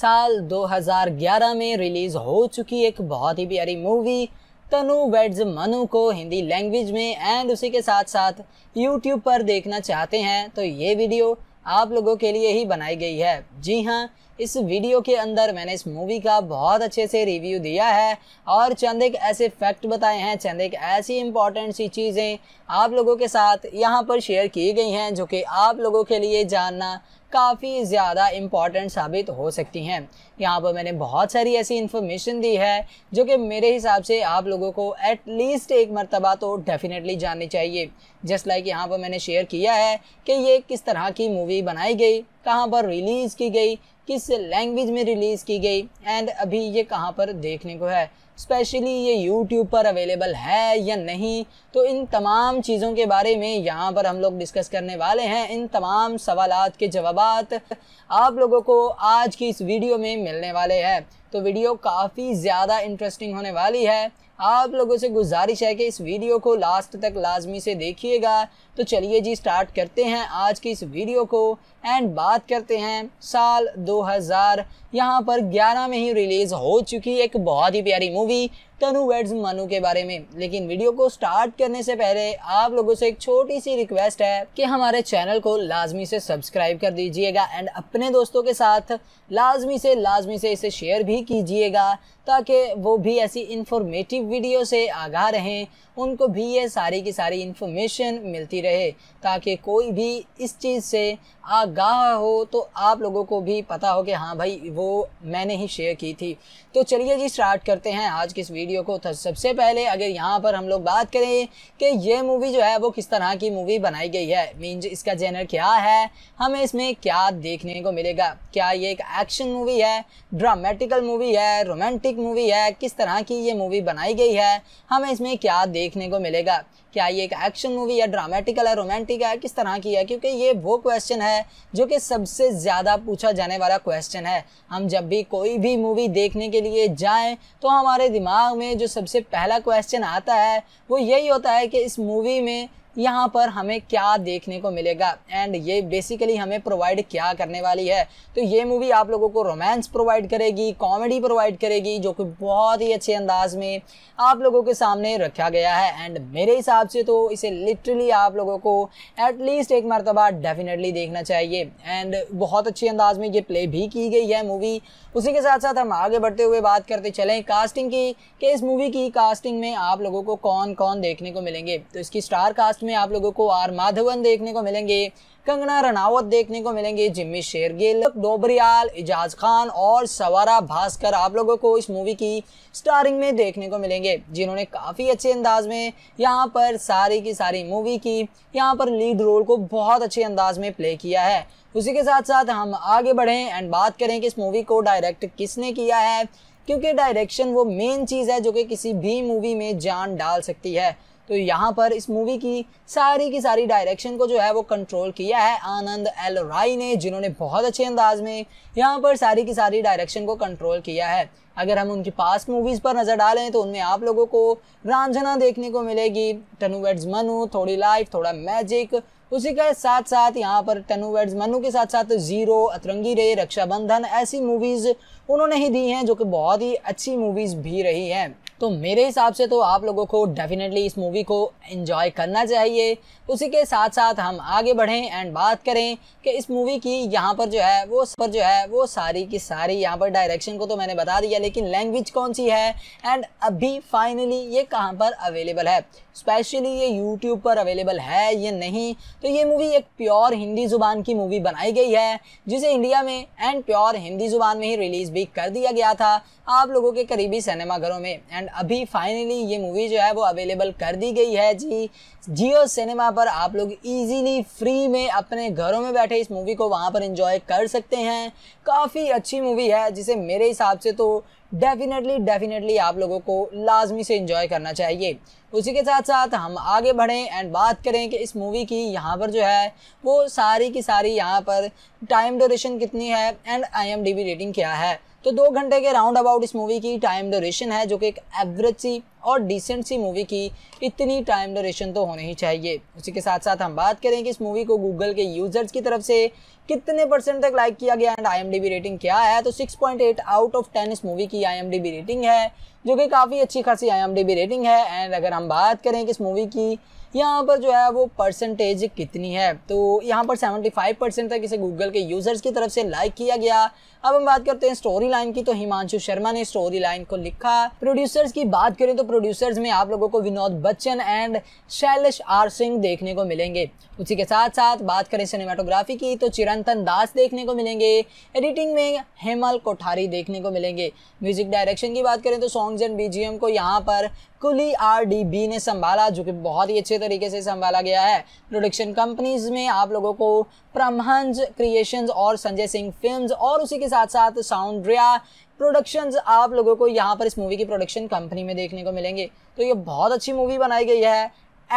साल 2011 में रिलीज़ हो चुकी एक बहुत ही प्यारी मूवी तनु वेड्स मनु को हिंदी लैंग्वेज में एंड उसी के साथ साथ यूट्यूब पर देखना चाहते हैं तो ये वीडियो आप लोगों के लिए ही बनाई गई है जी हाँ इस वीडियो के अंदर मैंने इस मूवी का बहुत अच्छे से रिव्यू दिया है और चंद एक ऐसे फैक्ट बताए हैं चंद एक ऐसी इंपॉर्टेंट सी चीज़ें आप लोगों के साथ यहाँ पर शेयर की गई हैं जो कि आप लोगों के लिए जानना काफ़ी ज़्यादा इम्पॉर्टेंट साबित हो सकती हैं यहाँ पर मैंने बहुत सारी ऐसी इन्फॉर्मेशन दी है जो कि मेरे हिसाब से आप लोगों को एटलीस्ट एक मरतबा तो डेफिनेटली जाननी चाहिए जस्ट लाइक यहाँ पर मैंने शेयर किया है कि ये किस तरह की मूवी बनाई गई कहाँ पर रिलीज़ की गई किस लैंग्वेज में रिलीज़ की गई एंड अभी ये कहाँ पर देखने को है स्पेशली ये यूट्यूब पर अवेलेबल है या नहीं तो इन तमाम चीज़ों के बारे में यहाँ पर हम लोग डिस्कस करने वाले हैं इन तमाम सवाल के जवाब आप लोगों को आज की इस वीडियो में मिलने वाले हैं तो वीडियो काफ़ी ज़्यादा इंटरेस्टिंग होने वाली है आप लोगों से गुजारिश है कि इस वीडियो को लास्ट तक लाजमी से देखिएगा तो चलिए जी स्टार्ट करते हैं आज की इस वीडियो को एंड बात करते हैं साल 2000 यहाँ पर 11 में ही रिलीज़ हो चुकी एक बहुत ही प्यारी मूवी करूं वर्ड्स मनु के बारे में लेकिन वीडियो को स्टार्ट करने से पहले आप लोगों से एक छोटी सी रिक्वेस्ट है कि हमारे चैनल को लाजमी से सब्सक्राइब कर दीजिएगा एंड अपने दोस्तों के साथ लाजमी से लाजमी से इसे शेयर भी कीजिएगा ताकि वो भी ऐसी इंफॉर्मेटिव वीडियो से आगाह रहें उनको भी ये सारी की सारी इंफॉर्मेशन मिलती रहे ताकि कोई भी इस चीज़ से आगाह हो तो आप लोगों को भी पता हो कि हाँ भाई वो मैंने ही शेयर की थी तो चलिए जी स्टार्ट करते हैं आज के इस वीडियो को तो सबसे पहले अगर यहाँ पर हम लोग बात करें कि ये मूवी जो है वो किस तरह की मूवी बनाई गई है मीन्स इसका जेनर क्या है हमें इसमें क्या देखने को मिलेगा क्या ये एक एक्शन मूवी है ड्रामेटिकल मूवी है रोमांटिक मूवी है किस तरह की ये मूवी बनाई गई है हमें इसमें क्या देखने को मिलेगा क्या ये एक एक्शन मूवी या ड्रामेटिकल है रोमांटिक है किस तरह की है क्योंकि ये वो क्वेश्चन है जो कि सबसे ज़्यादा पूछा जाने वाला क्वेश्चन है हम जब भी कोई भी मूवी देखने के लिए जाएं तो हमारे दिमाग में जो सबसे पहला क्वेश्चन आता है वो यही होता है कि इस मूवी में यहाँ पर हमें क्या देखने को मिलेगा एंड ये बेसिकली हमें प्रोवाइड क्या करने वाली है तो ये मूवी आप लोगों को रोमांस प्रोवाइड करेगी कॉमेडी प्रोवाइड करेगी जो कि बहुत ही अच्छे अंदाज में आप लोगों के सामने रखा गया है एंड मेरे हिसाब से तो इसे लिटरली आप लोगों को एटलीस्ट एक मरतबा डेफिनेटली देखना चाहिए एंड बहुत अच्छे अंदाज में ये प्ले भी की गई है मूवी उसी के साथ साथ हम आगे बढ़ते हुए बात करते चले कास्टिंग की कि इस मूवी की कास्टिंग में आप लोगों को कौन कौन देखने को मिलेंगे तो इसकी स्टार कास्ट में आप लोगों को आर माधवन देखने को मिलेंगे कंगना रनावत देखने को मिलेंगे जिम्मी शेरगिल डोबरियाल इजाज खान और सवारा भास्कर आप लोगों को इस मूवी की स्टारिंग में देखने को मिलेंगे जिन्होंने काफ़ी अच्छे अंदाज में यहाँ पर सारी की सारी मूवी की यहाँ पर लीड रोल को बहुत अच्छे अंदाज में प्ले किया है उसी के साथ साथ हम आगे बढ़ें एंड बात करें कि इस मूवी को डायरेक्ट किसने किया है क्योंकि डायरेक्शन वो मेन चीज़ है जो कि किसी भी मूवी में जान डाल सकती है तो यहाँ पर इस मूवी की सारी की सारी डायरेक्शन को जो है वो कंट्रोल किया है आनंद एल राय ने जिन्होंने बहुत अच्छे अंदाज में यहाँ पर सारी की सारी डायरेक्शन को कंट्रोल किया है अगर हम उनकी पास्ट मूवीज़ पर नज़र डालें तो उनमें आप लोगों को रांझना देखने को मिलेगी टनू वेड्स मनु थोड़ी लाइफ थोड़ा मैजिक उसी के साथ साथ यहाँ पर टनू वेड्स मनु के साथ साथ जीरो अतरंगी रे रक्षाबंधन ऐसी मूवीज़ उन्होंने ही दी हैं जो कि बहुत ही अच्छी मूवीज़ भी रही हैं तो मेरे हिसाब से तो आप लोगों को डेफिनेटली इस मूवी को एंजॉय करना चाहिए उसी के साथ साथ हम आगे बढ़ें एंड बात करें कि इस मूवी की यहाँ पर जो है वो पर जो है वो सारी की सारी यहाँ पर डायरेक्शन को तो मैंने बता दिया लेकिन लैंग्वेज कौन सी है एंड अभी फाइनली ये कहाँ पर अवेलेबल है स्पेशली ये यूट्यूब पर अवेलेबल है ये नहीं तो ये मूवी एक प्योर हिंदी ज़ुबान की मूवी बनाई गई है जिसे इंडिया में एंड प्योर हिंदी ज़ुबान में ही रिलीज़ भी कर दिया गया था आप लोगों के करीबी सिनेमाघरों में एंड अभी फाइनली ये मूवी जो है वो अवेलेबल कर दी गई है जी जियो सिनेमा पर आप लोग इजीली फ्री में अपने घरों में बैठे इस मूवी को वहाँ पर इंजॉय कर सकते हैं काफ़ी अच्छी मूवी है जिसे मेरे हिसाब से तो डेफिनेटली डेफिनेटली आप लोगों को लाजमी से इंजॉय करना चाहिए उसी के साथ साथ हम आगे बढ़ें एंड बात करें कि इस मूवी की यहाँ पर जो है वो सारी की सारी यहाँ पर टाइम डोरेशन कितनी है एंड आई रेटिंग क्या है तो दो घंटे के राउंड अबाउट इस मूवी की टाइम ड्यूरेशन है जो कि एक एवरेज सी और डिसेंट सी मूवी की इतनी टाइम ड्यूरेशन तो होनी ही चाहिए उसी के साथ साथ हम बात करें कि इस मूवी को गूगल के यूजर्स की तरफ से कितने परसेंट तक लाइक किया गया एंड आई रेटिंग क्या है तो 6.8 आउट ऑफ 10 इस मूवी की आई रेटिंग है जो कि काफ़ी अच्छी खासी आई रेटिंग है एंड अगर हम बात करें कि इस मूवी की यहाँ पर जो है वो परसेंटेज कितनी है तो यहाँ पर 75 परसेंट तक इसे गूगल के यूज़र्स की तरफ से लाइक किया गया अब हम बात करते हैं स्टोरी लाइन की तो हिमांशु शर्मा ने स्टोरी लाइन को लिखा प्रोड्यूसर्स की बात करें तो प्रोड्यूसर्स में आप लोगों को विनोद बच्चन एंड शैलेश आर सिंह देखने को मिलेंगे उसी के साथ साथ बात करें सिनेमाटोग्राफी की तो चिरंतन दास देखने को मिलेंगे एडिटिंग में हेमल कोठारी देखने को मिलेंगे म्यूजिक डायरेक्शन की बात करें तो सॉन्ग्स एंड बीजीएम को यहाँ पर कुली आरडीबी ने संभाला जो कि बहुत ही अच्छे तरीके से संभाला गया है प्रोडक्शन कंपनीज में आप लोगों को प्रमहंज क्रिएशंस और संजय सिंह फिल्म्स और उसी के साथ साथ साउंड्रिया प्रोडक्शंस आप लोगों को यहाँ पर इस मूवी की प्रोडक्शन कंपनी में देखने को मिलेंगे तो ये बहुत अच्छी मूवी बनाई गई है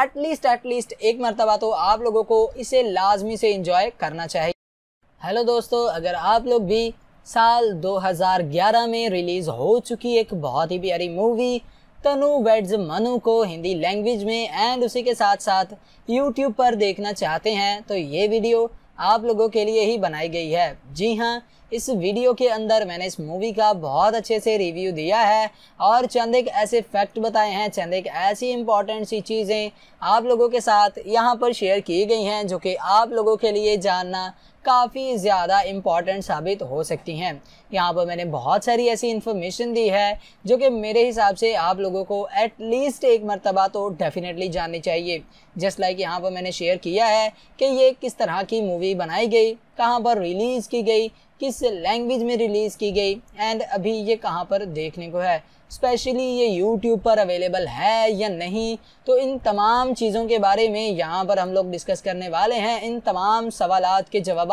एटलीस्ट एटलीस्ट एक मरतबा तो आप लोगों को इसे लाजमी से इंजॉय करना चाहिए हेलो दोस्तों अगर आप लोग भी साल 2011 में रिलीज़ हो चुकी एक बहुत ही प्यारी मूवी तनु वेड्स मनु को हिंदी लैंग्वेज में एंड उसी के साथ साथ यूट्यूब पर देखना चाहते हैं तो ये वीडियो आप लोगों के लिए ही बनाई गई है जी हाँ इस वीडियो के अंदर मैंने इस मूवी का बहुत अच्छे से रिव्यू दिया है और चंद एक ऐसे फैक्ट बताए हैं चंद एक ऐसी इम्पॉर्टेंट सी चीज़ें आप लोगों के साथ यहाँ पर शेयर की गई हैं जो कि आप लोगों के लिए जानना काफ़ी ज़्यादा इम्पॉर्टेंट साबित हो सकती हैं यहाँ पर मैंने बहुत सारी ऐसी इन्फॉर्मेशन दी है जो कि मेरे हिसाब से आप लोगों को एटलीस्ट एक मरतबा तो डेफिनेटली जाननी चाहिए जस्ट लाइक यहाँ पर मैंने शेयर किया है कि ये किस तरह की मूवी बनाई गई कहाँ पर रिलीज़ की गई किस लैंग्वेज में रिलीज़ की गई एंड अभी ये कहाँ पर देखने को है स्पेशली ये यूट्यूब पर अवेलेबल है या नहीं तो इन तमाम चीज़ों के बारे में यहाँ पर हम लोग डिस्कस करने वाले हैं इन तमाम सवाल के जवाब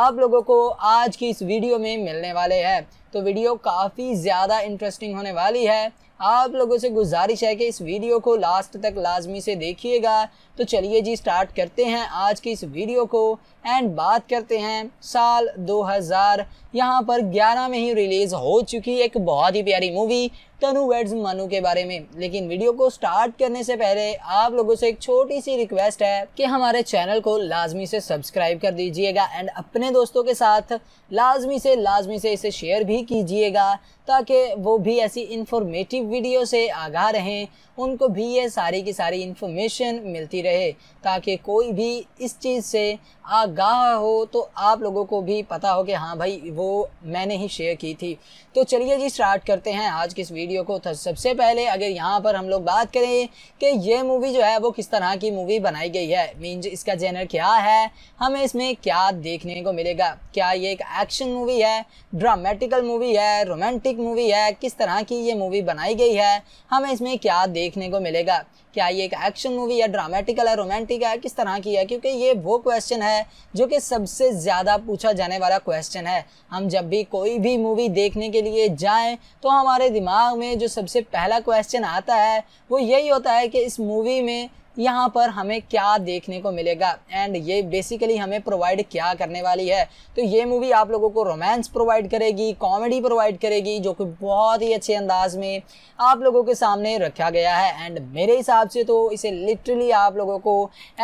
आप लोगों को आज की इस वीडियो में मिलने वाले हैं तो वीडियो काफ़ी ज़्यादा इंटरेस्टिंग होने वाली है आप लोगों से गुजारिश है कि इस वीडियो को लास्ट तक लाजमी से देखिएगा तो चलिए जी स्टार्ट करते हैं आज की इस वीडियो को एंड बात करते हैं साल 2000 यहाँ पर 11 में ही रिलीज़ हो चुकी एक बहुत ही प्यारी मूवी तनु वेड्स मनु के बारे में लेकिन वीडियो को स्टार्ट करने से पहले आप लोगों से एक छोटी सी रिक्वेस्ट है कि हमारे चैनल को लाजमी से सब्सक्राइब कर दीजिएगा एंड अपने दोस्तों के साथ लाजमी से लाजमी से इसे शेयर भी कीजिएगा ताकि वो भी ऐसी इंफॉर्मेटिव वीडियो से आगा रहें उनको भी ये सारी की सारी इन्फॉर्मेशन मिलती रहे ताकि कोई भी इस चीज़ से आगाह हो तो आप लोगों को भी पता हो कि हाँ भाई वो मैंने ही शेयर की थी तो चलिए जी स्टार्ट करते हैं आज की इस वीडियो को तो सबसे पहले अगर यहाँ पर हम लोग बात करें कि ये मूवी जो है वो किस तरह की मूवी बनाई गई है मीन्स इसका जेनर क्या है हमें इसमें क्या देखने को मिलेगा क्या ये एक एक्शन मूवी है ड्रामेटिकल मूवी है रोमांटिक मूवी है किस तरह की ये मूवी बनाई गई है हमें इसमें क्या देख देखने को मिलेगा क्या ये एक एक्शन मूवी या ड्रामेटिकल है रोमांटिक है किस तरह की है क्योंकि ये वो क्वेश्चन है जो कि सबसे ज़्यादा पूछा जाने वाला क्वेश्चन है हम जब भी कोई भी मूवी देखने के लिए जाएं तो हमारे दिमाग में जो सबसे पहला क्वेश्चन आता है वो यही होता है कि इस मूवी में यहाँ पर हमें क्या देखने को मिलेगा एंड ये बेसिकली हमें प्रोवाइड क्या करने वाली है तो ये मूवी आप लोगों को रोमांस प्रोवाइड करेगी कॉमेडी प्रोवाइड करेगी जो कि बहुत ही अच्छे अंदाज में आप लोगों के सामने रखा गया है एंड मेरे हिसाब से तो इसे लिटरली आप लोगों को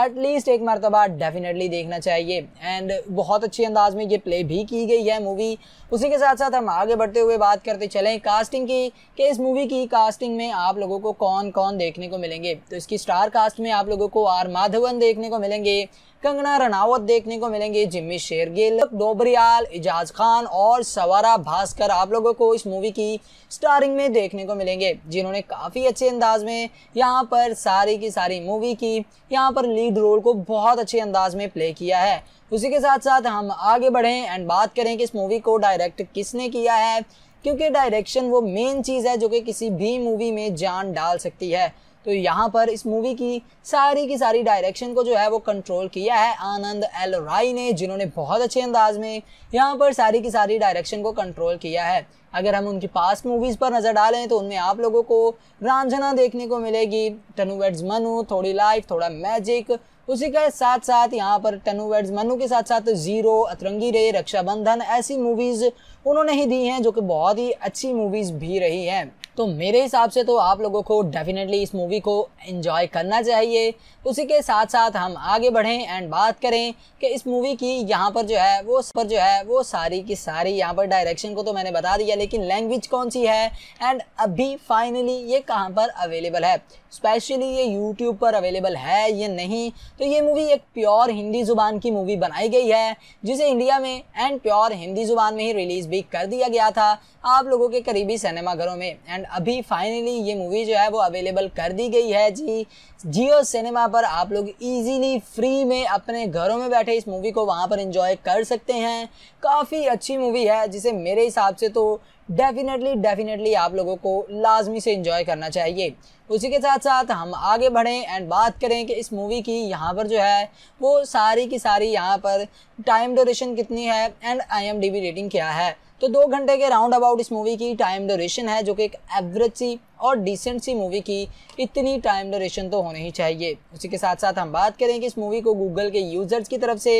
एटलीस्ट एक मरतबा डेफिनेटली देखना चाहिए एंड बहुत अच्छे अंदाज में ये प्ले भी की गई है मूवी उसी के साथ साथ हम आगे बढ़ते हुए बात करते चलें कास्टिंग की कि इस मूवी की कास्टिंग में आप लोगों को कौन कौन देखने को मिलेंगे तो इसकी स्टार कास्ट में आप लोगों को आर माधवन देखने को मिलेंगे कंगना रनावत देखने को मिलेंगे जिम्मी शेरगिल डोबरियाल इजाज खान और सवारा भास्कर आप लोगों को इस मूवी की स्टारिंग में देखने को मिलेंगे जिन्होंने काफ़ी अच्छे अंदाज में यहाँ पर सारी की सारी मूवी की यहाँ पर लीड रोल को बहुत अच्छे अंदाज में प्ले किया है उसी के साथ साथ हम आगे बढ़ें एंड बात करें कि इस मूवी को डायरेक्ट किसने किया है क्योंकि डायरेक्शन वो मेन चीज़ है जो कि किसी भी मूवी में जान डाल सकती है तो यहाँ पर इस मूवी की सारी की सारी डायरेक्शन को जो है वो कंट्रोल किया है आनंद एल राय ने जिन्होंने बहुत अच्छे अंदाज में यहाँ पर सारी की सारी डायरेक्शन को कंट्रोल किया है अगर हम उनकी पास्ट मूवीज़ पर नज़र डालें तो उनमें आप लोगों को रामझना देखने को मिलेगी टनू वेड्स मनु थोड़ी लाइफ थोड़ा मैजिक उसी के साथ साथ यहाँ पर टनू वेड्स मनु के साथ साथ जीरो अतरंगी रे रक्षाबंधन ऐसी मूवीज़ उन्होंने ही दी हैं जो कि बहुत ही अच्छी मूवीज़ भी रही हैं तो मेरे हिसाब से तो आप लोगों को डेफिनेटली इस मूवी को एंजॉय करना चाहिए उसी के साथ साथ हम आगे बढ़ें एंड बात करें कि इस मूवी की यहाँ पर जो है वो पर जो है वो सारी की सारी यहाँ पर डायरेक्शन को तो मैंने बता दिया लेकिन लैंग्वेज कौन सी है एंड अभी फाइनली ये कहाँ पर अवेलेबल है स्पेशली ये यूट्यूब पर अवेलेबल है ये नहीं तो ये मूवी एक प्योर हिंदी ज़ुबान की मूवी बनाई गई है जिसे इंडिया में एंड प्योर हिंदी ज़ुबान में ही रिलीज़ भी कर दिया गया था आप लोगों के करीबी सिनेमाघरों में एंड अभी फाइनली ये मूवी जो है वो अवेलेबल कर दी गई है जी जियो सिनेमा पर आप लोग इजीली फ्री में अपने घरों में बैठे इस मूवी को वहाँ पर इंजॉय कर सकते हैं काफ़ी अच्छी मूवी है जिसे मेरे हिसाब से तो डेफिनेटली डेफिनेटली आप लोगों को लाजमी से इंजॉय करना चाहिए उसी के साथ साथ हम आगे बढ़ें एंड बात करें कि इस मूवी की यहाँ पर जो है वो सारी की सारी यहाँ पर टाइम डोरेशन कितनी है एंड आई रेटिंग क्या है तो दो घंटे के राउंड अबाउट इस मूवी की टाइम ड्यूरेशन है जो कि एक एवरेज सी और डिसेंट सी मूवी की इतनी टाइम ड्यूरेशन तो होनी ही चाहिए उसी के साथ साथ हम बात करें कि इस मूवी को गूगल के यूजर्स की तरफ से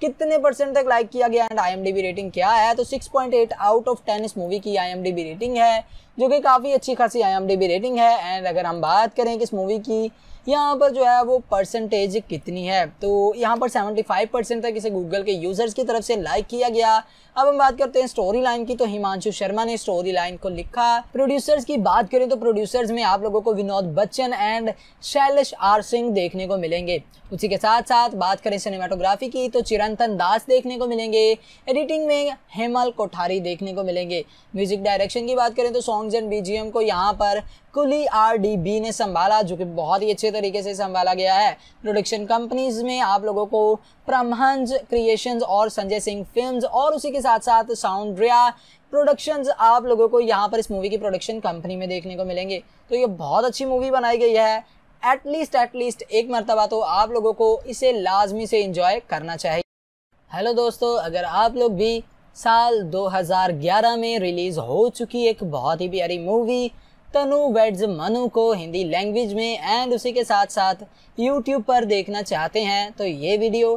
कितने परसेंट तक लाइक किया गया एंड आई रेटिंग क्या है तो 6.8 आउट ऑफ 10 इस मूवी की आई रेटिंग है जो कि काफ़ी अच्छी खासी आई रेटिंग है एंड अगर हम बात करें कि इस मूवी की यहाँ पर जो है वो परसेंटेज कितनी है तो यहाँ पर 75 परसेंट तक इसे गूगल के यूज़र्स की तरफ से लाइक किया गया अब हम बात करते हैं स्टोरी लाइन की तो हिमांशु शर्मा ने स्टोरी लाइन को लिखा प्रोड्यूसर्स की बात करें तो प्रोड्यूसर्स में आप लोगों को विनोद बच्चन एंड शैलेश आर सिंह देखने को मिलेंगे उसी के साथ साथ बात करें सिनेमाटोग्राफी की तो चिरंतन दास देखने को मिलेंगे एडिटिंग में हेमल कोठारी देखने को मिलेंगे म्यूजिक डायरेक्शन की बात करें तो सॉन्ग्स एंड बीजीएम को यहाँ पर कुली आर ने संभाला जो कि बहुत ही अच्छे तरीके से संभाला गया है प्रोडक्शन कंपनीज में आप लोगों को प्रमहंज क्रिएशंस और संजय सिंह फिल्म्स और उसी के साथ साथ साउंड प्रोडक्शंस आप लोगों को यहाँ पर इस मूवी की प्रोडक्शन कंपनी में देखने को मिलेंगे तो ये बहुत अच्छी मूवी बनाई गई है एटलीस्ट एटलीस्ट एक मरतबा तो आप लोगों को इसे लाजमी से इंजॉय करना चाहिए हेलो दोस्तों अगर आप लोग भी साल 2011 में रिलीज़ हो चुकी एक बहुत ही प्यारी मूवी तनु वेड्स मनु को हिंदी लैंग्वेज में एंड उसी के साथ साथ यूट्यूब पर देखना चाहते हैं तो ये वीडियो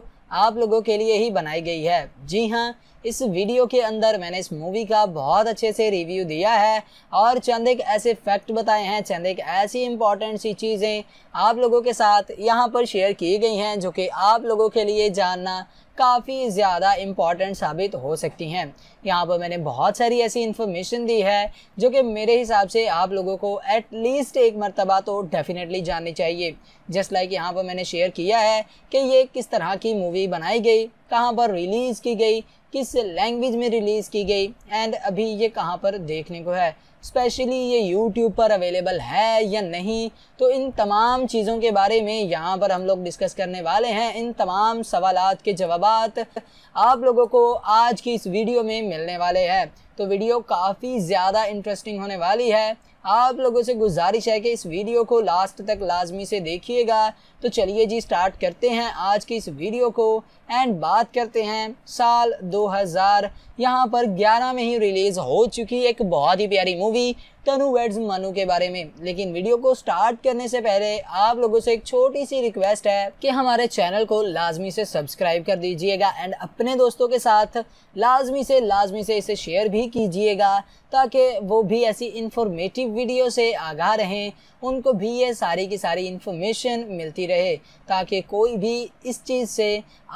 आप लोगों के लिए ही बनाई गई है जी हाँ इस वीडियो के अंदर मैंने इस मूवी का बहुत अच्छे से रिव्यू दिया है और चंद एक ऐसे फैक्ट बताए हैं चंद एक ऐसी इंपॉर्टेंट सी चीज़ें आप लोगों के साथ यहाँ पर शेयर की गई हैं जो कि आप लोगों के लिए जानना काफ़ी ज़्यादा इम्पॉर्टेंट साबित हो सकती हैं यहाँ पर मैंने बहुत सारी ऐसी इन्फॉर्मेशन दी है जो कि मेरे हिसाब से आप लोगों को एटलीस्ट एक मरतबा तो डेफिनेटली जाननी चाहिए जस्ट लाइक यहाँ पर मैंने शेयर किया है कि ये किस तरह की मूवी बनाई गई कहाँ पर रिलीज़ की गई किस लैंग्वेज में रिलीज़ की गई एंड अभी ये कहाँ पर देखने को है स्पेशली ये यूट्यूब पर अवेलेबल है या नहीं तो इन तमाम चीज़ों के बारे में यहाँ पर हम लोग डिस्कस करने वाले हैं इन तमाम सवाल के जवाब आप लोगों को आज की इस वीडियो में मिलने वाले हैं तो वीडियो काफ़ी ज़्यादा इंटरेस्टिंग होने वाली है आप लोगों से गुजारिश है कि इस वीडियो को लास्ट तक लाजमी से देखिएगा तो चलिए जी स्टार्ट करते हैं आज की इस वीडियो को एंड बात करते हैं साल 2000 यहाँ पर 11 में ही रिलीज़ हो चुकी एक बहुत ही प्यारी movie movie Tanu weds Manu के बारे में लेकिन वीडियो को स्टार्ट करने से पहले आप लोगों से एक छोटी सी रिक्वेस्ट है कि हमारे चैनल को लाजमी से सब्सक्राइब कर दीजिएगा एंड अपने दोस्तों के साथ लाजमी से लाजमी से इसे शेयर भी कीजिएगा ताकि वो भी ऐसी इंफॉर्मेटिव वीडियो से आगाह रहें उनको भी ये सारी की सारी इन्फॉर्मेशन मिलती रहे ताकि कोई भी इस चीज़ से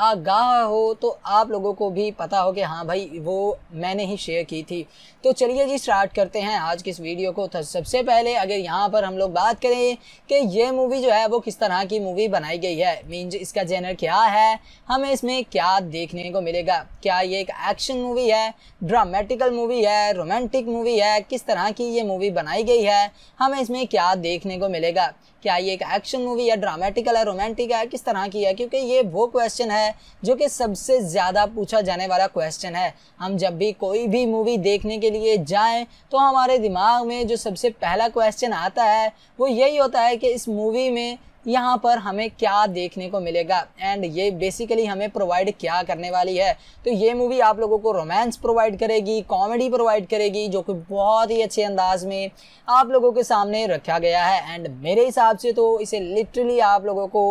आगाह हो तो आप लोगों को भी पता हो कि हाँ भाई वो मैंने ही शेयर की थी तो चलिए जी स्टार्ट करते हैं आज की वीडियो वीडियो को तो सबसे पहले अगर यहाँ पर हम लोग बात करें कि ये मूवी जो है वो किस तरह की मूवी बनाई गई है मीन्स इसका जेनर क्या है हमें इसमें क्या देखने को मिलेगा क्या ये एक एक्शन मूवी है ड्रामेटिकल मूवी है रोमांटिक मूवी है किस तरह की ये मूवी बनाई गई है हमें इसमें क्या देखने को मिलेगा क्या ये एक एक्शन मूवी है ड्रामेटिकल है रोमांटिक है किस तरह की है क्योंकि ये वो क्वेश्चन है जो कि सबसे ज़्यादा पूछा जाने वाला क्वेश्चन है हम जब भी कोई भी मूवी देखने के लिए जाएं तो हमारे दिमाग में जो सबसे पहला क्वेश्चन आता है वो यही होता है कि इस मूवी में यहाँ पर हमें क्या देखने को मिलेगा एंड ये बेसिकली हमें प्रोवाइड क्या करने वाली है तो ये मूवी आप लोगों को रोमांस प्रोवाइड करेगी कॉमेडी प्रोवाइड करेगी जो कि बहुत ही अच्छे अंदाज में आप लोगों के सामने रखा गया है एंड मेरे हिसाब से तो इसे लिटरली आप लोगों को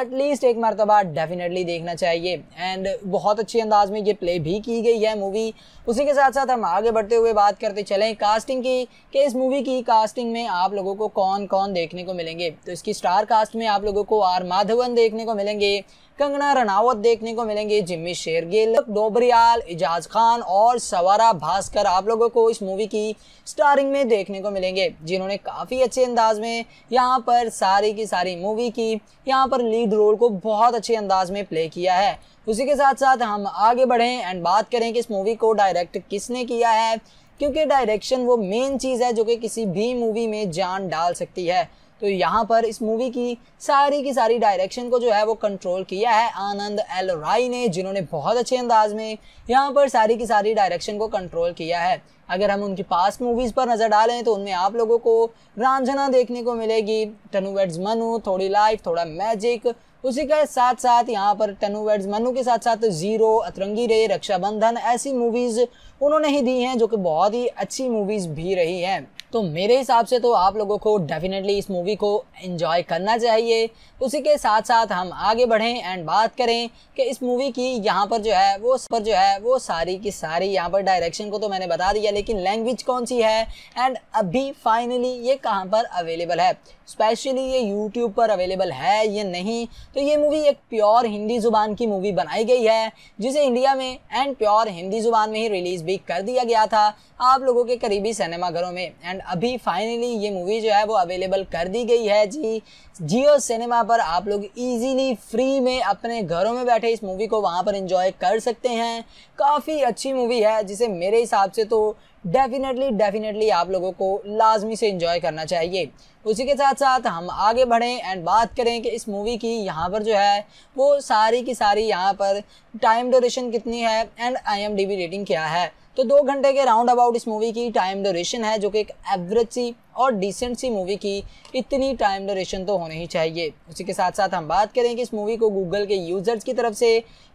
एटलीस्ट एक मरतबा डेफिनेटली देखना चाहिए एंड बहुत अच्छे अंदाज में ये प्ले भी की गई है मूवी उसी के साथ साथ हम आगे बढ़ते हुए बात करते चलें कास्टिंग की कि इस मूवी की कास्टिंग में आप लोगों को कौन कौन देखने को मिलेंगे तो इसकी स्टार कास्ट में आप लोगों को आर माधवन देखने को मिलेंगे कंगना रनावत देखने को मिलेंगे जिम्मी शेरगिल डोबरियाल इजाज खान और सवारा भास्कर आप लोगों को इस मूवी की स्टारिंग में देखने को मिलेंगे जिन्होंने काफ़ी अच्छे अंदाज में यहाँ पर सारी की सारी मूवी की यहाँ पर लीड रोल को बहुत अच्छे अंदाज में प्ले किया है उसी के साथ साथ हम आगे बढ़ें एंड बात करें कि इस मूवी को डायरेक्ट किसने किया है क्योंकि डायरेक्शन वो मेन चीज़ है जो कि किसी भी मूवी में जान डाल सकती है तो यहाँ पर इस मूवी की सारी की सारी डायरेक्शन को जो है वो कंट्रोल किया है आनंद एल राय ने जिन्होंने बहुत अच्छे अंदाज में यहाँ पर सारी की सारी डायरेक्शन को कंट्रोल किया है अगर हम उनकी पास्ट मूवीज़ पर नज़र डालें तो उनमें आप लोगों को रामझना देखने को मिलेगी टनू वेड्स मनु थोड़ी लाइफ थोड़ा मैजिक उसी के साथ साथ यहाँ पर टनू वेड्स मनु के साथ साथ जीरो अतरंगी रे रक्षाबंधन ऐसी मूवीज़ उन्होंने ही दी हैं जो कि बहुत ही अच्छी मूवीज़ भी रही हैं तो मेरे हिसाब से तो आप लोगों को डेफिनेटली इस मूवी को एंजॉय करना चाहिए उसी के साथ साथ हम आगे बढ़ें एंड बात करें कि इस मूवी की यहाँ पर जो है वो पर जो है वो सारी की सारी यहाँ पर डायरेक्शन को तो मैंने बता दिया लेकिन लैंग्वेज कौन सी है एंड अभी फाइनली ये कहाँ पर अवेलेबल है स्पेशली ये यूट्यूब पर अवेलेबल है ये नहीं तो ये मूवी एक प्योर हिंदी ज़ुबान की मूवी बनाई गई है जिसे इंडिया में एंड प्योर हिंदी ज़ुबान में ही रिलीज़ भी कर दिया गया था आप लोगों के करीबी सिनेमाघरों में एंड एंड अभी फाइनली ये मूवी जो है वो अवेलेबल कर दी गई है जी जियो सिनेमा पर आप लोग इजीली फ्री में अपने घरों में बैठे इस मूवी को वहाँ पर इंजॉय कर सकते हैं काफ़ी अच्छी मूवी है जिसे मेरे हिसाब से तो डेफिनेटली डेफिनेटली आप लोगों को लाजमी से इंजॉय करना चाहिए उसी के साथ साथ हम आगे बढ़ें एंड बात करें कि इस मूवी की यहाँ पर जो है वो सारी की सारी यहाँ पर टाइम डोरेशन कितनी है एंड आई रेटिंग क्या है तो दो घंटे के राउंड अबाउट इस मूवी की टाइम ड्यूरेशन है जो कि एक एवरेज सी और डिसेंट सी मूवी की इतनी टाइम ड्यूरेशन तो होनी ही चाहिए उसी के साथ साथ हम बात करें कि इस मूवी को गूगल के यूजर्स की तरफ से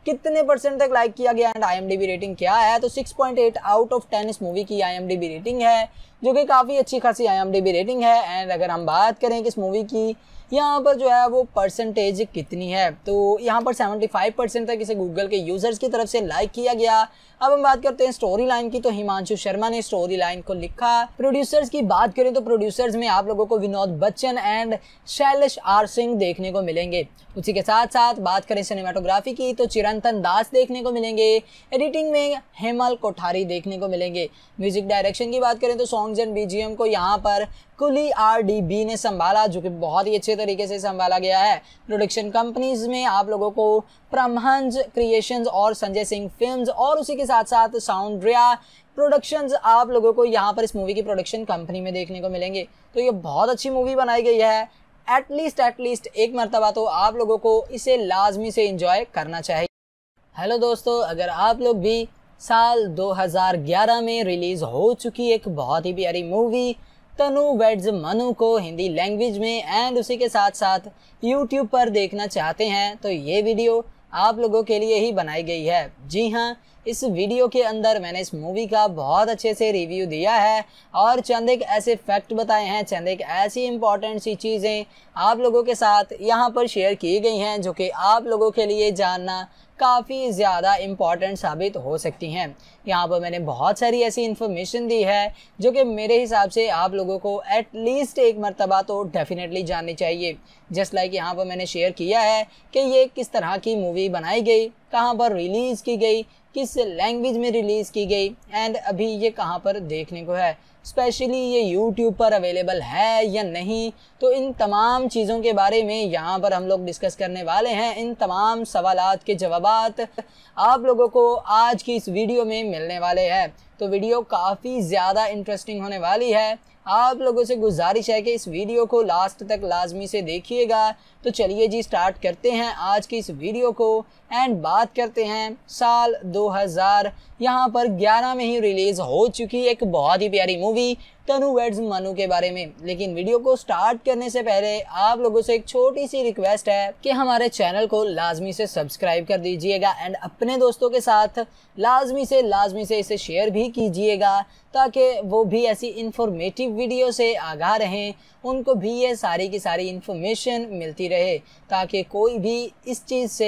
कितने परसेंट तक लाइक किया गया एंड आई रेटिंग क्या है तो 6.8 आउट ऑफ 10 इस मूवी की आई रेटिंग है जो कि काफ़ी अच्छी खासी आई रेटिंग है एंड अगर हम बात करें कि इस मूवी की यहाँ पर जो है वो परसेंटेज कितनी है तो यहाँ पर 75 परसेंट तक इसे गूगल के यूज़र्स की तरफ से लाइक किया गया अब हम बात करते हैं स्टोरी लाइन की तो हिमांशु शर्मा ने स्टोरी लाइन को लिखा प्रोड्यूसर्स की बात करें तो प्रोड्यूसर्स में आप लोगों को विनोद बच्चन एंड शैलेश आर सिंह देखने को मिलेंगे उसी के साथ साथ बात करें सिनेमाटोग्राफी की तो चिरंतन दास देखने को मिलेंगे एडिटिंग में हेमल कोठारी देखने को मिलेंगे म्यूजिक डायरेक्शन की बात करें तो सॉन्ग्स एंड बीजीएम को यहाँ पर कुली आरडीबी ने संभाला जो कि बहुत ही अच्छे तरीके से संभाला गया है प्रोडक्शन कंपनीज में आप लोगों को प्रमहंज क्रिएशंस और संजय सिंह फिल्म्स और उसी के साथ साथ साउंड्रिया प्रोडक्शंस आप लोगों को यहाँ पर इस मूवी की प्रोडक्शन कंपनी में देखने को मिलेंगे तो ये बहुत अच्छी मूवी बनाई गई है एटलीस्ट एटलीस्ट एक मरतबा तो आप लोगों को इसे लाजमी से इंजॉय करना चाहिए हेलो दोस्तों अगर आप लोग भी साल 2011 में रिलीज़ हो चुकी एक बहुत ही प्यारी मूवी तनु वेड्स मनु को हिंदी लैंग्वेज में एंड उसी के साथ साथ यूट्यूब पर देखना चाहते हैं तो ये वीडियो आप लोगों के लिए ही बनाई गई है जी हाँ इस वीडियो के अंदर मैंने इस मूवी का बहुत अच्छे से रिव्यू दिया है और चंद एक ऐसे फैक्ट बताए हैं चंद एक ऐसी इंपॉर्टेंट सी चीज़ें आप लोगों के साथ यहाँ पर शेयर की गई हैं जो कि आप लोगों के लिए जानना काफ़ी ज़्यादा इम्पॉर्टेंट साबित हो सकती हैं यहाँ पर मैंने बहुत सारी ऐसी इन्फॉर्मेशन दी है जो कि मेरे हिसाब से आप लोगों को एटलीस्ट एक मरतबा तो डेफिनेटली जाननी चाहिए जस्ट लाइक यहाँ पर मैंने शेयर किया है कि ये किस तरह की मूवी बनाई गई कहाँ पर रिलीज़ की गई किस लैंग्वेज में रिलीज़ की गई एंड अभी ये कहाँ पर देखने को है स्पेशली ये यूट्यूब पर अवेलेबल है या नहीं तो इन तमाम चीज़ों के बारे में यहाँ पर हम लोग डिस्कस करने वाले हैं इन तमाम सवाल के जवाब आप लोगों को आज की इस वीडियो में मिलने वाले हैं तो वीडियो काफ़ी ज़्यादा इंटरेस्टिंग होने वाली है आप लोगों से गुजारिश है कि इस वीडियो को लास्ट तक लाजमी से देखिएगा तो चलिए जी स्टार्ट करते हैं आज की इस वीडियो को एंड बात करते हैं साल 2000 यहाँ पर 11 में ही रिलीज़ हो चुकी एक बहुत ही प्यारी movie movie Tanu weds Manu के बारे में लेकिन वीडियो को स्टार्ट करने से पहले आप लोगों से एक छोटी सी रिक्वेस्ट है कि हमारे चैनल को लाजमी से सब्सक्राइब कर दीजिएगा एंड अपने दोस्तों के साथ लाजमी से लाजमी से इसे शेयर भी कीजिएगा ताकि वो भी ऐसी इंफॉर्मेटिव वीडियो से आगाह रहें उनको भी ये सारी की सारी इन्फॉर्मेशन मिलती रहे ताकि कोई भी इस चीज़ से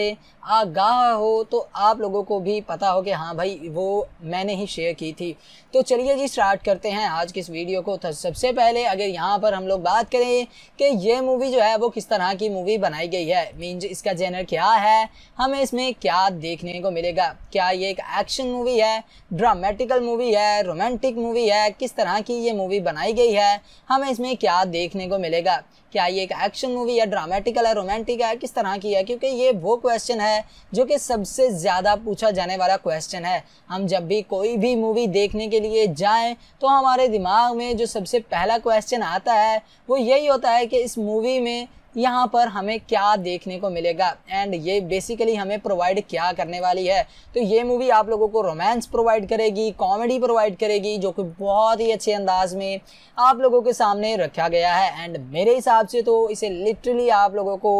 आगाह हो तो आप लोगों को भी पता हो कि हाँ भाई वो मैंने ही शेयर की थी तो चलिए जी स्टार्ट करते हैं आज की वीडियो वीडियो को तो सबसे पहले अगर यहाँ पर हम लोग बात करें कि ये मूवी जो है वो किस तरह की मूवी बनाई गई है मीन्स इसका जेनर क्या है हमें इसमें क्या देखने को मिलेगा क्या ये एक एक्शन मूवी है ड्रामेटिकल मूवी है रोमांटिक मूवी है किस तरह की ये मूवी बनाई गई है हमें इसमें क्या देखने को मिलेगा क्या ये एक एक्शन मूवी है ड्रामेटिकल है रोमांटिक है किस तरह की है क्योंकि ये वो क्वेश्चन है जो कि सबसे ज़्यादा पूछा जाने वाला क्वेश्चन है हम जब भी कोई भी मूवी देखने के लिए जाएं तो हमारे दिमाग में जो सबसे पहला क्वेश्चन आता है वो यही होता है कि इस मूवी में यहाँ पर हमें क्या देखने को मिलेगा एंड ये बेसिकली हमें प्रोवाइड क्या करने वाली है तो ये मूवी आप लोगों को रोमांस प्रोवाइड करेगी कॉमेडी प्रोवाइड करेगी जो कि बहुत ही अच्छे अंदाज में आप लोगों के सामने रखा गया है एंड मेरे हिसाब से तो इसे लिटरली आप लोगों को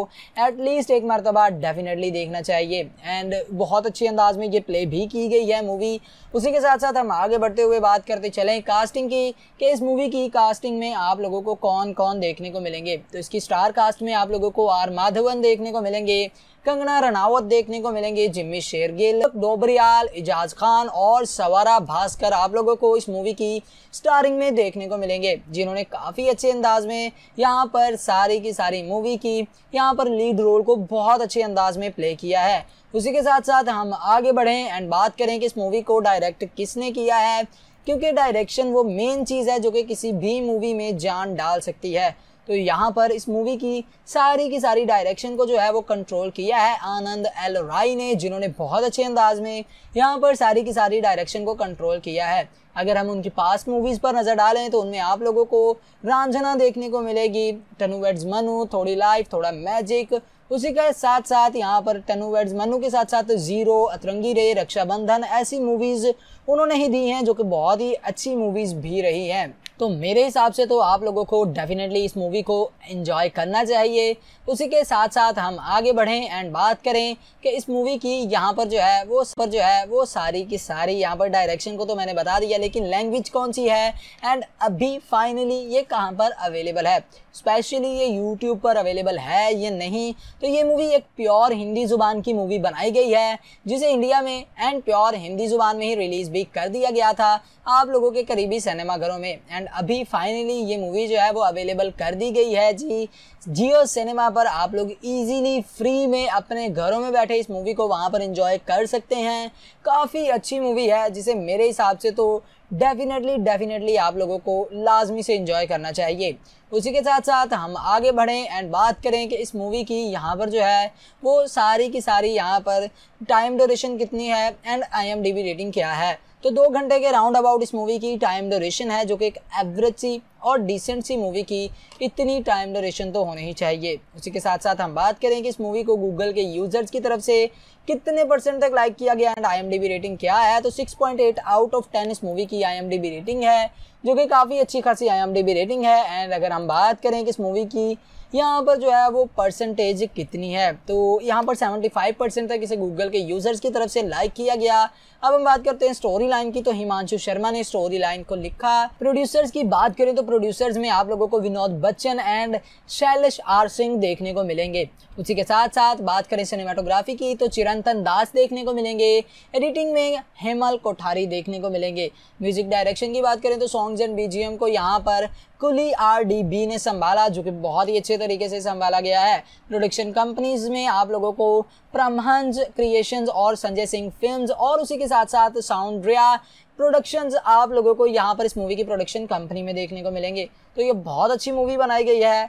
एटलीस्ट एक मरतबा डेफिनेटली देखना चाहिए एंड बहुत अच्छे अंदाज में ये प्ले भी की गई है मूवी उसी के साथ साथ हम आगे बढ़ते हुए बात करते चलें कास्टिंग की कि इस मूवी की कास्टिंग में आप लोगों को कौन कौन देखने को मिलेंगे तो इसकी स्टार कास्ट में आप लोगों को आर माधवन देखने को मिलेंगे कंगना रनावत देखने को मिलेंगे जिम्मी शेरगिल डोबरियाल इजाज खान और सवारा भास्कर आप लोगों को इस मूवी की स्टारिंग में देखने को मिलेंगे जिन्होंने काफ़ी अच्छे अंदाज में यहाँ पर सारी की सारी मूवी की यहाँ पर लीड रोल को बहुत अच्छे अंदाज में प्ले किया है उसी के साथ साथ हम आगे बढ़ें एंड बात करें कि इस मूवी को डायरेक्ट किसने किया है क्योंकि डायरेक्शन वो मेन चीज़ है जो कि किसी भी मूवी में जान डाल सकती है तो यहाँ पर इस मूवी की सारी की सारी डायरेक्शन को जो है वो कंट्रोल किया है आनंद एल राय ने जिन्होंने बहुत अच्छे अंदाज में यहाँ पर सारी की सारी डायरेक्शन को कंट्रोल किया है अगर हम उनकी पास्ट मूवीज़ पर नज़र डालें तो उनमें आप लोगों को रामझना देखने को मिलेगी टनू वेड्स मनु थोड़ी लाइफ थोड़ा मैजिक उसी के साथ साथ यहाँ पर टनू वेड्स मनु के साथ साथ जीरो अतरंगी रे रक्षाबंधन ऐसी मूवीज़ उन्होंने ही दी हैं जो कि बहुत ही अच्छी मूवीज़ भी रही हैं तो मेरे हिसाब से तो आप लोगों को डेफिनेटली इस मूवी को एंजॉय करना चाहिए उसी के साथ साथ हम आगे बढ़ें एंड बात करें कि इस मूवी की यहाँ पर जो है वो पर जो है वो सारी की सारी यहाँ पर डायरेक्शन को तो मैंने बता दिया लेकिन लैंग्वेज कौन सी है एंड अभी फाइनली ये कहाँ पर अवेलेबल है स्पेशली ये यूट्यूब पर अवेलेबल है ये नहीं तो ये मूवी एक प्योर हिंदी ज़ुबान की मूवी बनाई गई है जिसे इंडिया में एंड प्योर हिंदी ज़ुबान में ही रिलीज़ भी कर दिया गया था आप लोगों के करीबी सिनेमाघरों में एंड अभी फाइनली ये मूवी जो है वो अवेलेबल कर दी गई है जी जियो सिनेमा पर आप लोग इजीली फ्री में अपने घरों में बैठे इस मूवी को वहाँ पर इंजॉय कर सकते हैं काफ़ी अच्छी मूवी है जिसे मेरे हिसाब से तो डेफिनेटली डेफिनेटली आप लोगों को लाजमी से इंजॉय करना चाहिए उसी के साथ साथ हम आगे बढ़ें एंड बात करें कि इस मूवी की यहाँ पर जो है वो सारी की सारी यहाँ पर टाइम डोरेशन कितनी है एंड आई रेटिंग क्या है तो दो घंटे के राउंड अबाउट इस मूवी की टाइम ड्यूरेशन है जो कि एक एवरेज सी और डिसेंट सी मूवी की इतनी टाइम ड्यूरेशन तो होनी ही चाहिए उसी के साथ साथ हम बात करें कि इस मूवी को गूगल के यूजर्स की तरफ से कितने परसेंट तक लाइक किया गया एंड आई रेटिंग क्या है तो 6.8 आउट ऑफ 10 इस मूवी की आई रेटिंग है जो कि काफ़ी अच्छी खासी आई रेटिंग है एंड अगर हम बात करें कि इस मूवी की यहाँ पर जो है वो परसेंटेज कितनी है तो यहाँ पर 75 परसेंट तक इसे गूगल के यूज़र्स की तरफ से लाइक किया गया अब हम बात करते हैं स्टोरी लाइन की तो हिमांशु शर्मा ने स्टोरी लाइन को लिखा प्रोड्यूसर्स की बात करें तो प्रोड्यूसर्स में आप लोगों को विनोद बच्चन एंड शैलेश आर सिंह देखने को मिलेंगे उसी के साथ साथ बात करें सिनेमाटोग्राफी की तो चिरंतन दास देखने को मिलेंगे एडिटिंग में हेमल कोठारी देखने को मिलेंगे म्यूजिक डायरेक्शन की बात करें तो सॉन्ग्स एंड बीजीएम को यहाँ पर कुली आर डी बी ने संभाला जो कि बहुत ही अच्छे तरीके से संभाला गया है प्रोडक्शन कंपनीज में आप लोगों को प्रमहंज क्रिएशंस और संजय सिंह फिल्म्स और उसी के साथ साथ साउंड्रिया प्रोडक्शंस आप लोगों को यहाँ पर इस मूवी की प्रोडक्शन कंपनी में देखने को मिलेंगे तो ये बहुत अच्छी मूवी बनाई गई है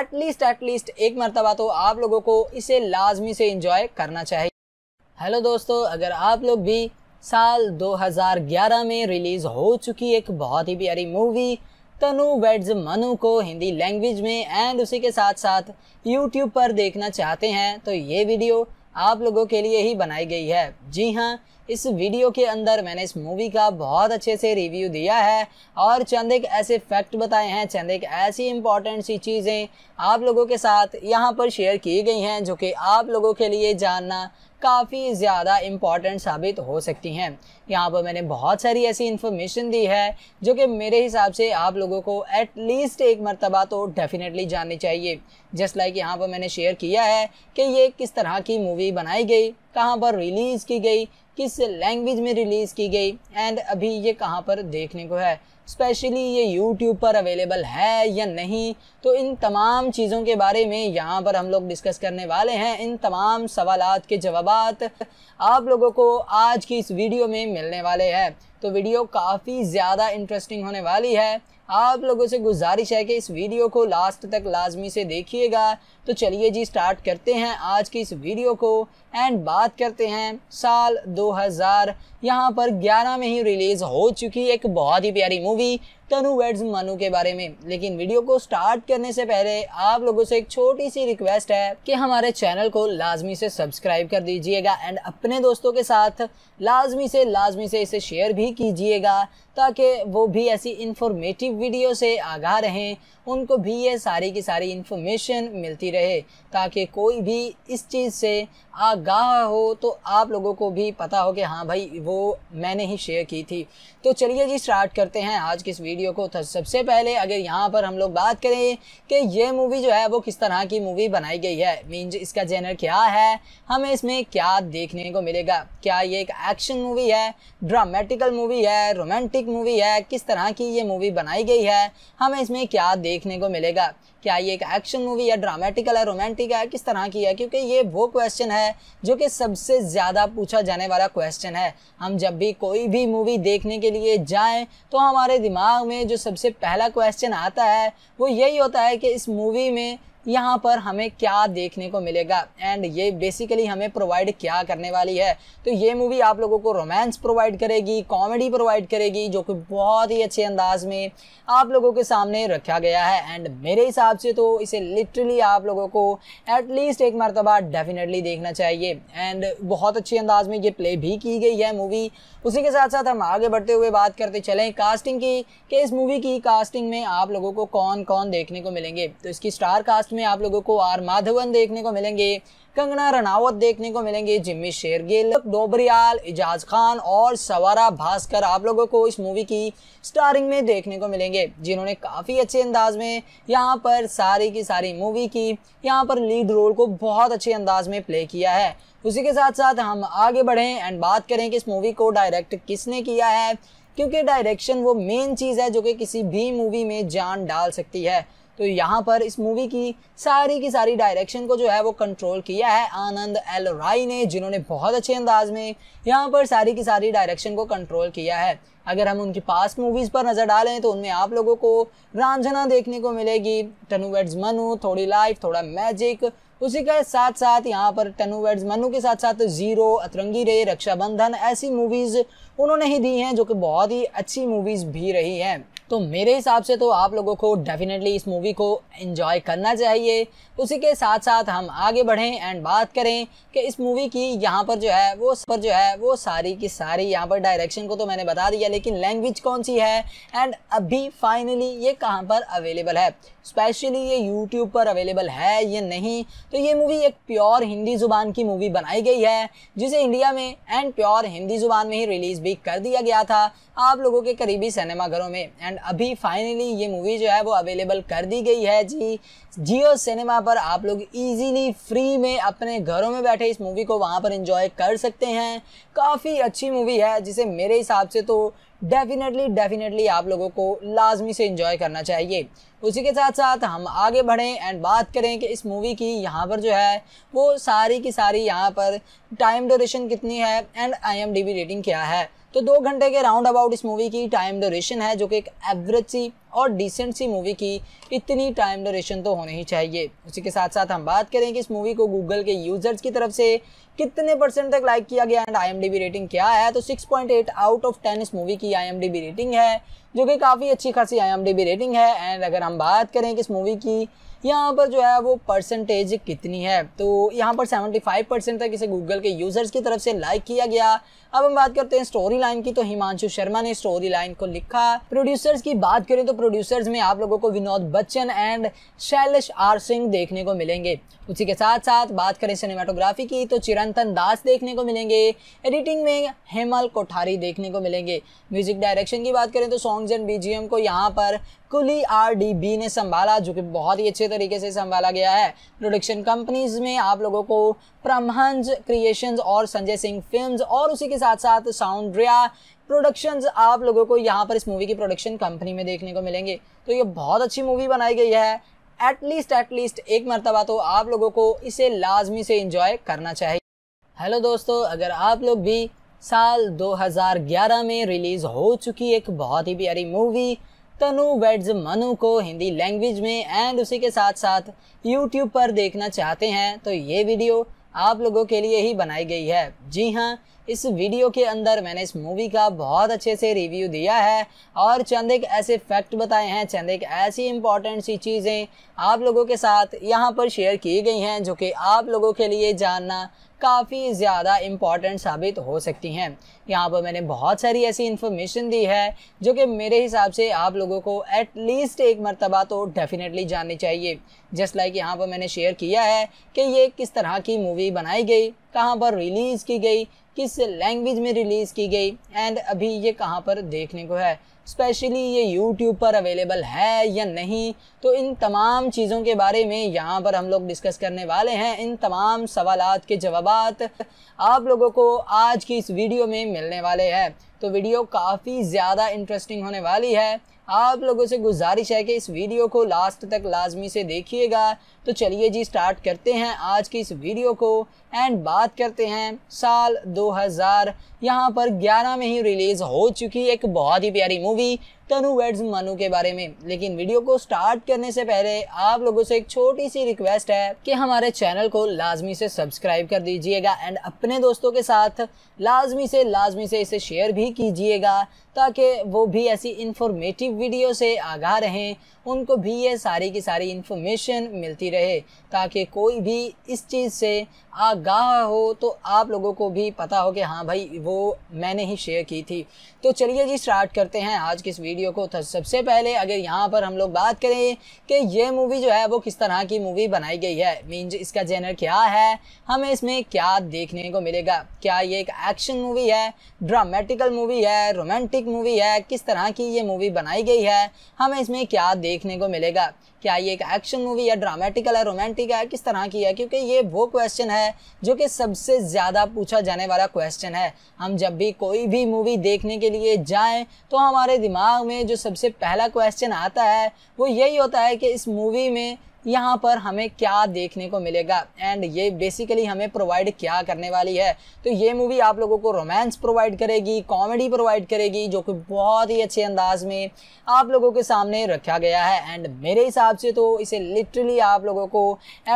एटलीस्ट एटलीस्ट एक मरतबा तो आप लोगों को इसे लाजमी से इंजॉय करना चाहिए हेलो दोस्तों अगर आप लोग भी साल 2011 में रिलीज़ हो चुकी एक बहुत ही प्यारी मूवी तनु वेड्स मनु को हिंदी लैंग्वेज में एंड उसी के साथ साथ यूट्यूब पर देखना चाहते हैं तो ये वीडियो आप लोगों के लिए ही बनाई गई है जी हाँ इस वीडियो के अंदर मैंने इस मूवी का बहुत अच्छे से रिव्यू दिया है और चंद एक ऐसे फैक्ट बताए हैं चंद एक ऐसी इंपॉर्टेंट सी चीज़ें आप लोगों के साथ यहाँ पर शेयर की गई हैं जो कि आप लोगों के लिए जानना काफ़ी ज़्यादा इम्पॉर्टेंट साबित हो सकती हैं यहाँ पर मैंने बहुत सारी ऐसी इन्फॉर्मेशन दी है जो कि मेरे हिसाब से आप लोगों को एटलीस्ट एक मरतबा तो डेफिनेटली जाननी चाहिए जस्ट लाइक यहाँ पर मैंने शेयर किया है कि ये किस तरह की मूवी बनाई गई कहाँ पर रिलीज़ की गई किस लैंग्वेज में रिलीज़ की गई एंड अभी ये कहाँ पर देखने को है स्पेशली ये यूट्यूब पर अवेलेबल है या नहीं तो इन तमाम चीज़ों के बारे में यहाँ पर हम लोग डिस्कस करने वाले हैं इन तमाम सवाल के जवाब आप लोगों को आज की इस वीडियो में मिलने वाले हैं तो वीडियो काफ़ी ज़्यादा इंटरेस्टिंग होने वाली है आप लोगों से गुजारिश है कि इस वीडियो को लास्ट तक लाजमी से देखिएगा तो चलिए जी स्टार्ट करते हैं आज की इस वीडियो को एंड बात करते हैं साल 2000 यहाँ पर 11 में ही रिलीज़ हो चुकी एक बहुत ही प्यारी मूवी तनु वेड्स मनु के बारे में लेकिन वीडियो को स्टार्ट करने से पहले आप लोगों से एक छोटी सी रिक्वेस्ट है कि हमारे चैनल को लाजमी से सब्सक्राइब कर दीजिएगा एंड अपने दोस्तों के साथ लाजमी से लाजमी से इसे शेयर भी कीजिएगा ताकि वो भी ऐसी इन्फॉर्मेटिव वीडियो से आगाह रहें उनको भी ये सारी की सारी इन्फॉर्मेशन मिलती रहे ताकि कोई भी इस चीज़ से आगाह हो तो आप लोगों को भी पता हो कि हाँ भाई वो मैंने ही शेयर की थी तो चलिए जी स्टार्ट करते हैं आज की इस वीडियो को तो सबसे पहले अगर यहाँ पर हम लोग बात करें कि ये मूवी जो है वो किस तरह की मूवी बनाई गई है मीन इसका जेनर क्या है हमें इसमें क्या देखने को मिलेगा क्या ये एक एक्शन मूवी है ड्रामेटिकल मूवी है रोमांटिक मूवी है किस तरह की ये मूवी बनाई गई है हमें इसमें क्या देखने को मिलेगा क्या ये एक एक्शन मूवी है ड्रामेटिकल है रोमांटिक है किस तरह की है क्योंकि ये वो क्वेश्चन है जो कि सबसे ज़्यादा पूछा जाने वाला क्वेश्चन है हम जब भी कोई भी मूवी देखने के लिए जाएं तो हमारे दिमाग में जो सबसे पहला क्वेश्चन आता है वो यही होता है कि इस मूवी में यहाँ पर हमें क्या देखने को मिलेगा एंड ये बेसिकली हमें प्रोवाइड क्या करने वाली है तो ये मूवी आप लोगों को रोमांस प्रोवाइड करेगी कॉमेडी प्रोवाइड करेगी जो कि बहुत ही अच्छे अंदाज में आप लोगों के सामने रखा गया है एंड मेरे हिसाब से तो इसे लिटरली आप लोगों को एटलीस्ट एक मरतबा डेफिनेटली देखना चाहिए एंड बहुत अच्छे अंदाज में ये प्ले भी की गई है मूवी उसी के साथ साथ हम आगे बढ़ते हुए बात करते चलें कास्टिंग की कि इस मूवी की कास्टिंग में आप लोगों को कौन कौन देखने को मिलेंगे तो इसकी स्टार कास्ट में आप लोगों को आर माधवन देखने को मिलेंगे कंगना रनावत देखने को मिलेंगे जिम्मी शेरगिल डोबरियाल इजाज खान और सवारा भास्कर आप लोगों को इस मूवी की स्टारिंग में देखने को मिलेंगे जिन्होंने काफ़ी अच्छे अंदाज में यहाँ पर सारी की सारी मूवी की यहाँ पर लीड रोल को बहुत अच्छे अंदाज में प्ले किया है उसी के साथ साथ हम आगे बढ़ें एंड बात करें कि इस मूवी को डायरेक्ट किसने किया है क्योंकि डायरेक्शन वो मेन चीज़ है जो कि किसी भी मूवी में जान डाल सकती है तो यहाँ पर इस मूवी की सारी की सारी डायरेक्शन को जो है वो कंट्रोल किया है आनंद एल राय ने जिन्होंने बहुत अच्छे अंदाज में यहाँ पर सारी की सारी डायरेक्शन को कंट्रोल किया है अगर हम उनकी पास्ट मूवीज़ पर नज़र डालें तो उनमें आप लोगों को रामझना देखने को मिलेगी टनुवेट्स मनु थोड़ी लाइफ थोड़ा मैजिक उसी के साथ साथ यहाँ पर टनू वेड्स मनु के साथ साथ जीरो अतरंगी रे रक्षाबंधन ऐसी मूवीज़ उन्होंने ही दी हैं जो कि बहुत ही अच्छी मूवीज़ भी रही हैं तो मेरे हिसाब से तो आप लोगों को डेफिनेटली इस मूवी को एंजॉय करना चाहिए उसी के साथ साथ हम आगे बढ़ें एंड बात करें कि इस मूवी की यहाँ पर जो है वो पर जो है वो सारी की सारी यहाँ पर डायरेक्शन को तो मैंने बता दिया लेकिन लैंग्वेज कौन सी है एंड अभी फाइनली ये कहाँ पर अवेलेबल है स्पेशली ये यूट्यूब पर अवेलेबल है ये नहीं तो ये मूवी एक प्योर हिंदी ज़ुबान की मूवी बनाई गई है जिसे इंडिया में एंड प्योर हिंदी ज़ुबान में ही रिलीज़ भी कर दिया गया था आप लोगों के करीबी सिनेमाघरों में एंड अभी फाइनली ये मूवी जो है वो अवेलेबल कर दी गई है जी जियो सिनेमा पर आप लोग इजीली फ्री में अपने घरों में बैठे इस मूवी को वहाँ पर इंजॉय कर सकते हैं काफ़ी अच्छी मूवी है जिसे मेरे हिसाब से तो डेफिनेटली डेफिनेटली आप लोगों को लाजमी से इंजॉय करना चाहिए उसी के साथ साथ हम आगे बढ़ें एंड बात करें कि इस मूवी की यहाँ पर जो है वो सारी की सारी यहाँ पर टाइम डोरेशन कितनी है एंड आई रेटिंग क्या है तो दो घंटे के राउंड अबाउट इस मूवी की टाइम ड्यूरेशन है जो कि एक एवरेज सी और डिसेंट सी मूवी की इतनी टाइम ड्यूरेशन तो होनी ही चाहिए उसी के साथ साथ हम बात करें कि इस मूवी को गूगल के यूजर्स की तरफ से कितने परसेंट तक लाइक किया गया एंड आई रेटिंग क्या है तो 6.8 आउट ऑफ 10 इस मूवी की आई रेटिंग है जो कि काफ़ी अच्छी खासी आई रेटिंग है एंड अगर हम बात करें कि इस मूवी की यहाँ पर जो है वो परसेंटेज कितनी है तो यहाँ पर 75 परसेंट तक इसे गूगल के यूज़र्स की तरफ से लाइक किया गया अब हम बात करते हैं स्टोरी लाइन की तो हिमांशु शर्मा ने स्टोरी लाइन को लिखा प्रोड्यूसर्स की बात करें तो प्रोड्यूसर्स में आप लोगों को विनोद बच्चन एंड शैलेश आर सिंह देखने को मिलेंगे उसी के साथ साथ बात करें सिनेमाटोग्राफी की तो चिरंतन दास देखने को मिलेंगे एडिटिंग में हेमल कोठारी देखने को मिलेंगे म्यूजिक डायरेक्शन की बात करें तो सॉन्ग्स एंड बीजीएम को यहाँ पर कुली आर डी बी ने संभाला जो कि बहुत ही अच्छे तरीके से संभाला गया है प्रोडक्शन कंपनीज में आप लोगों को प्रमहंज क्रिएशंस और संजय सिंह फिल्म्स और उसी के साथ साथ साउंड्रिया प्रोडक्शंस आप लोगों को यहाँ पर इस मूवी की प्रोडक्शन कंपनी में देखने को मिलेंगे तो ये बहुत अच्छी मूवी बनाई गई है एटलीस्ट एटलीस्ट एक मरतबा तो आप लोगों को इसे लाजमी से इंजॉय करना चाहिए हेलो दोस्तों अगर आप लोग भी साल 2011 में रिलीज़ हो चुकी एक बहुत ही प्यारी मूवी तनु वेड्स मनु को हिंदी लैंग्वेज में एंड उसी के साथ साथ यूट्यूब पर देखना चाहते हैं तो ये वीडियो आप लोगों के लिए ही बनाई गई है जी हाँ इस वीडियो के अंदर मैंने इस मूवी का बहुत अच्छे से रिव्यू दिया है और चंद एक ऐसे फैक्ट बताए हैं चंद एक ऐसी इंपॉर्टेंट सी चीज़ें आप लोगों के साथ यहाँ पर शेयर की गई हैं जो कि आप लोगों के लिए जानना काफ़ी ज़्यादा इम्पॉर्टेंट साबित हो सकती हैं यहाँ पर मैंने बहुत सारी ऐसी इन्फॉर्मेशन दी है जो कि मेरे हिसाब से आप लोगों को एटलीस्ट एक मरतबा तो डेफिनेटली जाननी चाहिए जस्ट लाइक यहाँ पर मैंने शेयर किया है कि ये किस तरह की मूवी बनाई गई कहाँ पर रिलीज़ की गई किस लैंग्वेज में रिलीज़ की गई एंड अभी ये कहाँ पर देखने को है स्पेशली ये यूट्यूब पर अवेलेबल है या नहीं तो इन तमाम चीज़ों के बारे में यहाँ पर हम लोग डिस्कस करने वाले हैं इन तमाम सवाल के जवाब आप लोगों को आज की इस वीडियो में मिलने वाले हैं तो वीडियो काफ़ी ज़्यादा इंटरेस्टिंग होने वाली है आप लोगों से गुजारिश है कि इस वीडियो को लास्ट तक लाजमी से देखिएगा तो चलिए जी स्टार्ट करते हैं आज की इस वीडियो को एंड बात करते हैं साल 2000 यहाँ पर 11 में ही रिलीज़ हो चुकी एक बहुत ही प्यारी movie movie Tanu weds Manu के बारे में लेकिन वीडियो को स्टार्ट करने से पहले आप लोगों से एक छोटी सी रिक्वेस्ट है कि हमारे चैनल को लाजमी से सब्सक्राइब कर दीजिएगा एंड अपने दोस्तों के साथ लाजमी से लाजमी से इसे शेयर भी कीजिएगा ताकि वो भी ऐसी इन्फॉर्मेटिव वीडियो से आगाह रहें उनको भी ये सारी की सारी इन्फॉर्मेशन मिलती रहे ताकि कोई भी इस चीज़ से आगाह हो तो आप लोगों को भी पता हो कि हाँ भाई वो मैंने ही शेयर की थी तो चलिए जी स्टार्ट करते हैं आज किस इस वीडियो वीडियो को तो सबसे पहले अगर यहाँ पर हम लोग बात करें कि ये मूवी जो है वो किस तरह की मूवी बनाई गई है मीन इसका जेनर क्या है हमें इसमें क्या देखने को मिलेगा क्या ये एक एक्शन मूवी है ड्रामेटिकल मूवी है रोमांटिक मूवी है किस तरह की ये मूवी बनाई गई है हमें इसमें क्या देखने को मिलेगा क्या ये एक एक्शन मूवी है ड्रामेटिकल है रोमांटिक है किस तरह की है क्योंकि ये वो क्वेश्चन है जो कि सबसे ज़्यादा पूछा जाने वाला क्वेश्चन है हम जब भी कोई भी मूवी देखने के लिए जाएं तो हमारे दिमाग में जो सबसे पहला क्वेश्चन आता है वो यही होता है कि इस मूवी में यहाँ पर हमें क्या देखने को मिलेगा एंड ये बेसिकली हमें प्रोवाइड क्या करने वाली है तो ये मूवी आप लोगों को रोमांस प्रोवाइड करेगी कॉमेडी प्रोवाइड करेगी जो कि बहुत ही अच्छे अंदाज में आप लोगों के सामने रखा गया है एंड मेरे हिसाब से तो इसे लिटरली आप लोगों को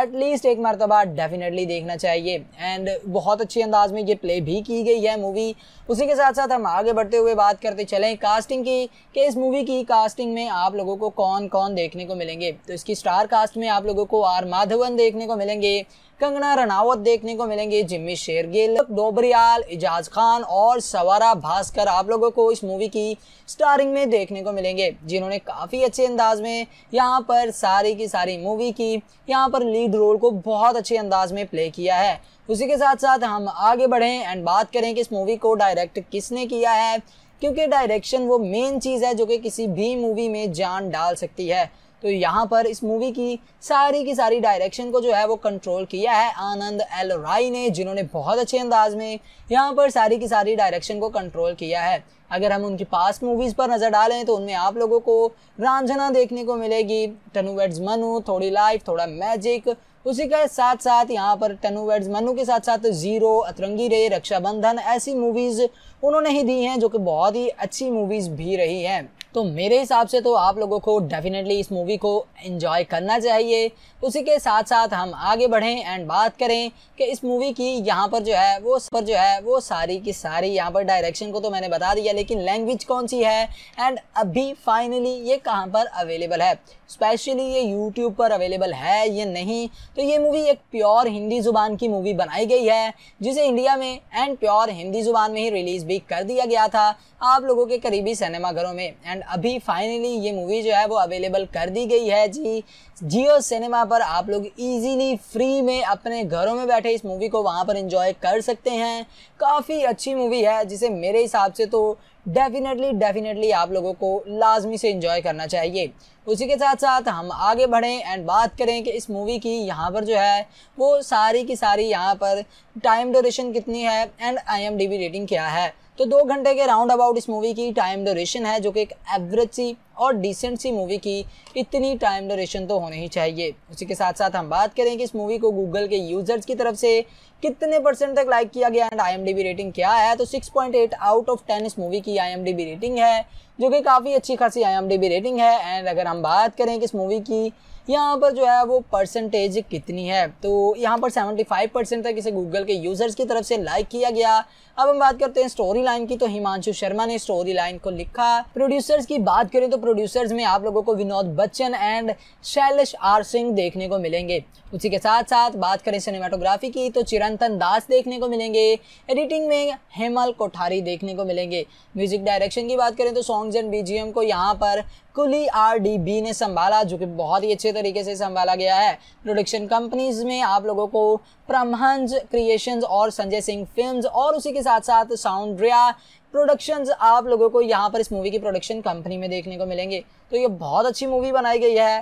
एटलीस्ट एक मरतबा डेफिनेटली देखना चाहिए एंड बहुत अच्छे अंदाज में ये प्ले भी की गई है मूवी उसी के साथ साथ हम आगे बढ़ते हुए बात करते चलें कास्टिंग की कि इस मूवी की कास्टिंग में आप लोगों को कौन कौन देखने को मिलेंगे तो इसकी स्टार कास्ट में आप लोगों को आर माधवन देखने को मिलेंगे कंगना रनावत देखने को मिलेंगे जिम्मी शेरगिल डोबरियाल इजाज खान और सवारा भास्कर आप लोगों को इस मूवी की स्टारिंग में देखने को मिलेंगे जिन्होंने काफ़ी अच्छे अंदाज में यहाँ पर सारी की सारी मूवी की यहाँ पर लीड रोल को बहुत अच्छे अंदाज में प्ले किया है उसी के साथ साथ हम आगे बढ़ें एंड बात करें कि इस मूवी को डायरेक्ट किसने किया है क्योंकि डायरेक्शन वो मेन चीज़ है जो कि किसी भी मूवी में जान डाल सकती है तो यहाँ पर इस मूवी की सारी की सारी डायरेक्शन को जो है वो कंट्रोल किया है आनंद एल राय ने जिन्होंने बहुत अच्छे अंदाज में यहाँ पर सारी की सारी डायरेक्शन को कंट्रोल किया है अगर हम उनकी पास्ट मूवीज़ पर नज़र डालें तो उनमें आप लोगों को रांझना देखने को मिलेगी टनूवेड्स मनु थोड़ी लाइफ थोड़ा मैजिक उसी के साथ साथ यहाँ पर टनूवेड्स मनु के साथ साथ जीरो अतरंगी रे रक्षाबंधन ऐसी मूवीज़ उन्होंने ही दी हैं जो कि बहुत ही अच्छी मूवीज़ भी रही हैं तो मेरे हिसाब से तो आप लोगों को डेफिनेटली इस मूवी को एंजॉय करना चाहिए उसी के साथ साथ हम आगे बढ़ें एंड बात करें कि इस मूवी की यहाँ पर जो है वो पर जो है वो सारी की सारी यहाँ पर डायरेक्शन को तो मैंने बता दिया लेकिन लैंग्वेज कौन सी है एंड अभी फाइनली ये कहाँ पर अवेलेबल है स्पेशली ये यूट्यूब पर अवेलेबल है ये नहीं तो ये मूवी एक प्योर हिंदी ज़ुबान की मूवी बनाई गई है जिसे इंडिया में एंड प्योर हिंदी ज़ुबान में ही रिलीज़ भी कर दिया गया था आप लोगों के करीबी सिनेमाघरों में एंड अभी फाइनली ये मूवी जो है वो अवेलेबल कर दी गई है जी जियो सिनेमा पर आप लोग इजीली फ्री में अपने घरों में बैठे इस मूवी को वहाँ पर इंजॉय कर सकते हैं काफ़ी अच्छी मूवी है जिसे मेरे हिसाब से तो डेफिनेटली डेफिनेटली आप लोगों को लाजमी से इंजॉय करना चाहिए उसी के साथ साथ हम आगे बढ़ें एंड बात करें कि इस मूवी की यहाँ पर जो है वो सारी की सारी यहाँ पर टाइम डोरेशन कितनी है एंड आई रेटिंग क्या है तो दो घंटे के राउंड अबाउट इस मूवी की टाइम ड्यूरेशन है जो कि एक एवरेज सी और डिसेंट सी मूवी की इतनी टाइम ड्यूरेशन तो होनी ही चाहिए उसी के साथ साथ हम बात करें कि इस मूवी को गूगल के यूजर्स की तरफ से कितने परसेंट तक लाइक किया गया एंड आई रेटिंग क्या है तो 6.8 आउट ऑफ 10 इस मूवी की आई रेटिंग है जो कि काफ़ी अच्छी खासी आई रेटिंग है एंड अगर हम बात करें कि इस मूवी की यहाँ पर जो है वो परसेंटेज कितनी है तो यहाँ पर 75 परसेंट तक इसे गूगल के यूज़र्स की तरफ से लाइक किया गया अब हम बात करते हैं स्टोरी लाइन की तो हिमांशु शर्मा ने स्टोरी लाइन को लिखा प्रोड्यूसर्स की बात करें तो प्रोड्यूसर्स में आप लोगों को विनोद बच्चन एंड शैलेश आर सिंह देखने को मिलेंगे उसी के साथ साथ बात करें सिनेमाटोग्राफी की तो चिरंतन दास देखने को मिलेंगे एडिटिंग में हेमल कोठारी देखने को मिलेंगे म्यूजिक डायरेक्शन की बात करें तो सॉन्ग्स एंड बीजीएम को यहाँ पर कुली आरडीबी ने संभाला जो कि बहुत ही अच्छे तरीके से संभाला गया है प्रोडक्शन कंपनीज में आप लोगों को प्रमहंज क्रिएशंस और संजय सिंह फिल्म्स और उसी के साथ साथ साउंड्रिया प्रोडक्शंस आप लोगों को यहाँ पर इस मूवी की प्रोडक्शन कंपनी में देखने को मिलेंगे तो ये बहुत अच्छी मूवी बनाई गई है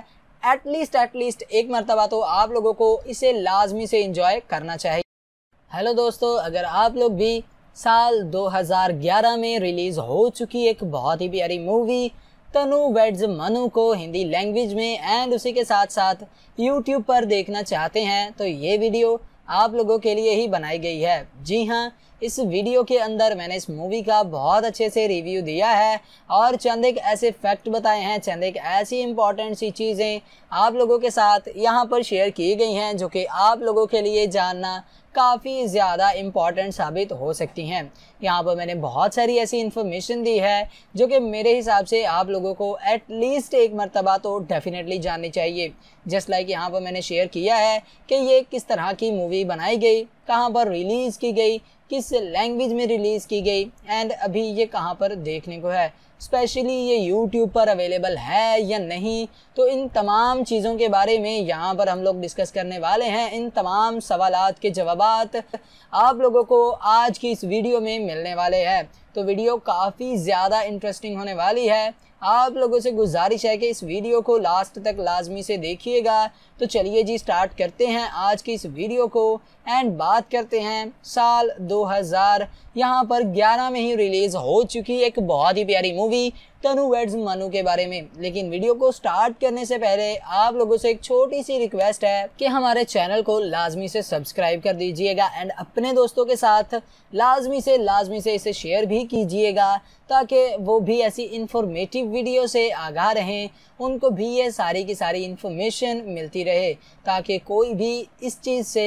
एटलीस्ट एटलीस्ट एक मरतबा तो आप लोगों को इसे लाजमी से इंजॉय करना चाहिए हेलो दोस्तों अगर आप लोग भी साल 2011 में रिलीज़ हो चुकी एक बहुत ही प्यारी मूवी तनु वेड्स मनु को हिंदी लैंग्वेज में एंड उसी के साथ साथ यूट्यूब पर देखना चाहते हैं तो ये वीडियो आप लोगों के लिए ही बनाई गई है जी हाँ इस वीडियो के अंदर मैंने इस मूवी का बहुत अच्छे से रिव्यू दिया है और चंद एक ऐसे फैक्ट बताए हैं चंद एक ऐसी इंपॉर्टेंट सी चीज़ें आप लोगों के साथ यहाँ पर शेयर की गई हैं जो कि आप लोगों के लिए जानना काफ़ी ज़्यादा इम्पॉर्टेंट साबित हो सकती हैं यहाँ पर मैंने बहुत सारी ऐसी इन्फॉर्मेशन दी है जो कि मेरे हिसाब से आप लोगों को एटलीस्ट एक मरतबा तो डेफिनेटली जाननी चाहिए जस्ट लाइक यहाँ पर मैंने शेयर किया है कि ये किस तरह की मूवी बनाई गई कहाँ पर रिलीज़ की गई किस लैंग्वेज में रिलीज़ की गई एंड अभी ये कहाँ पर देखने को है स्पेशली ये यूट्यूब पर अवेलेबल है या नहीं तो इन तमाम चीज़ों के बारे में यहाँ पर हम लोग डिस्कस करने वाले हैं इन तमाम सवाल के जवाब आप लोगों को आज की इस वीडियो में मिलने वाले हैं तो वीडियो काफ़ी ज़्यादा इंटरेस्टिंग होने वाली है आप लोगों से गुजारिश है कि इस वीडियो को लास्ट तक लाजमी से देखिएगा तो चलिए जी स्टार्ट करते हैं आज की इस वीडियो को एंड बात करते हैं साल 2000 यहाँ पर 11 में ही रिलीज़ हो चुकी एक बहुत ही प्यारी मूवी तनु वेड्स मनु के बारे में लेकिन वीडियो को स्टार्ट करने से पहले आप लोगों से एक छोटी सी रिक्वेस्ट है कि हमारे चैनल को लाजमी से सब्सक्राइब कर दीजिएगा एंड अपने दोस्तों के साथ लाजमी से लाजमी से इसे शेयर भी कीजिएगा ताकि वो भी ऐसी इन्फॉर्मेटिव वीडियो से आगाह रहें उनको भी ये सारी की सारी इन्फॉर्मेशन मिलती रहे ताकि कोई भी इस चीज़ से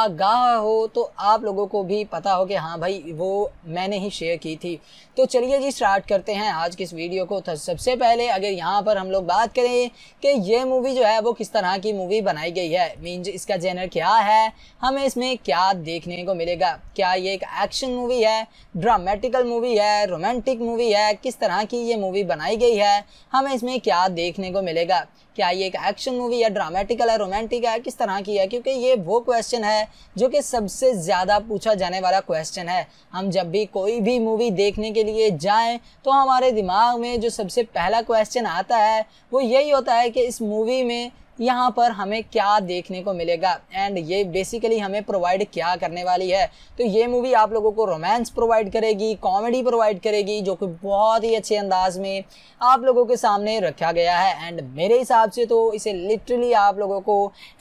आगाह हो तो आप लोगों को भी पता हो कि हाँ भाई वो मैंने ही शेयर की थी तो चलिए जी स्टार्ट करते हैं आज की वीडियो वीडियो को तो सबसे पहले अगर यहाँ पर हम लोग बात करें कि ये मूवी जो है वो किस तरह की मूवी बनाई गई है मीन इसका जेनर क्या है हमें इसमें क्या देखने को मिलेगा क्या ये एक एक्शन मूवी है ड्रामेटिकल मूवी है रोमांटिक मूवी है किस तरह की ये मूवी बनाई गई है हमें इसमें क्या देखने को मिलेगा क्या ये एक एक्शन मूवी है ड्रामेटिकल है रोमांटिक है किस तरह की है क्योंकि ये वो क्वेश्चन है जो कि सबसे ज़्यादा पूछा जाने वाला क्वेश्चन है हम जब भी कोई भी मूवी देखने के लिए जाएं तो हमारे दिमाग में जो सबसे पहला क्वेश्चन आता है वो यही होता है कि इस मूवी में यहाँ पर हमें क्या देखने को मिलेगा एंड ये बेसिकली हमें प्रोवाइड क्या करने वाली है तो ये मूवी आप लोगों को रोमांस प्रोवाइड करेगी कॉमेडी प्रोवाइड करेगी जो कि बहुत ही अच्छे अंदाज में आप लोगों के सामने रखा गया है एंड मेरे हिसाब से तो इसे लिटरली आप लोगों को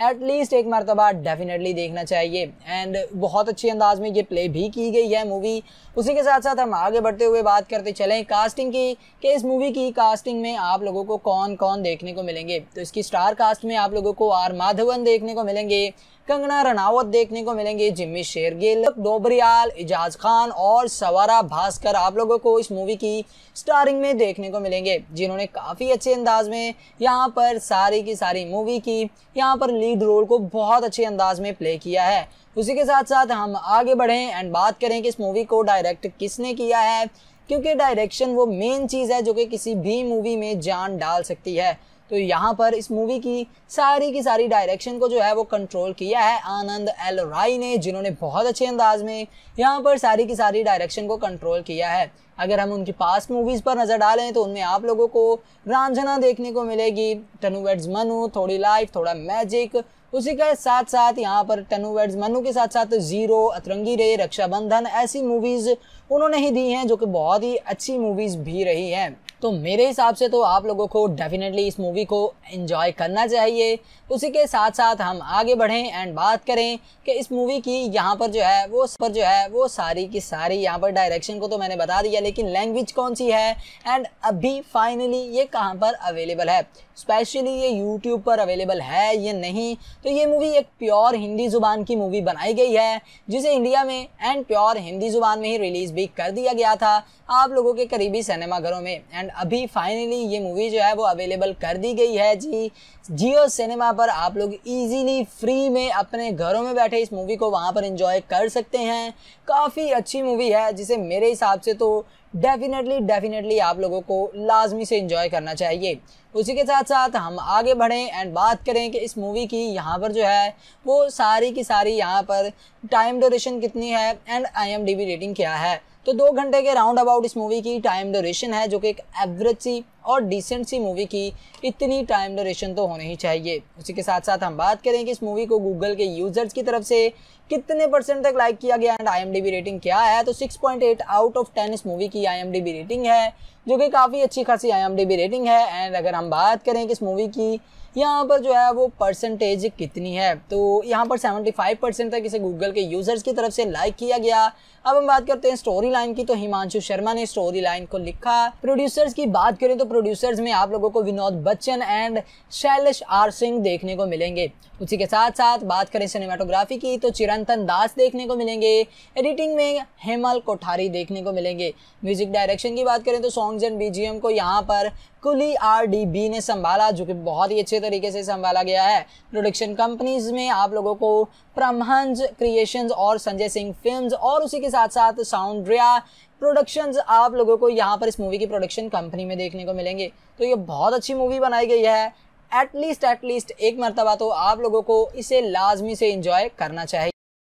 एटलीस्ट एक मरतबा डेफिनेटली देखना चाहिए एंड बहुत अच्छे अंदाज में ये प्ले भी की गई है मूवी उसी के साथ साथ हम आगे बढ़ते हुए बात करते चलें कास्टिंग की कि इस मूवी की कास्टिंग में आप लोगों को कौन कौन देखने को मिलेंगे तो इसकी स्टार कास्ट उसमें आप लोगों को आर माधवन देखने को मिलेंगे कंगना रनावत देखने को मिलेंगे जिम्मी शेरगिल डोबरियाल इजाज खान और सवारा भास्कर आप लोगों को इस मूवी की स्टारिंग में देखने को मिलेंगे जिन्होंने काफ़ी अच्छे अंदाज में यहाँ पर सारी की सारी मूवी की यहाँ पर लीड रोल को बहुत अच्छे अंदाज में प्ले किया है उसी के साथ साथ हम आगे बढ़ें एंड बात करें कि इस मूवी को डायरेक्ट किसने किया है क्योंकि डायरेक्शन वो मेन चीज़ है जो कि किसी भी मूवी में जान डाल सकती है तो यहाँ पर इस मूवी की सारी की सारी डायरेक्शन को जो है वो कंट्रोल किया है आनंद एल राय ने जिन्होंने बहुत अच्छे अंदाज में यहाँ पर सारी की सारी डायरेक्शन को कंट्रोल किया है अगर हम उनकी पास्ट मूवीज़ पर नज़र डालें तो उनमें आप लोगों को रांझना देखने को मिलेगी टनूवेड्स मनु थोड़ी लाइफ थोड़ा मैजिक उसी के साथ साथ यहाँ पर टनूवेड्स मनु के साथ साथ जीरो अतरंगी रे रक्षाबंधन ऐसी मूवीज़ उन्होंने ही दी हैं जो कि बहुत ही अच्छी मूवीज़ भी रही हैं तो मेरे हिसाब से तो आप लोगों को डेफिनेटली इस मूवी को इन्जॉय करना चाहिए उसी के साथ साथ हम आगे बढ़ें एंड बात करें कि इस मूवी की यहाँ पर जो है वो पर जो है वो सारी की सारी यहाँ पर डायरेक्शन को तो मैंने बता दिया लेकिन लैंग्वेज कौन सी है एंड अभी फाइनली ये कहाँ पर अवेलेबल है स्पेशली ये यूट्यूब पर अवेलेबल है ये नहीं तो ये मूवी एक प्योर हिंदी ज़ुबान की मूवी बनाई गई है जिसे इंडिया में एंड प्योर हिंदी ज़ुबान में ही रिलीज़ भी कर दिया गया था आप लोगों के करीबी सिनेमाघरों में एंड अभी फाइनली ये मूवी जो है वो अवेलेबल कर दी गई है जी जियो सिनेमा पर आप लोग ईजीली फ्री में अपने घरों में बैठे इस मूवी को वहाँ पर इंजॉय कर सकते हैं काफ़ी अच्छी मूवी है जिसे मेरे हिसाब से तो डेफिनेटली डेफिनेटली आप लोगों को लाजमी से इंजॉय करना चाहिए उसी के साथ साथ हम आगे बढ़ें एंड बात करें कि इस मूवी की यहाँ पर जो है वो सारी की सारी यहाँ पर टाइम ड्योरेशन कितनी है एंड आई रेटिंग क्या है तो दो घंटे के राउंड अबाउट इस मूवी की टाइम डोरेशन है जो कि एक एवरेज सी और डिसेंट सी मूवी की इतनी टाइम ड्यूरेशन तो होनी ही चाहिए उसी के साथ साथ हम बात करें कि इस मूवी को गूगल के यूजर्स की तरफ से कितने परसेंट तक लाइक किया गया एंड आई रेटिंग क्या है तो 6.8 आउट ऑफ 10 इस मूवी की आई रेटिंग है जो कि काफ़ी अच्छी खासी आई रेटिंग है एंड अगर हम बात करें कि इस मूवी की यहाँ पर जो है वो परसेंटेज कितनी है तो यहाँ पर 75 परसेंट तक इसे गूगल के यूज़र्स की तरफ से लाइक किया गया अब हम बात करते हैं स्टोरी लाइन की तो हिमांशु शर्मा ने स्टोरी लाइन को लिखा प्रोड्यूसर्स की बात करें तो प्रोड्यूसर्स में आप लोगों को विनोद बच्चन एंड शैलेश आर सिंह देखने को मिलेंगे उसी के साथ साथ बात करें सिनेमाटोग्राफी की तो चिरंतन दास देखने को मिलेंगे एडिटिंग में हेमल कोठारी देखने को मिलेंगे म्यूजिक डायरेक्शन की बात करें तो सॉन्ग्स एंड बीजीएम को यहाँ पर कुली आरडीबी ने संभाला जो कि बहुत ही अच्छे तरीके से संभाला गया है प्रोडक्शन कंपनीज में आप लोगों को प्रमहंज क्रिएशंस और संजय सिंह फिल्म्स और उसी के साथ साथ साउंड्रिया प्रोडक्शंस आप लोगों को यहाँ पर इस मूवी की प्रोडक्शन कंपनी में देखने को मिलेंगे तो ये बहुत अच्छी मूवी बनाई गई है एटलीस्ट एटलीस्ट एक मरतबा तो आप लोगों को इसे लाजमी से इंजॉय करना चाहिए